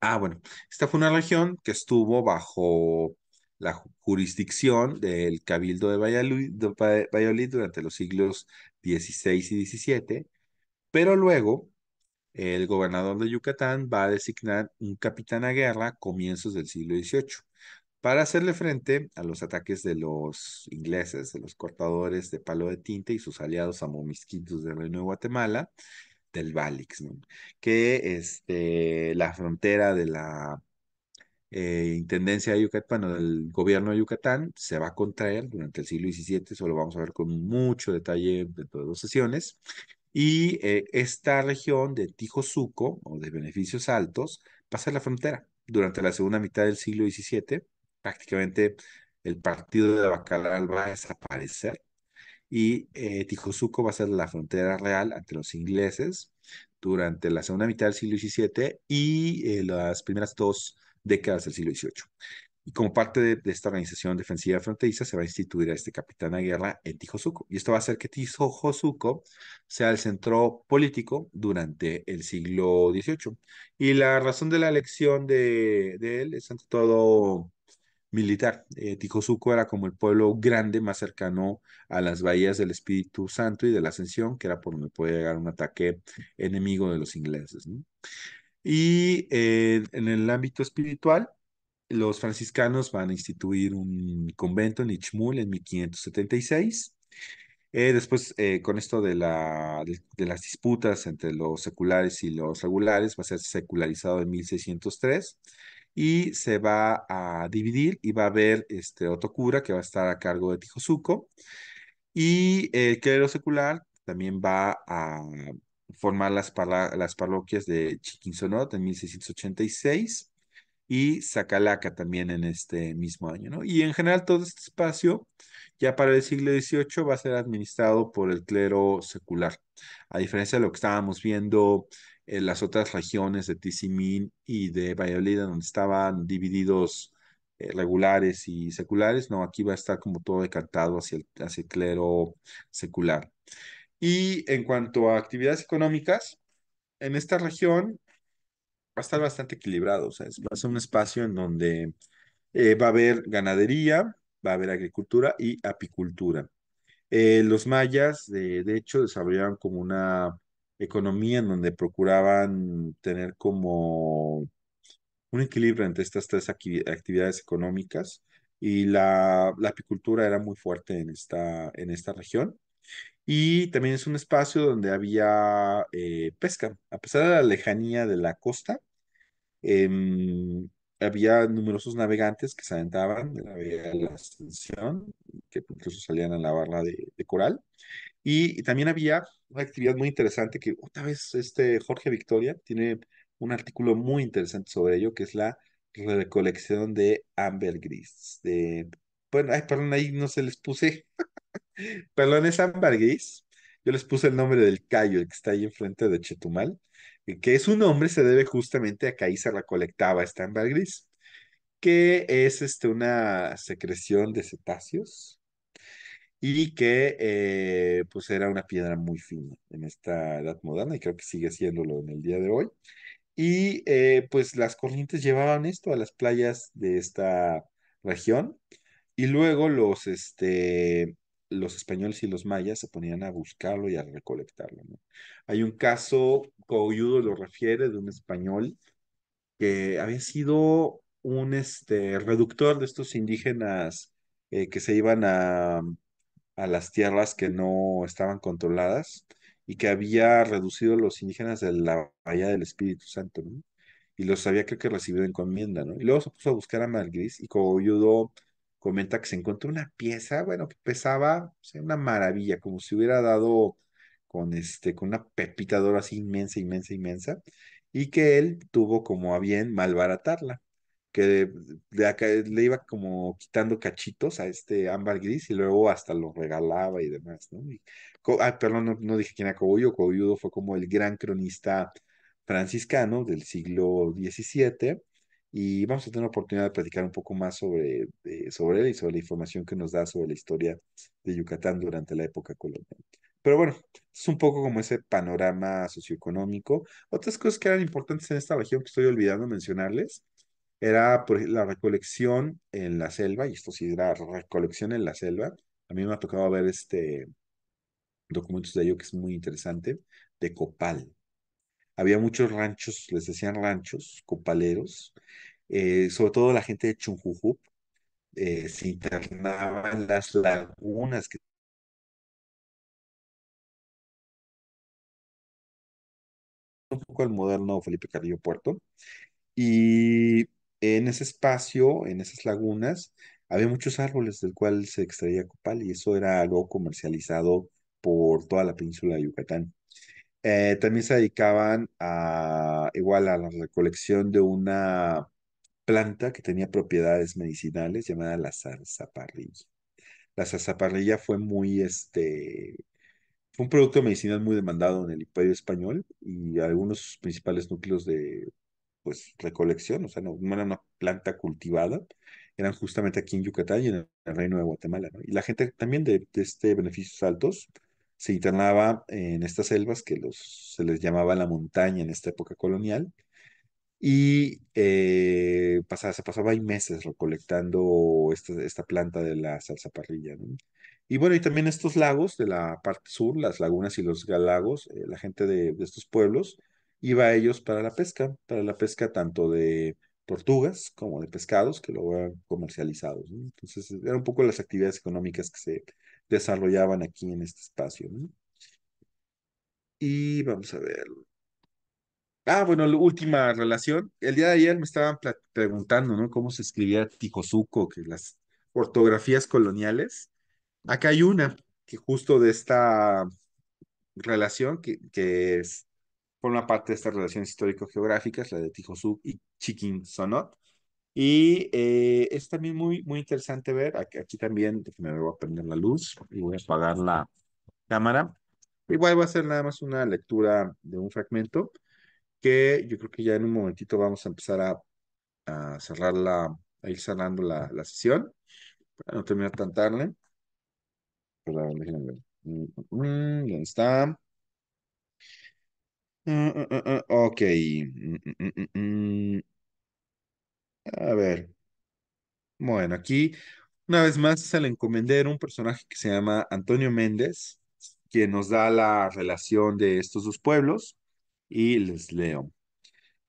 Ah, bueno, esta fue una región que estuvo bajo la jurisdicción del Cabildo de Valladolid, durante los siglos XVI y XVII, pero luego el gobernador de Yucatán va a designar un capitán a guerra a comienzos del siglo XVIII para hacerle frente a los ataques de los ingleses, de los cortadores de palo de tinta y sus aliados amomisquitos del Reino de Guatemala, del Valix, que este, la frontera de la eh, Intendencia de Yucatán, o del gobierno de Yucatán, se va a contraer durante el siglo XVII, eso lo vamos a ver con mucho detalle dentro de dos sesiones. Y eh, esta región de Tijosuco, o de beneficios altos, pasa a la frontera durante la segunda mitad del siglo XVII. Prácticamente el partido de Bacalar va a desaparecer y eh, Tijosuco va a ser la frontera real ante los ingleses durante la segunda mitad del siglo XVII y eh, las primeras dos décadas del siglo XVIII. Y como parte de, esta organización defensiva fronteriza se va a instituir a este capitán de guerra en Tijosuco. Y esto va a hacer que Tijosuco sea el centro político durante el siglo XVIII. Y la razón de la elección de, él es ante todo militar. Eh, Tijosuco era como el pueblo grande más cercano a las bahías del Espíritu Santo y de la Ascensión, que era por donde podía llegar un ataque enemigo de los ingleses. ¿no? Y eh, en el ámbito espiritual, los franciscanos van a instituir un convento en Ichmul en 1576. Eh, después, eh, con esto de, la, de, las disputas entre los seculares y los regulares, va a ser secularizado en 1603 y se va a dividir y va a haber este, otro cura que va a estar a cargo de Tijosuco y el clero secular también va a formar las, las parroquias de Chiquinsonot en 1686 y Zacalaca también en este mismo año, ¿no? Y en general todo este espacio, ya para el siglo XVIII, va a ser administrado por el clero secular, a diferencia de lo que estábamos viendo en las otras regiones de Tizimín y de Valladolid, donde estaban divididos eh, regulares y seculares, no, aquí va a estar como todo decantado hacia el, hacia el clero secular. Y en cuanto a actividades económicas, en esta región va a estar bastante equilibrado, o sea, va a un espacio en donde eh, va a haber ganadería, va a haber agricultura y apicultura. Eh, los mayas, de, hecho, desarrollaron como una economía en donde procuraban tener como un equilibrio entre estas tres actividades económicas y la, apicultura era muy fuerte en esta, en esta región. Y también es un espacio donde había eh, pesca. A pesar de la lejanía de la costa, em, había numerosos navegantes que se aventaban de la vía de la Ascensión, que incluso salían a la barra de, coral. Y, también había una actividad muy interesante que otra vez este Jorge Victoria tiene un artículo muy interesante sobre ello, que es la recolección de ambergris. De, bueno, ay, perdón, ahí no se les puse Perdón, es ámbar gris. Yo les puse el nombre del callo, el que está ahí enfrente de Chetumal, que un nombre se debe justamente a que ahí se recolectaba esta ámbar gris, que es este, una secreción de cetáceos y que eh, pues era una piedra muy fina en esta edad moderna y creo que sigue siéndolo en el día de hoy. Y eh, pues las corrientes llevaban esto a las playas de esta región y luego los, este, los españoles y los mayas se ponían a buscarlo y a recolectarlo. ¿no? Hay un caso, Coyudo lo refiere, de un español que había sido un este, reductor de estos indígenas eh, que se iban mm, a, las tierras que no estaban controladas y que había reducido a los indígenas de la Bahía del Espíritu Santo, ¿no? Y los había, creo que, recibido encomienda, ¿no? Y luego se puso a buscar a Malgris y Coyudo comenta que se encontró una pieza, bueno, que pesaba sea, una maravilla, como si hubiera dado con, este, con una pepita de oro así inmensa, inmensa, inmensa, y que él tuvo como a bien malbaratarla, que le iba como quitando cachitos a este ámbar gris y luego hasta lo regalaba y demás, ¿no? Ah, perdón, no, dije quién era Cogollo, fue como el gran cronista franciscano del siglo XVII, y vamos a tener la oportunidad de platicar un poco más sobre, sobre él y sobre la información que nos da sobre la historia de Yucatán durante la época colonial. Pero bueno, es un poco como ese panorama socioeconómico. Otras cosas que eran importantes en esta región que estoy olvidando mencionarles era la recolección en la selva, y esto sí era recolección en la selva. A mí me ha tocado ver este documentos de ello que es muy interesante, de copal. Había muchos ranchos, les decían ranchos, copaleros, eh, sobre todo la gente de Chunjujup, eh, se internaban en las lagunas que un poco al moderno Felipe Carrillo Puerto. Y en ese espacio, en esas lagunas, había muchos árboles del cual se extraía copal y eso era algo comercializado por toda la península de Yucatán. Eh, también se dedicaban a, igual a la recolección de una planta que tenía propiedades medicinales llamada la zarzaparrilla. La zarzaparrilla fue muy, este, fue un producto medicinal muy demandado en el Imperio Español y algunos principales núcleos de, pues, recolección, o sea, no, era una planta cultivada, eran justamente aquí en Yucatán y en el Reino de Guatemala, Y la gente también de, de este beneficios altos, se internaba en estas selvas que se les llamaba la montaña en esta época colonial y eh, pasaba, se pasaba meses recolectando esta, planta de la salsa parrilla. Y bueno, y también estos lagos de la parte sur, las lagunas y los galagos, eh, la gente de, estos pueblos iba a ellos para la pesca, para la pesca tanto de tortugas como de pescados que luego eran comercializados. Entonces eran un poco las actividades económicas que se, desarrollaban aquí en este espacio. Y vamos a ver. Ah, bueno, la última relación. El día de ayer me estaban preguntando, ¿no? Cómo se escribía Tijosuco, que las ortografías coloniales. Acá hay una que justo de esta relación que, que es, una parte de estas relaciones histórico-geográficas, la de Tijosuco y Sonot. Y eh, es también muy, muy interesante ver, aquí, aquí también, me voy a prender la luz y voy a apagar la cámara. Igual voy a hacer nada más una lectura de un fragmento que yo creo que ya en un momentito vamos a empezar a, a cerrar la, a ir cerrando la, sesión para no terminar tan tarde. Pues, déjenme ver. Mm, mm, ¿Dónde está? Mm, ok. A ver, bueno, aquí una vez más es encomender un personaje que se llama Antonio Méndez, quien nos da la relación de estos dos pueblos y les leo.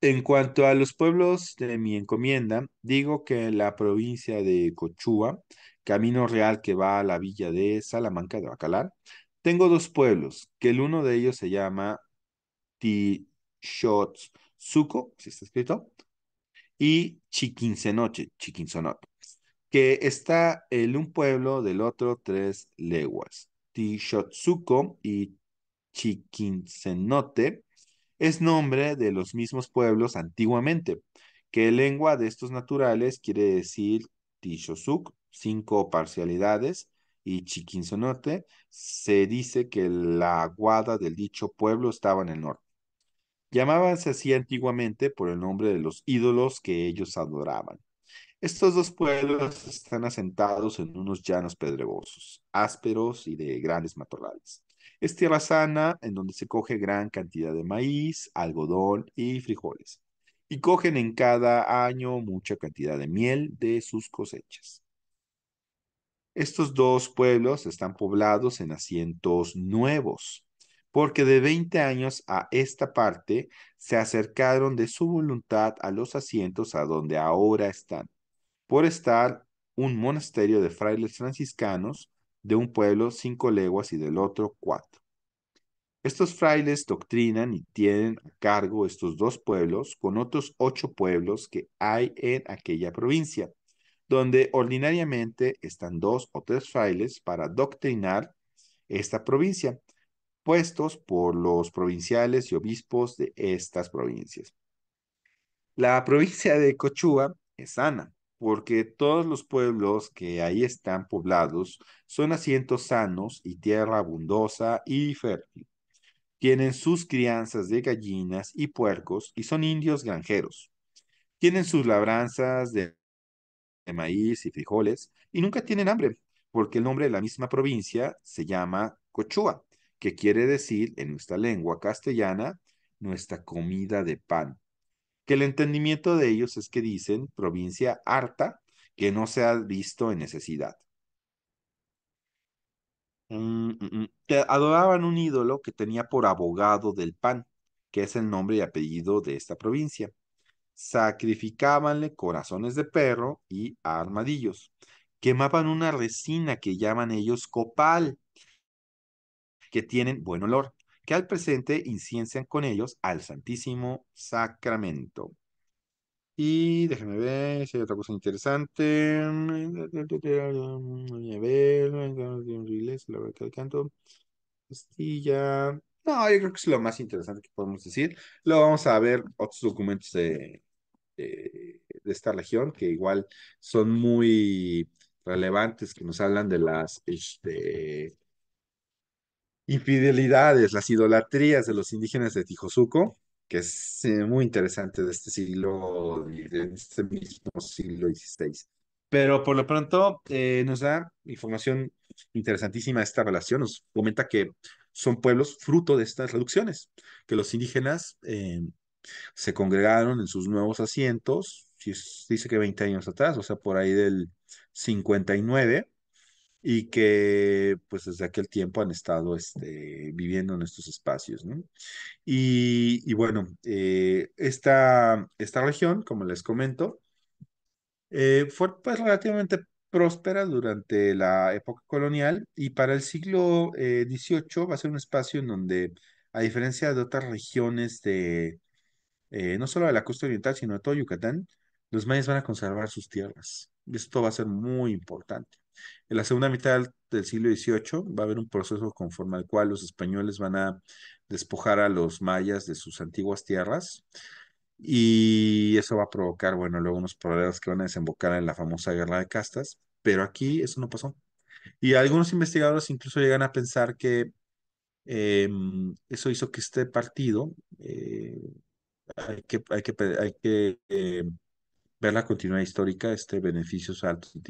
En cuanto a los pueblos de mi encomienda, digo que en la provincia de Cochúa, camino real que va a la villa de Salamanca de Bacalar, tengo dos pueblos, que el uno de ellos se llama Tixotzuco, si está escrito, y Chiquincenoche, chiquinzonote, que está en un pueblo del otro tres leguas. Tishotsuko y Chiquincenote es nombre de los mismos pueblos antiguamente, que lengua de estos naturales quiere decir Tishotsuk, cinco parcialidades, y Chiquinzonote, se dice que la aguada del dicho pueblo estaba en el norte. Llamábanse así antiguamente por el nombre de los ídolos que ellos adoraban. Estos dos pueblos están asentados en unos llanos pedregosos, ásperos y de grandes matorrales. Es tierra sana en donde se coge gran cantidad de maíz, algodón y frijoles. Y cogen en cada año mucha cantidad de miel de sus cosechas. Estos dos pueblos están poblados en asientos nuevos, porque de 20 años a esta parte se acercaron de su voluntad a los asientos a donde ahora están, por estar un monasterio de frailes franciscanos de un pueblo cinco leguas y del otro cuatro. Estos frailes doctrinan y tienen a cargo estos dos pueblos con otros ocho pueblos que hay en aquella provincia, donde ordinariamente están dos o tres frailes para doctrinar esta provincia, puestos por los provinciales y obispos de estas provincias. La provincia de Cochua es sana, porque todos los pueblos que ahí están poblados son asientos sanos y tierra abundosa y fértil. Tienen sus crianzas de gallinas y puercos y son indios granjeros. Tienen sus labranzas de, maíz y frijoles y nunca tienen hambre, porque el nombre de la misma provincia se llama Cochua que quiere decir en nuestra lengua castellana nuestra comida de pan. Que el entendimiento de ellos es que dicen provincia harta que no se ha visto en necesidad. Mm, mm, mm. adoraban un ídolo que tenía por abogado del pan, que es el nombre y apellido de esta provincia. Sacrificabanle corazones de perro y armadillos. Quemaban una resina que llaman ellos copal que tienen buen olor, que al presente inciencian con ellos al Santísimo Sacramento. Y déjenme ver si hay otra cosa interesante. No, yo creo que es lo más interesante que podemos decir. Luego vamos a ver otros documentos de, de esta región que igual son muy relevantes, que nos hablan de las este, infidelidades, las idolatrías de los indígenas de Tijosuco, que es muy interesante de este siglo, de este mismo siglo XVI. Pero por lo pronto eh, nos da información interesantísima esta relación, nos comenta que son pueblos fruto de estas reducciones, que los indígenas em, se congregaron en sus nuevos asientos, dice que 20 años atrás, o sea, por ahí del 59, y que pues desde aquel tiempo han estado este, viviendo en estos espacios. ¿no? Y, bueno, eh, esta, esta región, como les comento, eh, fue pues relativamente próspera durante la época colonial y para el siglo XVIII eh, va a ser un espacio en donde, a diferencia de otras regiones de, no solo de la costa oriental, sino de todo Yucatán, los mayas van a conservar sus tierras. Esto va a ser muy importante. En la segunda mitad del siglo XVIII va a haber un proceso conforme al cual los españoles van a despojar a los mayas de sus antiguas tierras y eso va a provocar, bueno, luego unos problemas que van a desembocar en la famosa guerra de castas, pero aquí eso no pasó. Y algunos investigadores incluso llegan a pensar que em, eso hizo que este partido, eh, hay que, hay que, hay que em, ver la continuidad histórica, este Beneficios altos de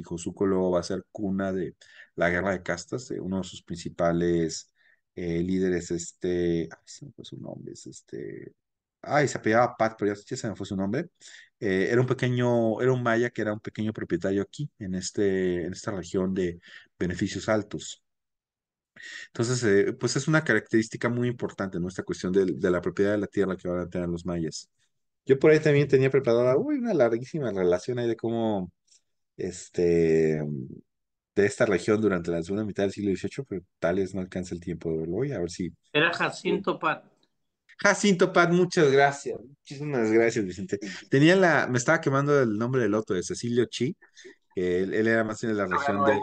luego va a ser cuna de la guerra de castas, uno de sus principales eh, líderes, este, se me fue su nombre, es este, ay, se Pat, pero ya, se me fue su nombre, eh, era un pequeño, era un maya que era un pequeño propietario aquí, en, este, en esta región de beneficios altos. Entonces, eh, pues es una característica muy importante, ¿no? Esta cuestión de, de la propiedad de la tierra que van a tener los mayas. Yo por ahí también tenía preparada, una larguísima relación ahí de cómo, este, de esta región durante la segunda mitad del siglo XVIII, pero tal vez no alcanza el tiempo de hoy, a ver si... Era Jacinto Pat. Jacinto Pat, muchas gracias. Muchísimas gracias, Vicente. Tenía la, me estaba quemando el nombre del otro, de Cecilio Chi, que él, era más bien de la región de,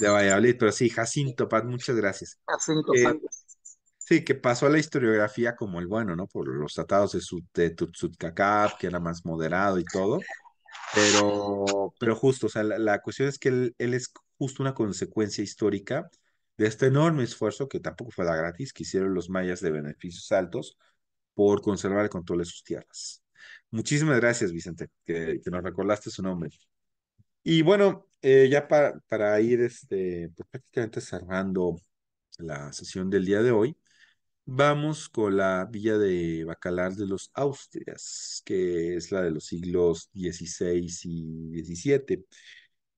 de Valladolid, pero sí, Jacinto Pat, muchas gracias. Jacinto eh, que pasó a la historiografía como el bueno, ¿no? Por los tratados de, que era más moderado y todo. Pero, pero justo, o sea, la, cuestión es que él, es justo una consecuencia histórica de este enorme esfuerzo, que tampoco fue la gratis, que hicieron los mayas de beneficios altos por conservar el control de sus tierras. Muchísimas gracias, Vicente, que, nos recordaste su nombre. Y bueno, eh, ya para, para ir este, pues prácticamente cerrando la sesión del día de hoy, Vamos con la villa de Bacalar de los Austrias, que es la de los siglos XVI y XVII,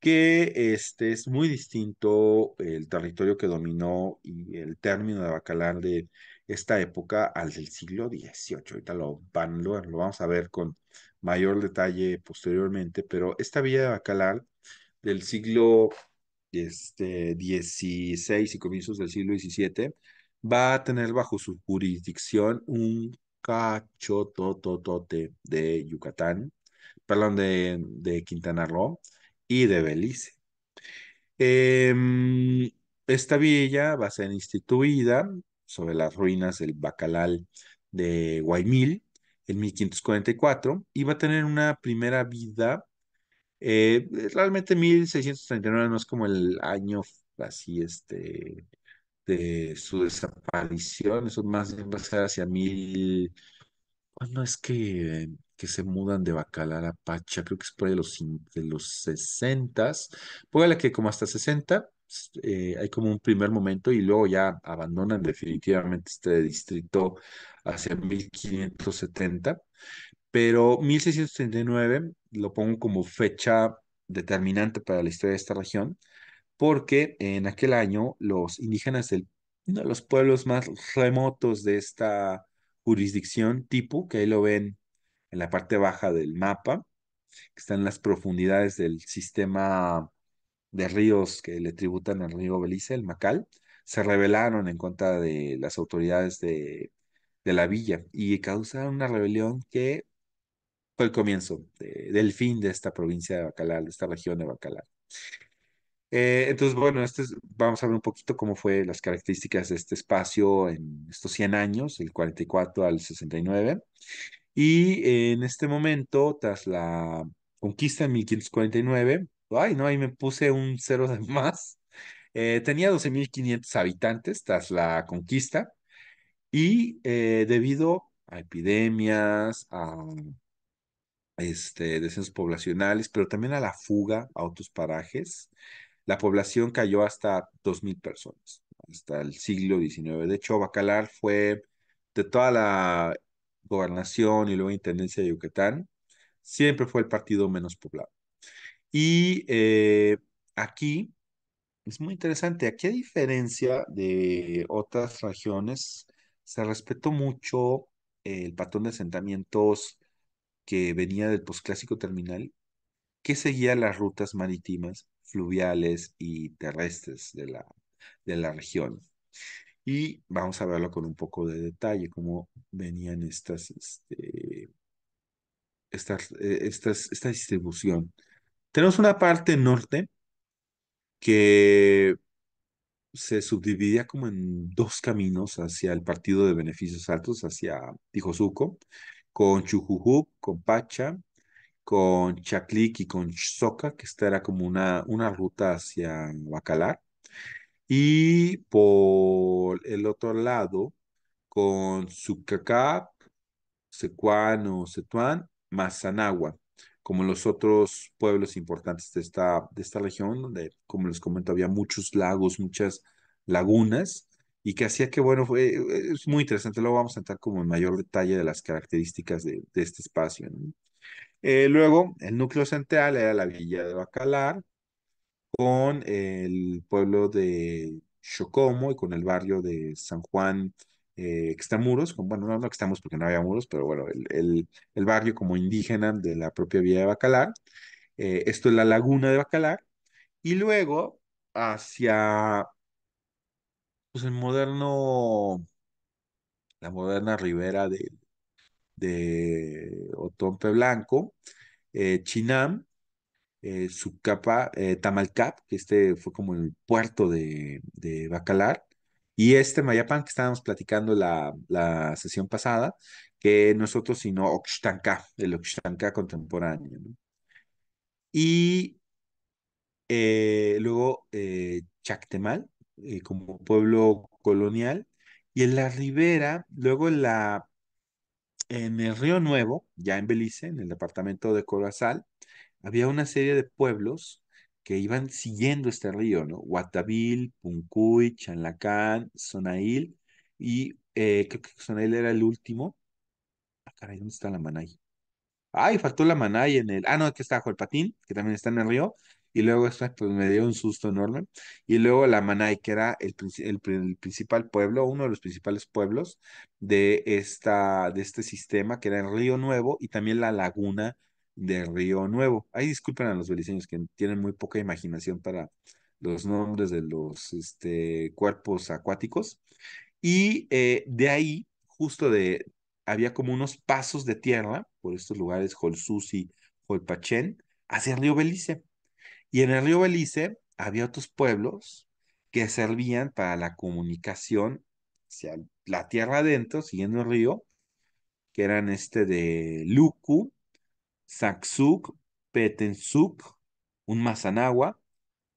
que este es muy distinto el territorio que dominó y el término de Bacalar de esta época al del siglo XVIII. Ahorita lo, van, lo, vamos a ver con mayor detalle posteriormente, pero esta villa de Bacalar del siglo XVI este, y comienzos del siglo XVII va a tener bajo su jurisdicción un cachotototote de Yucatán, perdón, de, Quintana Roo y de Belice. Em, esta villa va a ser instituida sobre las ruinas del Bacalal de Guaymil en 1544 y va a tener una primera vida. Eh, realmente 1639 no es como el año así, este, de este, su desaparición, eso más bien va hacia mil, bueno es que, que se mudan de Bacalar a Pacha? Creo que es por ahí de los, de los 60, póngale que como hasta 60, eh, hay como un primer momento y luego ya abandonan definitivamente este distrito hacia 1570, pero 1639 lo pongo como fecha determinante para la historia de esta región, porque en aquel año los indígenas del uno de los pueblos más remotos de esta jurisdicción, tipo, que ahí lo ven en la parte baja del mapa, que está en las profundidades del sistema de ríos que le tributan al río Belice, el Macal, se rebelaron en contra de las autoridades de, la villa y causaron una rebelión que fue el comienzo del fin de esta provincia de Bacalar, de esta región de Bacalar. Eh, entonces, bueno, este vamos a ver un poquito cómo fue las características de este espacio en estos 100 años, el 44 al 69. Y eh, en este momento, tras la conquista en 1549, ay, no, ahí me puse un cero de (laughs) más. Eh, tenía 12.500 habitantes tras la conquista y debido a epidemias, a este, descensos poblacionales, pero también a la fuga a otros parajes, la población cayó hasta 2.000 personas, hasta el siglo XIX. De hecho, Bacalar fue de toda la gobernación y luego intendencia de Yucatán, siempre fue el partido menos poblado. Y eh, aquí es muy interesante, aquí a diferencia de otras regiones, se respetó mucho el patrón de asentamientos que venía del posclásico terminal, que seguía las rutas marítimas fluviales y terrestres de la, de la región. Y vamos a verlo con un poco de detalle, cómo venían estas, este, eh, estas, esta distribución. Tenemos una parte norte que se subdividía como en dos caminos hacia el Partido de Beneficios Altos, hacia Tijosuco, con chujujú con Pacha con Chaclic y con Xoca, que esta era como una, una ruta hacia Bacalar. Y por el otro lado, con Sucacap, Secuán o Setuán, Mazanagua, como los otros pueblos importantes de esta, de esta región, donde, como les comento, había muchos lagos, muchas lagunas, y que hacía que, bueno, fue, es muy interesante. Luego vamos a entrar como en mayor detalle de las características de, de este espacio. ¿no? Eh, luego, el núcleo central era la villa de Bacalar, con el pueblo de Chocomo y con el barrio de San Juan eh, Extramuros, bueno, no, no Extramuros porque no había muros, pero bueno, el, barrio como indígena de la propia villa de Bacalar. Eh, esto es la laguna de Bacalar. Y luego, hacia pues, el moderno, la moderna ribera del de Otompe Blanco, eh, Chinam, eh, eh, Tamalcap, que este fue como el puerto de, Bacalar, y este Mayapan que estábamos platicando la, sesión pasada, que nosotros sino Oxtanca el Oxtanca contemporáneo. Y eh, luego Chactemal, como pueblo colonial, y en la ribera, luego en la en el Río Nuevo, ya en Belice, en el departamento de Corazal, había una serie de pueblos que iban siguiendo este río, ¿no? Guatavil, Puncuy, Chanlacán, Sonail, y eh, creo que Sonail era el último. Ah, caray, ¿dónde está la Manay? Ay, faltó la Manay en el. Ah, no, aquí está patín, que también está en el río, y luego esto pues me dio un susto enorme, y luego la Manay, que era el, principal pueblo, uno de los principales pueblos de, esta, de este sistema, que era el Río Nuevo y también la laguna del Río Nuevo. Ahí disculpen a los beliceños que tienen muy poca imaginación para los nombres de los este, cuerpos acuáticos. Y eh, de ahí, justo de, había como unos pasos de tierra por estos lugares, Holsusi, Holpachen hacia el río Belice. Y en el río Belice había otros pueblos que servían para la comunicación hacia la tierra adentro, siguiendo el río, que eran este de Luku, Saksuk, Petensuk, un Mazanagua,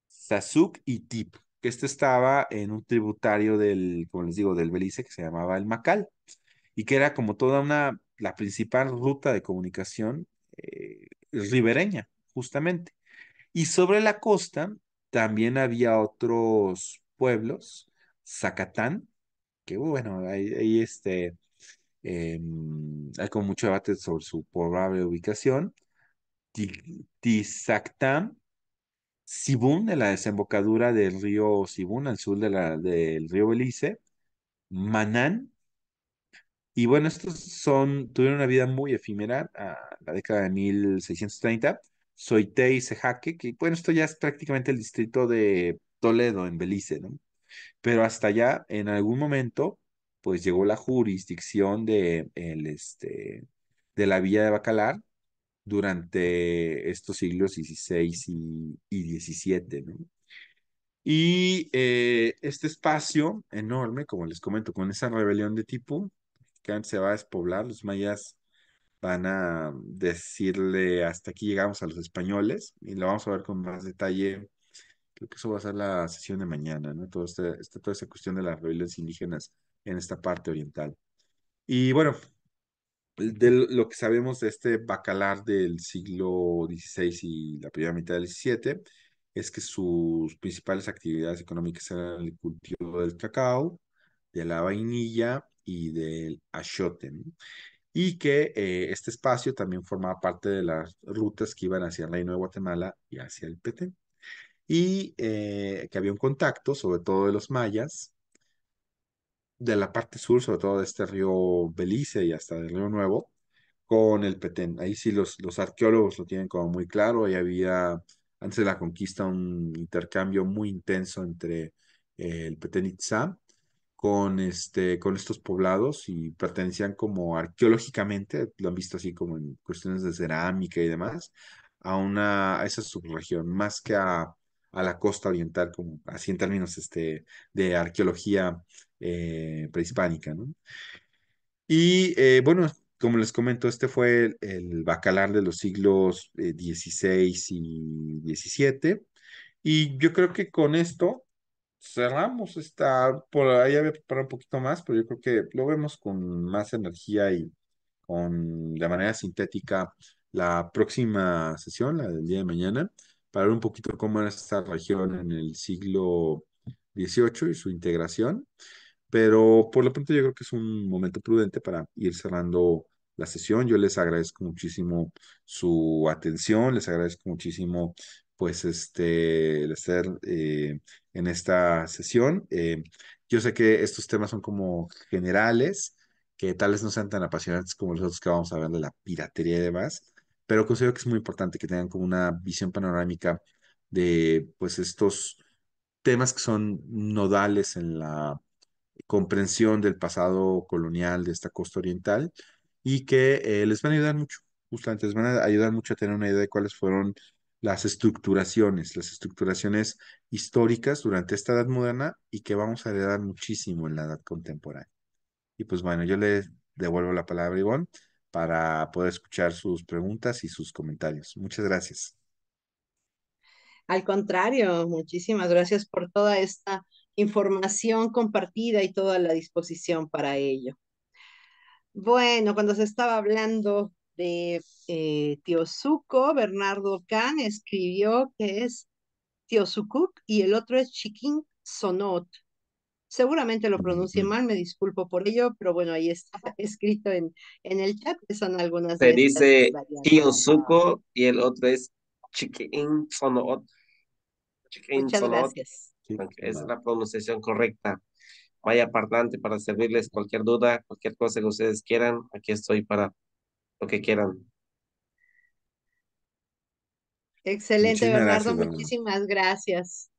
Sasuk y Tip, que este estaba en un tributario del, como les digo, del Belice que se llamaba el Macal, y que era como toda una, la principal ruta de comunicación eh, ribereña, justamente. Y sobre la costa también había otros pueblos, Zacatán, que uh, bueno, ahí, este, em, hay como mucho debate sobre su probable ubicación, Tizactán, Sibún, de la desembocadura del río Sibún, al sur de la, del río Belice, Manán, y bueno, estos son, tuvieron una vida muy efímera a ah, la década de 1630 Soite y Sejaque, que bueno, esto ya es prácticamente el distrito de Toledo, en Belice, ¿no? Pero hasta allá, en algún momento, pues llegó la jurisdicción de, el, este, de la villa de Bacalar durante estos siglos XVI y, XVII, ¿no? Y eh, este espacio enorme, como les comento, con esa rebelión de tipo, que antes se va a despoblar, los mayas van a decirle hasta aquí llegamos a los españoles y lo vamos a ver con más detalle. Creo que eso va a ser la sesión de mañana, ¿no? Todo este, este, toda esa cuestión de las rebeliones indígenas en esta parte oriental. Y bueno, de lo que sabemos de este bacalar del siglo XVI y la primera mitad del XVII es que sus principales actividades económicas eran el cultivo del cacao, de la vainilla y del achote ¿no? y que eh, este espacio también formaba parte de las rutas que iban hacia el Reino de Guatemala y hacia el Petén. Y eh, que había un contacto, sobre todo de los mayas, de la parte sur, sobre todo de este río Belice y hasta del río Nuevo, con el Petén. Ahí sí los, los arqueólogos lo tienen como muy claro. Ahí había, antes de la conquista, un intercambio muy intenso entre eh, el Petén Itzá con, este, con estos poblados y pertenecían como arqueológicamente, lo han visto así como en cuestiones de cerámica y demás, a, una, a esa subregión, más que a, la costa oriental, como, así en términos este, de arqueología eh, prehispánica. Y eh, bueno, como les comento, este fue el, bacalar de los siglos XVI eh, y XVII. Y yo creo que con esto cerramos esta, por ahí había preparado un poquito más, pero yo creo que lo vemos con más energía y con de manera sintética la próxima sesión, la del día de mañana, para ver un poquito cómo era esta región en el siglo XVIII y su integración. Pero por lo pronto yo creo que es un momento prudente para ir cerrando la sesión. Yo les agradezco muchísimo su atención, les agradezco muchísimo pues este, el estar eh, en esta sesión. Eh, yo sé que estos temas son como generales, que tal vez no sean tan apasionantes como los otros que vamos a hablar de la piratería y demás, pero considero que es muy importante que tengan como una visión panorámica de pues estos temas que son nodales en la comprensión del pasado colonial de esta costa oriental y que eh, les van a ayudar mucho, justamente les van a ayudar mucho a tener una idea de cuáles fueron las estructuraciones, las estructuraciones históricas durante esta edad moderna y que vamos a heredar muchísimo en la edad contemporánea. Y pues bueno, yo le devuelvo la palabra a Ivonne para poder escuchar sus preguntas y sus comentarios. Muchas gracias. Al contrario, muchísimas gracias por toda esta información compartida y toda la disposición para ello. Bueno, cuando se estaba hablando de eh, Bernardo Can, escribió que es Teosucuk y el otro es Chiquín Sonot. Seguramente lo pronuncie mal, me disculpo por ello, pero bueno, ahí está (laughs) escrito en, en el chat, que son algunas. Se dice Tiosuco y el otro es Chiquín Sonot. Sonot, gracias. Es la pronunciación correcta. Vaya parlante para servirles cualquier duda, cualquier cosa que ustedes quieran. Aquí estoy para lo que quieran. Excelente, Bernardo. muchísimas gracias.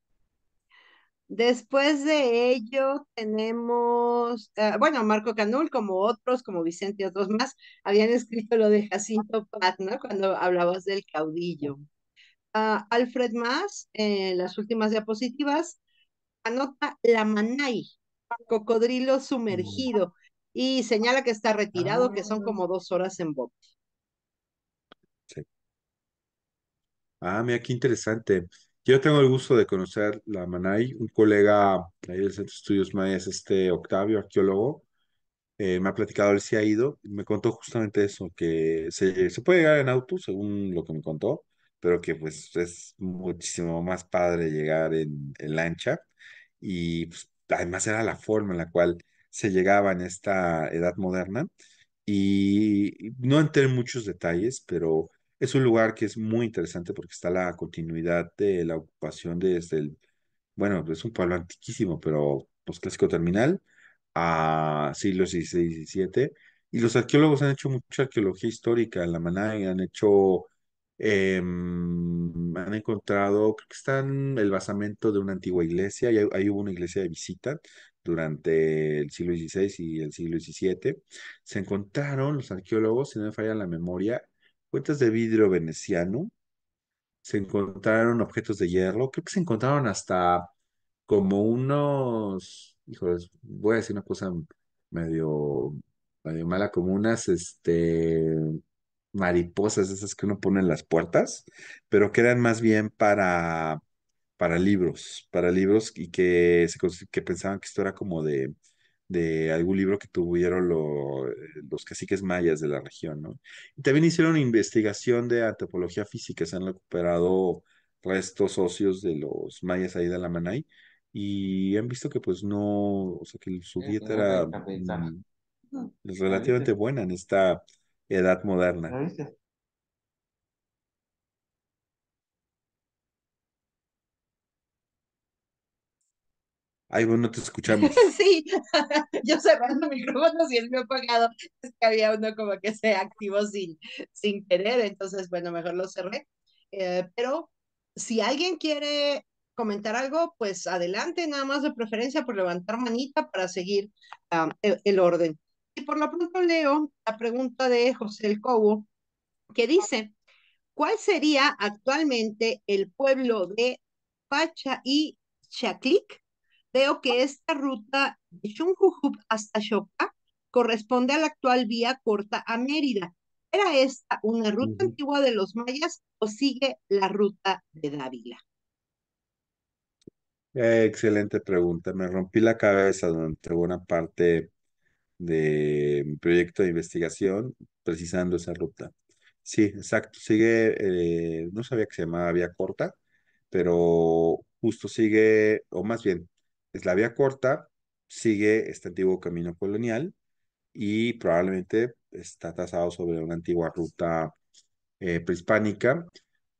Después de ello tenemos, eh, bueno, Marco Canul, como otros, como Vicente y otros más, habían (laughs) escrito lo de Jacinto Paz, ¿no? Cuando hablabas del caudillo. Ah, Alfred más, en las últimas diapositivas, anota la Manay, cocodrilo mm. sumergido y señala que está retirado, que son ah. como dos horas en bote. Sí. Ah, mira, qué interesante. Yo tengo el gusto de conocer la Manay, un colega ahí del Centro de Estudios Mayas, este Octavio, arqueólogo, eh, me ha platicado, él si ha ido, me contó justamente eso, que se, se puede llegar en auto, según lo que me contó, pero que pues es muchísimo más padre llegar en, en lancha y pues, además era la forma en la cual se llegaba en esta edad moderna. Y no entré muchos detalles, pero es un lugar que es muy interesante porque está la continuidad de la ocupación desde el, bueno, es un pueblo antiquísimo, pero pues clásico terminal, a siglos XVI y XVII. Y los arqueólogos han hecho mucha arqueología histórica en la y han hecho, em, han encontrado, creo que están el basamento de una antigua iglesia, y ahí hubo una iglesia de visita, durante el siglo XVI y el siglo XVII, se encontraron los arqueólogos, si no me falla la memoria, cuentas de vidrio veneciano, se encontraron objetos de hierro, creo que se encontraron hasta como unos, híjoles, voy a decir una cosa medio, medio mala, como unas, este, mariposas esas que uno pone en las puertas, pero que eran más bien para para libros, para libros y que, que pensaban que esto era como de, de algún libro que tuvieron lo, eh, los caciques mayas de la región, ¿no? también hicieron investigación de antropología física, se han recuperado restos óseos de los mayas ahí de la Manay y han visto que pues no, o sea que su dieta era mm, mm, relativamente buena en esta edad moderna. Ay, bueno, te escuchamos. (laughs) Sí, (laughs) yo cerrando micrófonos y el mío apagado. Es que había uno como que se activó sin, sin querer, entonces, bueno, mejor lo cerré. Eh, pero si alguien quiere comentar algo, pues adelante, nada más de preferencia por levantar manita para seguir e, el, orden. Y por lo pronto leo la pregunta de José El Cobo, que dice, ¿cuál sería actualmente el pueblo de Pacha y Chaclic? Veo que esta ruta de Shunjujup hasta Xoca corresponde a la actual vía corta a Mérida. ¿Era esta una ruta antigua de los mayas o sigue la ruta de Dávila? Eh, excelente pregunta. Me rompí la cabeza durante buena parte de mi proyecto de investigación precisando esa ruta. Sí, exacto. Sigue, eh, no sabía que se llamaba vía corta, pero justo sigue, o más bien, es la vía corta, sigue este antiguo camino colonial y probablemente está trazado sobre una antigua ruta eh, prehispánica,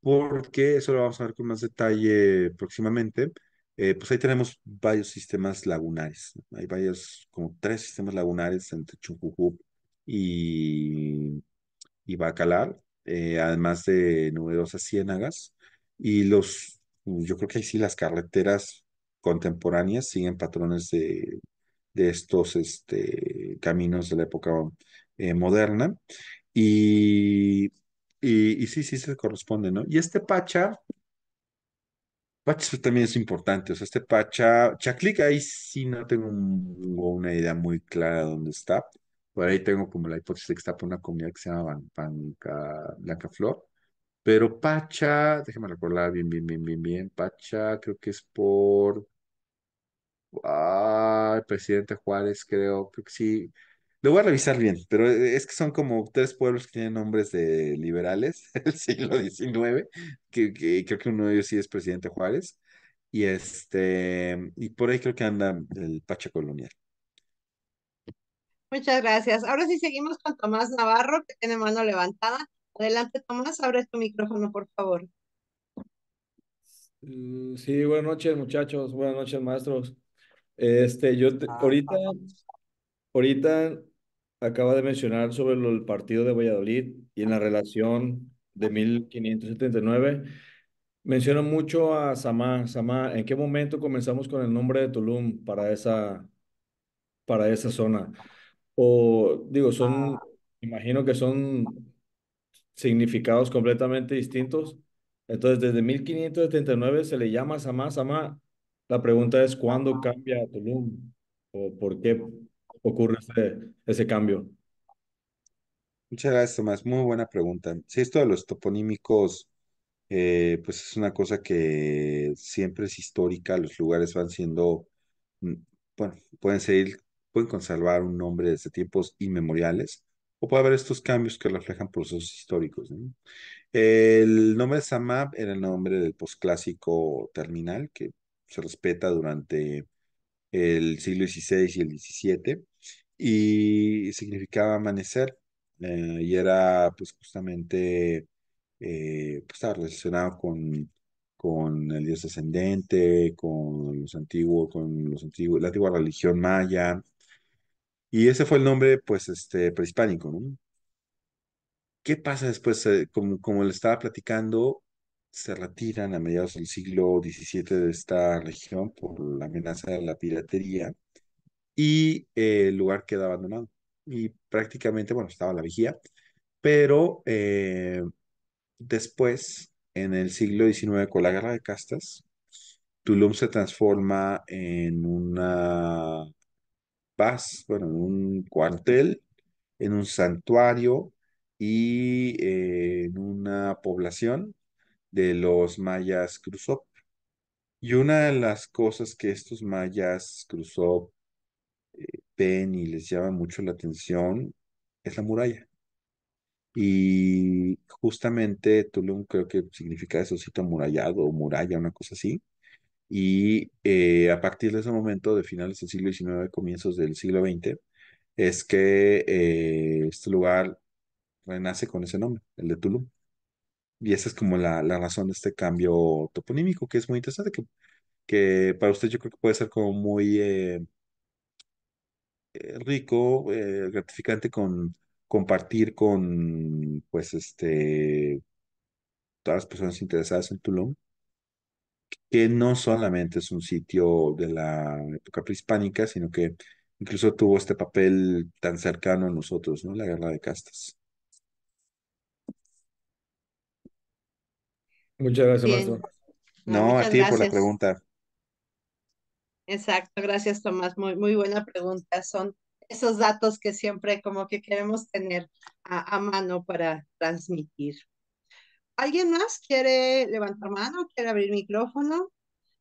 porque eso lo vamos a ver con más detalle próximamente. Eh, pues ahí tenemos varios sistemas lagunares. Hay varios, como tres sistemas lagunares entre Chujujú y, y Bacalar, eh, además de numerosas ciénagas. Y los, yo creo que ahí sí las carreteras contemporáneas siguen patrones de, estos este, caminos de la época eh, moderna. Y, y, sí, sí se corresponde, ¿no? Y este Pacha, Pacha también es importante, o sea, este Pacha, Chaclic, ahí sí no tengo una idea muy clara de dónde está. Por ahí tengo como la hipótesis de que está por una comunidad que se llama Blanca Flor pero Pacha, déjame recordar bien, bien, bien, bien, bien. Pacha, creo que es por. Ah, Presidente Juárez, creo, creo que sí. Lo voy a revisar bien, pero e, es que son como tres pueblos que tienen nombres de liberales (laughs) del siglo XIX, que, que creo que uno de ellos sí es Presidente Juárez, y este, y por ahí creo que anda el Pacha Colonial. Muchas gracias. Ahora sí seguimos con Tomás Navarro, que tiene mano levantada. Adelante, Tomás, abre tu micrófono, por favor. Mm, sí, buenas noches, muchachos. Buenas noches, maestros. Este, yo ah, ahorita, ahorita acaba de mencionar sobre el partido de Valladolid y en la relación de 1579. Menciono mucho a Samá. Samá, ¿en qué momento comenzamos con el nombre de Tulum para esa, para esa zona? O digo, son, ah. imagino que son significados completamente distintos. Entonces, desde 1579 se le llama Samá Samá. La pregunta es, ¿cuándo cambia Tulum? ¿O por qué ocurre ese, cambio? Muchas gracias, Tomás. Muy buena pregunta. Si esto de los toponímicos, eh, pues es una cosa que siempre es histórica. Los lugares van siendo, mm, bueno, pueden seguir, pueden conservar un nombre desde tiempos inmemoriales o puede haber estos cambios que reflejan procesos históricos. El nombre de Samab era el nombre del posclásico terminal que se respeta durante el siglo XVI y el XVII y significaba amanecer eh, y era pues justamente eh, pues, relacionado con, con el dios ascendente, con los antiguos, con los antiguos, la antigua religión maya, y ese fue el nombre, pues, este, prehispánico, ¿Qué pasa después? Eh, como, como le estaba platicando, se retiran a mediados del siglo XVII de esta región por la amenaza de la piratería y el lugar queda abandonado. Y prácticamente, bueno, estaba la vigía, pero eh, después, en el siglo XIX, con la guerra de castas, Tulum se transforma en una paz, bueno, en un cuartel, en un santuario y eh, en una población de los mayas Cruzop. Y una de las cosas que estos mayas Cruzop eh, ven y les llama mucho la atención es la muralla. Y justamente Tulum creo que significa eso, sitio amurallado o muralla, una cosa así. Y eh, a partir de ese momento, de finales del siglo XIX, comienzos del siglo XX, es que eh, este lugar renace con ese nombre, el de Tulum. Y esa es como la, razón de este cambio toponímico, que es muy interesante, que, para usted yo creo que puede ser como muy eh, rico, gratificante con compartir con, pues, este, todas las personas interesadas en Tulum que no solamente es un sitio de la época prehispánica, sino que incluso tuvo este papel tan cercano a nosotros, ¿no? La guerra de castas. Muchas gracias, No, a ti por la pregunta. Exacto, gracias Tomás, muy, muy buena pregunta. Son esos datos que siempre como que queremos tener a mano para transmitir. ¿Alguien más quiere levantar mano? ¿Quiere abrir micrófono?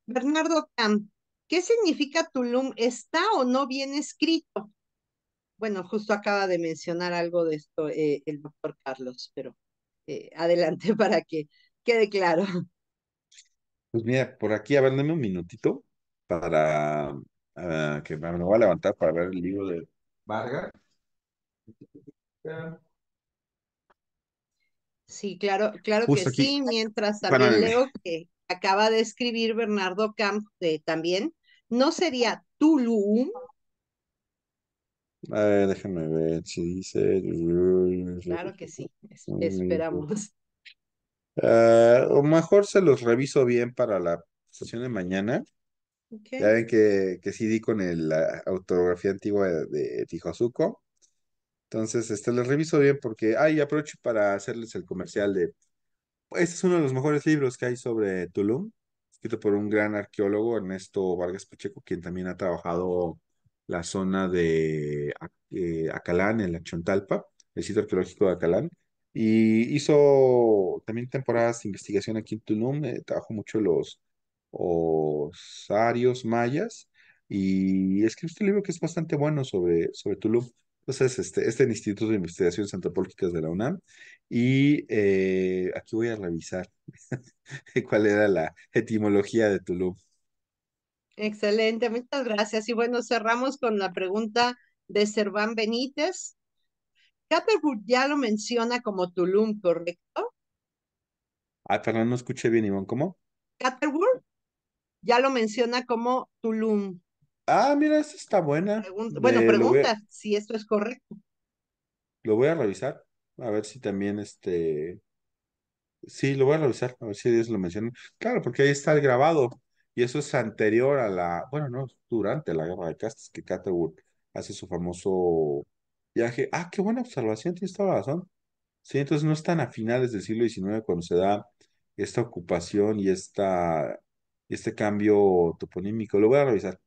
Bernardo Cam, ¿qué significa Tulum? ¿Está o no bien escrito? Bueno, justo acaba de mencionar algo de esto eh, el doctor Carlos, pero eh, (laughs) adelante para que quede claro. Pues mira, por aquí, a un minutito para que me lo voy a levantar para ver el libro de Vargas. Sí, claro, claro que sí, mientras también leo que acaba de escribir Bernardo Camp eh, también, ¿no sería Tulum? ver, déjame ver si dice. Claro que sí, esperamos. Ah, o mejor se los reviso bien para la sesión de mañana. Okay. Ya ven que, que sí di con la autografía antigua de, de entonces, este, les reviso bien porque, ay, aprovecho para hacerles el comercial de, este es uno de los mejores libros que hay sobre Tulum, escrito por un gran arqueólogo, Ernesto Vargas Pacheco, quien también ha trabajado la zona de eh, Acalán, en la Chontalpa, el sitio arqueológico de Acalán, y hizo también temporadas de investigación aquí en Tulum, eh, trabajó mucho los osarios mayas, y escribió este libro que es bastante bueno sobre, sobre Tulum. Entonces, este, este es el Instituto de Investigaciones Antropológicas de la UNAM y eh, aquí voy a revisar (laughs) cuál era la etimología de Tulum. Excelente, muchas gracias. Y bueno, cerramos con la pregunta de Serván Benítez. Caterwood ya lo menciona como Tulum, ¿correcto? Ay, perdón, no escuché bien, Iván, ¿cómo? Caterwood ya lo menciona como Tulum. Ah, mira, esta está buena. bueno, pregunta si esto es correcto. Lo voy a revisar, a ver si también este. Sí, lo voy a revisar, a ver si Dios lo menciona. Claro, porque ahí está el grabado, y eso es anterior a la. Bueno, no, durante la guerra de castas que Catherwood hace su famoso viaje. Ah, qué buena observación, tienes toda la razón. Sí, entonces no están a finales del siglo XIX cuando se da esta ocupación y esta, este cambio toponímico. Lo voy a revisar.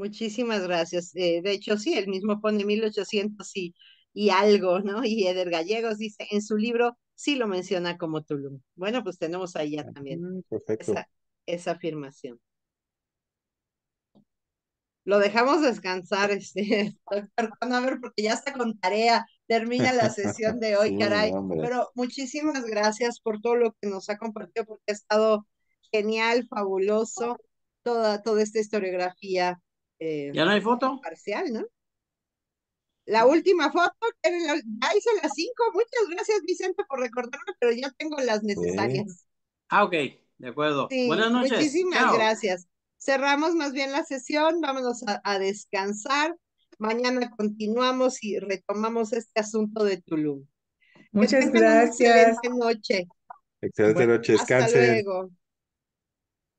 Muchísimas gracias. Eh, de hecho, sí, el mismo pone 1800 y, y algo, ¿no? Y Eder Gallegos dice, en su libro sí lo menciona como Tulum. Bueno, pues tenemos ahí ya también mm, Esa, afirmación. Lo dejamos descansar, (laughs) este, perdón, a ver, porque ya está con tarea, termina la sesión de hoy, (laughs) caray. Pero muchísimas gracias por todo lo que nos ha compartido, porque ha estado genial, fabuloso, toda, toda esta historiografía eh, ¿Ya no hay foto? Parcial, ¿no? La última foto, ya hice las cinco. Muchas gracias, Vicente, por recordarme, pero ya tengo las necesarias. Ah, ok, de acuerdo. Buenas noches. Muchísimas gracias. Cerramos más bien la sesión, vámonos a, descansar. Mañana continuamos y retomamos este asunto de Tulum. Muchas gracias. Excelente noche. Excelente noche, descanse.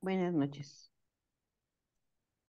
Buenas noches.